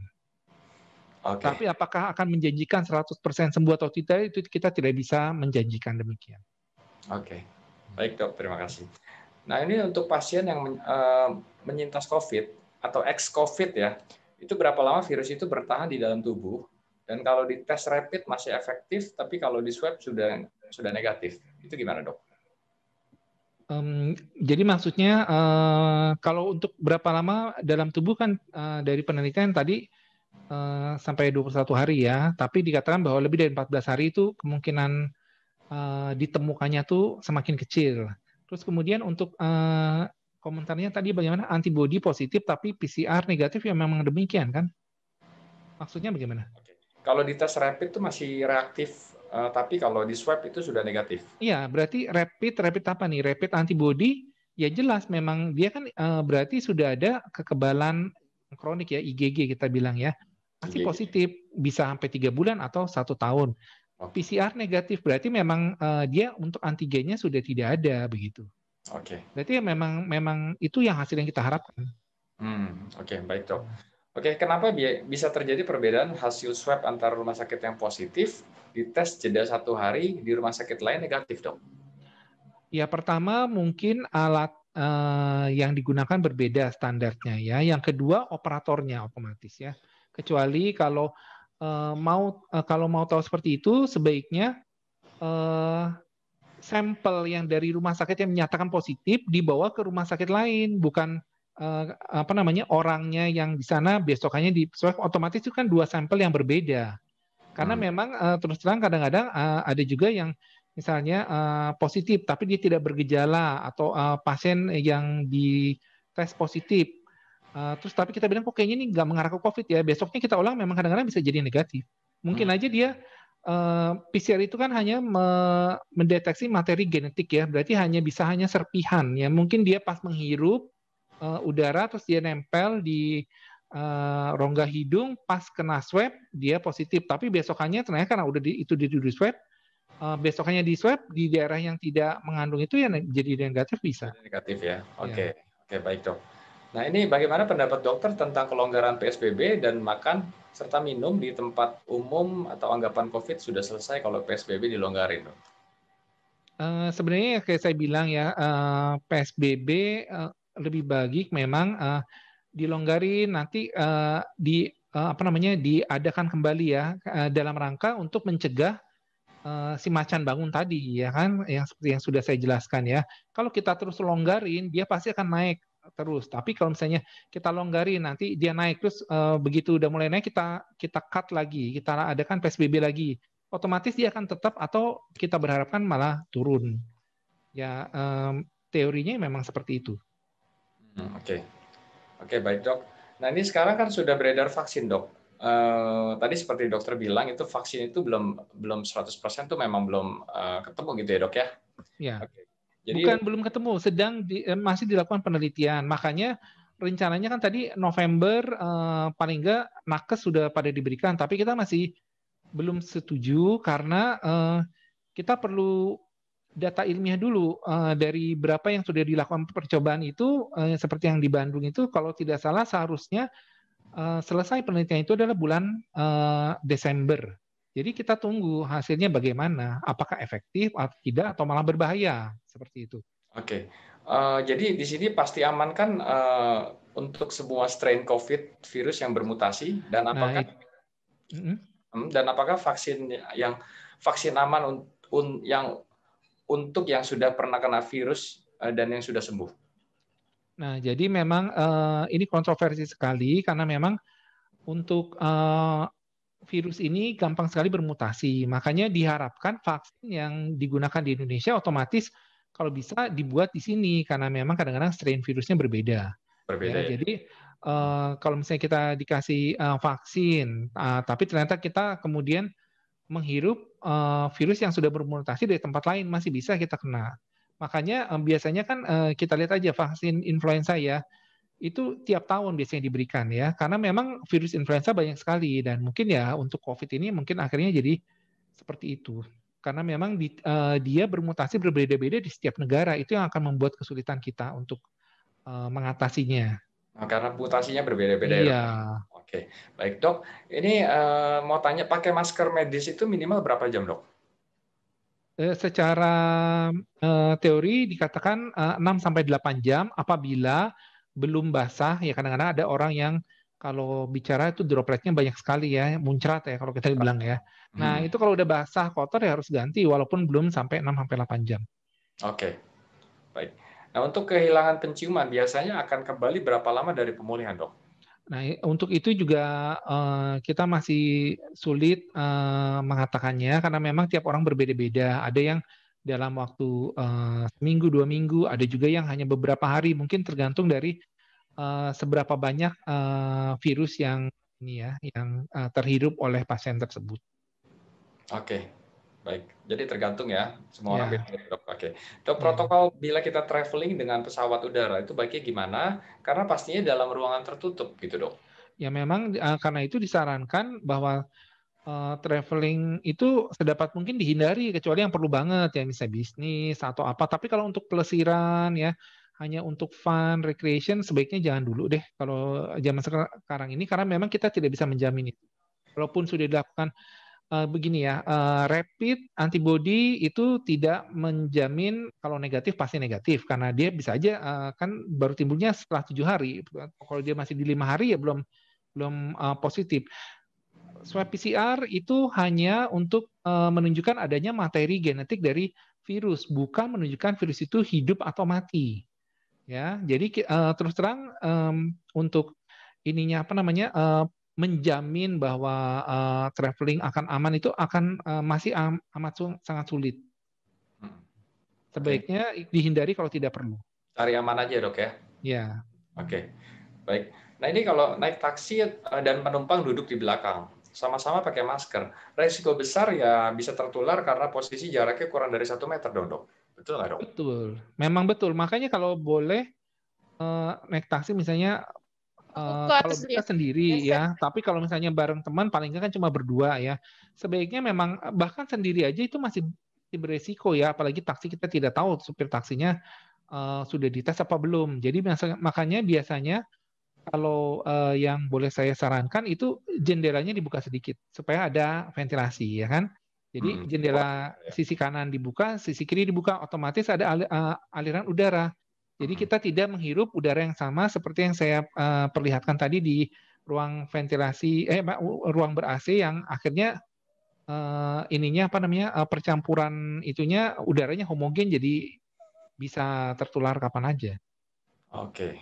Okay. Tapi apakah akan menjanjikan 100% sembuh atau tidak itu kita tidak bisa menjanjikan demikian. Oke. Okay. Baik, Dok. Terima kasih. Nah, ini untuk pasien yang uh, menyintas COVID atau ex-COVID ya, itu berapa lama virus itu bertahan di dalam tubuh dan kalau di tes rapid masih efektif, tapi kalau di swab sudah sudah negatif. Itu gimana dok? Um, jadi maksudnya uh, kalau untuk berapa lama dalam tubuh kan uh, dari penelitian tadi uh, sampai 21 hari ya, tapi dikatakan bahwa lebih dari 14 hari itu kemungkinan uh, ditemukannya tuh semakin kecil. Terus kemudian untuk komentarnya tadi bagaimana antibody positif tapi PCR negatif ya memang demikian kan? Maksudnya bagaimana? Kalau di tes rapid itu masih reaktif, uh, tapi kalau di swab itu sudah negatif. Iya, berarti rapid rapid apa nih? Rapid antibody ya jelas memang dia kan uh, berarti sudah ada kekebalan kronik ya IgG kita bilang ya. masih positif bisa sampai tiga bulan atau satu tahun. PCR negatif berarti memang uh, dia untuk antigennya sudah tidak ada begitu. Oke. Okay. Berarti ya memang memang itu yang hasil yang kita harapkan. Hmm, oke, okay, baik dok. Oke, okay, kenapa bisa terjadi perbedaan hasil swab antara rumah sakit yang positif dites jeda satu hari di rumah sakit lain negatif dok? Ya pertama mungkin alat uh, yang digunakan berbeda standarnya ya. Yang kedua operatornya otomatis ya. Kecuali kalau uh, mau uh, kalau mau tahu seperti itu sebaiknya Uh, sampel yang dari rumah sakit yang menyatakan positif dibawa ke rumah sakit lain, bukan uh, apa namanya orangnya yang di sana besokannya di swab otomatis itu kan dua sampel yang berbeda. Karena hmm. memang uh, terus terang kadang-kadang uh, ada juga yang misalnya uh, positif tapi dia tidak bergejala atau uh, pasien yang di tes positif. Uh, terus tapi kita bilang kok kayaknya ini nggak mengarah ke COVID ya. Besoknya kita ulang memang kadang-kadang bisa jadi negatif. Mungkin hmm. aja dia Eh, PCR itu kan hanya mendeteksi materi genetik ya, berarti hanya bisa hanya serpihan ya. Mungkin dia pas menghirup eh, udara terus dia nempel di uh, rongga hidung, pas kena swab dia positif. Tapi besokannya ternyata karena udah di, itu di, di swab, uh, besokannya di swab di daerah yang tidak mengandung itu ya jadi negatif bisa. Negatif ya. Iya. Oke. Ya. Oke, baik, Dok. Nah, ini bagaimana pendapat dokter tentang kelonggaran PSBB dan makan serta minum di tempat umum atau anggapan COVID sudah selesai kalau PSBB dilonggarin? Uh, sebenarnya ya kayak saya bilang ya, uh, eh, PSBB uh, eh, lebih baik memang uh, dilonggarin nanti uh, di uh, apa namanya diadakan kembali ya uh, dalam rangka untuk mencegah si macan bangun tadi ya kan yang seperti yang sudah saya jelaskan ya kalau kita terus longgarin dia pasti akan naik terus. Tapi kalau misalnya kita longgari nanti dia naik terus e, begitu udah mulai naik kita kita cut lagi, kita adakan PSBB lagi. Otomatis dia akan tetap atau kita berharapkan malah turun. Ya e, teorinya memang seperti itu. Oke. Hmm, Oke, okay. okay, baik, Dok. Nah, ini sekarang kan sudah beredar vaksin, Dok. E, tadi seperti dokter bilang itu vaksin itu belum belum 100% tuh memang belum e, ketemu gitu ya, Dok ya. Iya. Yeah. Okay. Jadi, Bukan belum ketemu, sedang di, eh, masih dilakukan penelitian. Makanya rencananya kan tadi November eh, paling nggak nakes sudah pada diberikan, tapi kita masih belum setuju karena eh, kita perlu data ilmiah dulu eh, dari berapa yang sudah dilakukan percobaan itu eh, seperti yang di Bandung itu kalau tidak salah seharusnya eh, selesai penelitian itu adalah bulan eh, Desember jadi kita tunggu hasilnya bagaimana, apakah efektif atau tidak atau malah berbahaya seperti itu. Oke, okay. uh, eh, jadi di sini pasti aman kan uh, untuk semua strain COVID virus yang bermutasi dan apakah nah, mm -hmm. dan apakah vaksin yang vaksin aman un, un, yang untuk yang sudah pernah kena virus uh, dan yang sudah sembuh. Nah, jadi memang uh, ini kontroversi sekali karena memang untuk uh, virus ini gampang sekali bermutasi. Makanya diharapkan vaksin yang digunakan di Indonesia otomatis kalau bisa dibuat di sini karena memang kadang-kadang strain virusnya berbeda. Ya, berbeda. Ya, ya. Jadi uh, kalau misalnya kita dikasih uh, vaksin, uh, tapi ternyata kita kemudian menghirup uh, virus yang sudah bermutasi dari tempat lain masih bisa kita kena. Makanya um, biasanya kan uh, kita lihat aja vaksin influenza ya itu tiap tahun biasanya diberikan ya karena memang virus influenza banyak sekali dan mungkin ya untuk covid ini mungkin akhirnya jadi seperti itu karena memang di, uh, dia bermutasi berbeda-beda di setiap negara itu yang akan membuat kesulitan kita untuk uh, mengatasinya nah, karena mutasinya berbeda-beda iya. ya oke baik dok ini uh, mau tanya pakai masker medis itu minimal berapa jam dok secara uh, teori dikatakan uh, 6 sampai 8 jam apabila belum basah ya kadang-kadang ada orang yang kalau bicara itu dropletnya banyak sekali ya muncrat ya kalau kita bilang ya. Nah hmm. itu kalau udah basah kotor ya harus ganti walaupun belum sampai 6 sampai delapan jam. Oke, okay. baik. Nah untuk kehilangan penciuman biasanya akan kembali berapa lama dari pemulihan dok? Nah untuk itu juga uh, kita masih sulit uh, mengatakannya karena memang tiap orang berbeda-beda. Ada yang dalam waktu uh, seminggu dua minggu ada juga yang hanya beberapa hari mungkin tergantung dari uh, seberapa banyak uh, virus yang ini ya yang uh, terhirup oleh pasien tersebut. Oke, baik. Jadi tergantung ya semua ya. orang beda. Gitu, Oke. Dok, ya. protokol ya. bila kita traveling dengan pesawat udara itu baiknya gimana? Karena pastinya dalam ruangan tertutup gitu dok. Ya memang karena itu disarankan bahwa Eh, traveling itu sedapat mungkin dihindari kecuali yang perlu banget ya misalnya bisnis atau apa. Tapi kalau untuk pelesiran ya hanya untuk fun recreation sebaiknya jangan dulu deh kalau zaman sekarang ini karena memang kita tidak bisa menjamin itu. Walaupun sudah dilakukan uh, begini ya, uh, rapid antibody itu tidak menjamin kalau negatif pasti negatif karena dia bisa aja uh, kan baru timbulnya setelah tujuh hari. Kalau dia masih di lima hari ya belum belum uh, positif swab PCR itu hanya untuk uh, menunjukkan adanya materi genetik dari virus, bukan menunjukkan virus itu hidup atau mati. Ya, jadi uh, terus terang um, untuk ininya apa namanya uh, menjamin bahwa uh, traveling akan aman itu akan uh, masih am, amat su sangat sulit. Hmm. Sebaiknya okay. dihindari kalau tidak perlu. Cari aman aja dok ya. Ya. Oke, okay. baik. Nah ini kalau naik taksi dan penumpang duduk di belakang, sama-sama pakai masker. Resiko besar ya bisa tertular karena posisi jaraknya kurang dari satu meter dong dok. Betul nggak dok? Betul. Memang betul. Makanya kalau boleh uh, naik taksi misalnya uh, kalau kalau kita sendiri ya. ya. Tapi kalau misalnya bareng teman paling nggak kan cuma berdua ya. Sebaiknya memang bahkan sendiri aja itu masih beresiko ya. Apalagi taksi kita tidak tahu supir taksinya uh, sudah dites apa belum. Jadi makanya biasanya kalau uh, yang boleh saya sarankan itu jendelanya dibuka sedikit supaya ada ventilasi ya kan. Jadi hmm. jendela oh, ya. sisi kanan dibuka, sisi kiri dibuka, otomatis ada al uh, eh, aliran udara. Jadi hmm. kita tidak menghirup udara yang sama seperti yang saya uh, perlihatkan tadi di ruang ventilasi eh ruang ber AC yang akhirnya uh, ininya apa namanya uh, percampuran itunya udaranya homogen jadi bisa tertular kapan aja. Oke. Okay.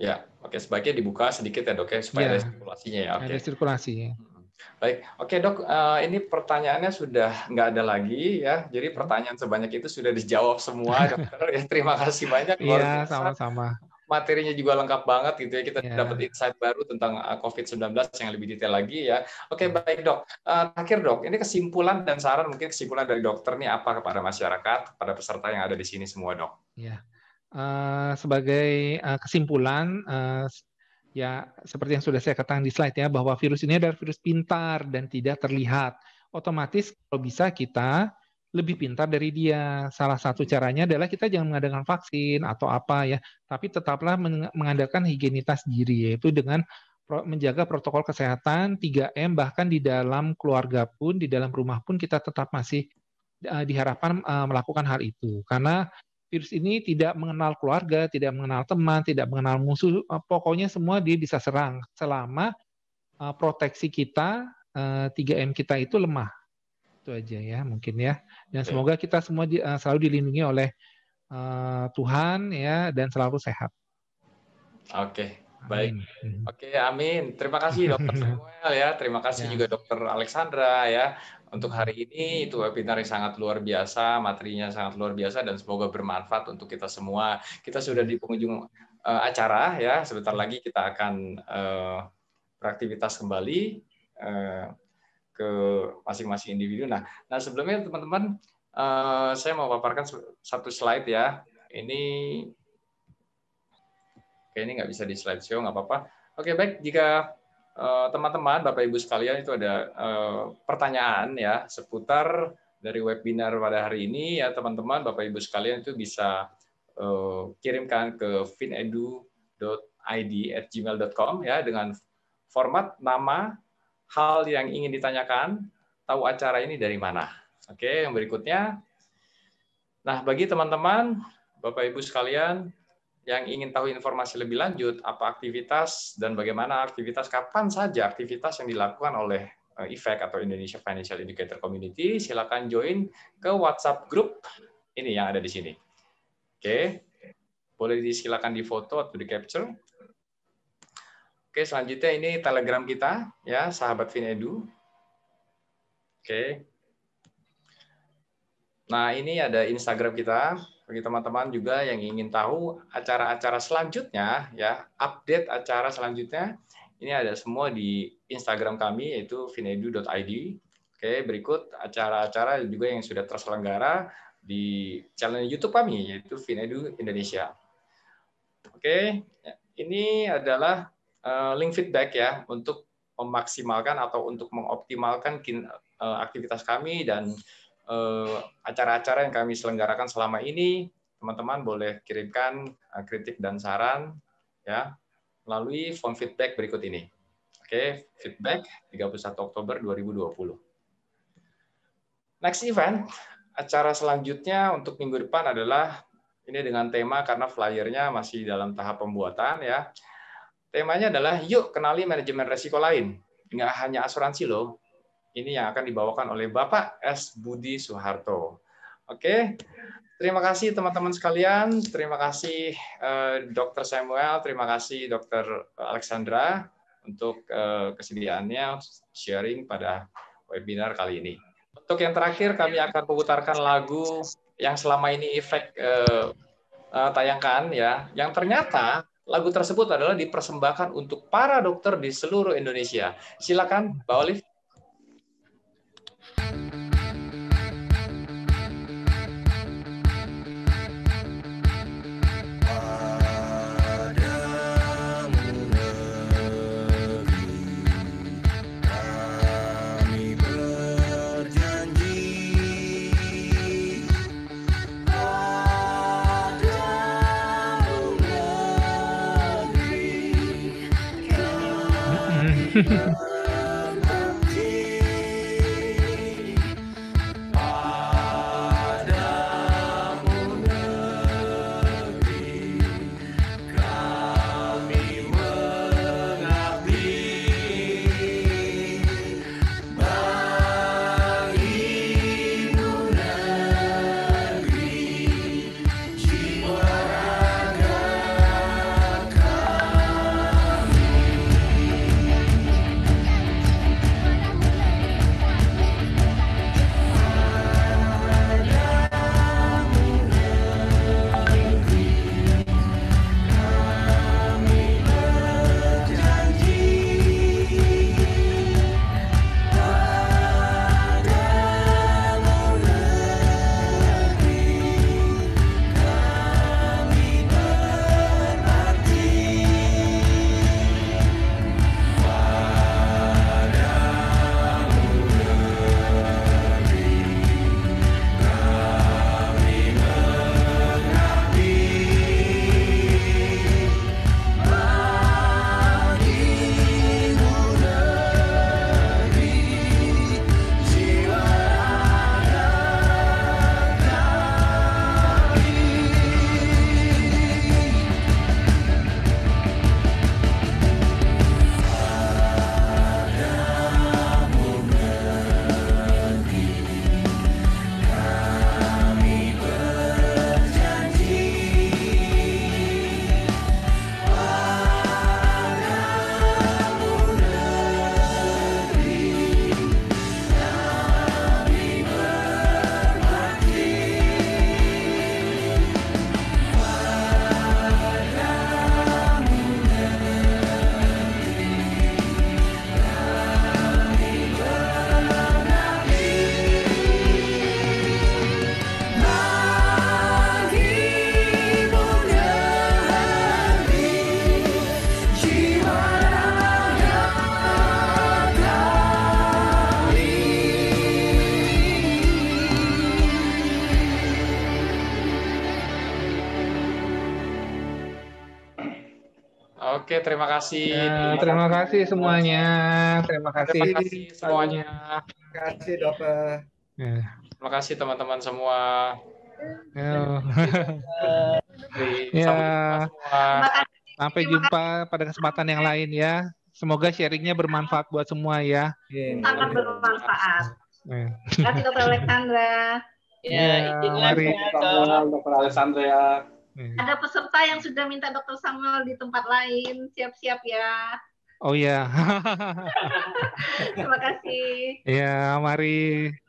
Ya, Oke, sebaiknya dibuka sedikit ya dok ya supaya ya, ada sirkulasinya ya. Oke. Ada sirkulasinya. Hmm. Baik, oke dok, eh, ini pertanyaannya sudah nggak ada lagi ya. Jadi hmm. pertanyaan sebanyak itu sudah dijawab semua dokter. ya terima kasih banyak. Iya, sama-sama. Materinya juga lengkap banget gitu ya. Kita ya. dapat insight baru tentang eh, COVID-19 yang lebih detail lagi ya. Oke, hmm. baik dok. Eh, terakhir dok, ini kesimpulan dan saran mungkin kesimpulan dari dokter nih apa kepada masyarakat, kepada peserta yang ada di sini semua dok. Iya. Eh, sebagai uh, kesimpulan uh, ya seperti yang sudah saya katakan di slide ya bahwa virus ini adalah virus pintar dan tidak terlihat. Otomatis kalau bisa kita lebih pintar dari dia. Salah satu caranya adalah kita jangan mengadakan vaksin atau apa ya, tapi tetaplah mengandalkan higienitas diri yaitu dengan menjaga protokol kesehatan 3M bahkan di dalam keluarga pun di dalam rumah pun kita tetap masih diharapkan melakukan hal itu karena virus ini tidak mengenal keluarga, tidak mengenal teman, tidak mengenal musuh, eh, pokoknya semua dia bisa serang selama eh, proteksi kita 3M eh, kita itu lemah. Itu aja ya mungkin ya. Dan semoga kita semua selalu dilindungi oleh Tuhan ya dan selalu sehat. Oke, baik. oke, mhm. Oke, amin. Terima kasih Dokter Samuel ya. Terima kasih ya. juga Dokter Alexandra ya untuk hari ini itu webinar yang sangat luar biasa, materinya sangat luar biasa dan semoga bermanfaat untuk kita semua. Kita sudah di pengunjung uh, eh, acara ya, sebentar lagi kita akan uh, beraktivitas kembali uh, ke masing-masing individu. Nah, nah sebelumnya teman-teman uh, saya mau paparkan satu slide ya. Ini kayak ini nggak bisa di slide show nggak apa-apa. Oke baik jika Eh, teman-teman, Bapak Ibu sekalian itu ada eh, pertanyaan ya seputar dari webinar pada hari ini ya teman-teman, Bapak Ibu sekalian itu bisa eh, kirimkan ke finedu.id@gmail.com ya dengan format nama, hal yang ingin ditanyakan, tahu acara ini dari mana. Oke, yang berikutnya. Nah, bagi teman-teman, Bapak Ibu sekalian, yang ingin tahu informasi lebih lanjut, apa aktivitas dan bagaimana aktivitas, kapan saja aktivitas yang dilakukan oleh eh, IFEC atau Indonesia Financial Indicator Community, silakan join ke WhatsApp grup ini yang ada di sini. Oke, boleh disilakan difoto atau di capture. Oke, selanjutnya ini Telegram kita ya, sahabat Finedu. Oke. Nah, ini ada Instagram kita bagi teman-teman juga yang ingin tahu acara-acara selanjutnya ya update acara selanjutnya ini ada semua di Instagram kami yaitu finedu.id oke berikut acara-acara juga yang sudah terselenggara di channel YouTube kami yaitu Finedu Indonesia oke ini adalah eh, link feedback ya untuk memaksimalkan atau untuk mengoptimalkan eh, aktivitas kami dan Eh, acara-acara yang kami selenggarakan selama ini, teman-teman boleh kirimkan eh, kritik dan saran ya melalui form feedback berikut ini. Oke, feedback 31 Oktober 2020. Next event, acara selanjutnya untuk minggu depan adalah ini dengan tema karena flyernya masih dalam tahap pembuatan ya. Temanya adalah yuk kenali manajemen resiko lain. Nggak hanya asuransi loh, ini yang akan dibawakan oleh Bapak S. Budi Soeharto. Oke, terima kasih teman-teman sekalian, terima kasih eh, Dr. Samuel, terima kasih Dr. Alexandra untuk eh, kesediaannya sharing pada webinar kali ini. Untuk yang terakhir kami akan memutarkan lagu yang selama ini efek eh, tayangkan ya, yang ternyata lagu tersebut adalah dipersembahkan untuk para dokter di seluruh Indonesia. Silakan, Pak Olive. Yeah. terima kasih. Ya, terima kasih semuanya. Terima kasih. Terima kasih semuanya. Terima kasih, Dokter. Ya. Terima kasih teman-teman semua. Ya. ya. Sampai jumpa ya. pada kesempatan yang lain ya. Semoga sharingnya bermanfaat buat semua ya. Sangat bermanfaat. Ya. Terima kasih Dokter Alexandra. Ya, ya kasih Dokter Alexandra Hmm. Ada peserta yang sudah minta dokter Samuel di tempat lain. Siap-siap ya. Oh ya. Yeah. Terima kasih. Ya, mari.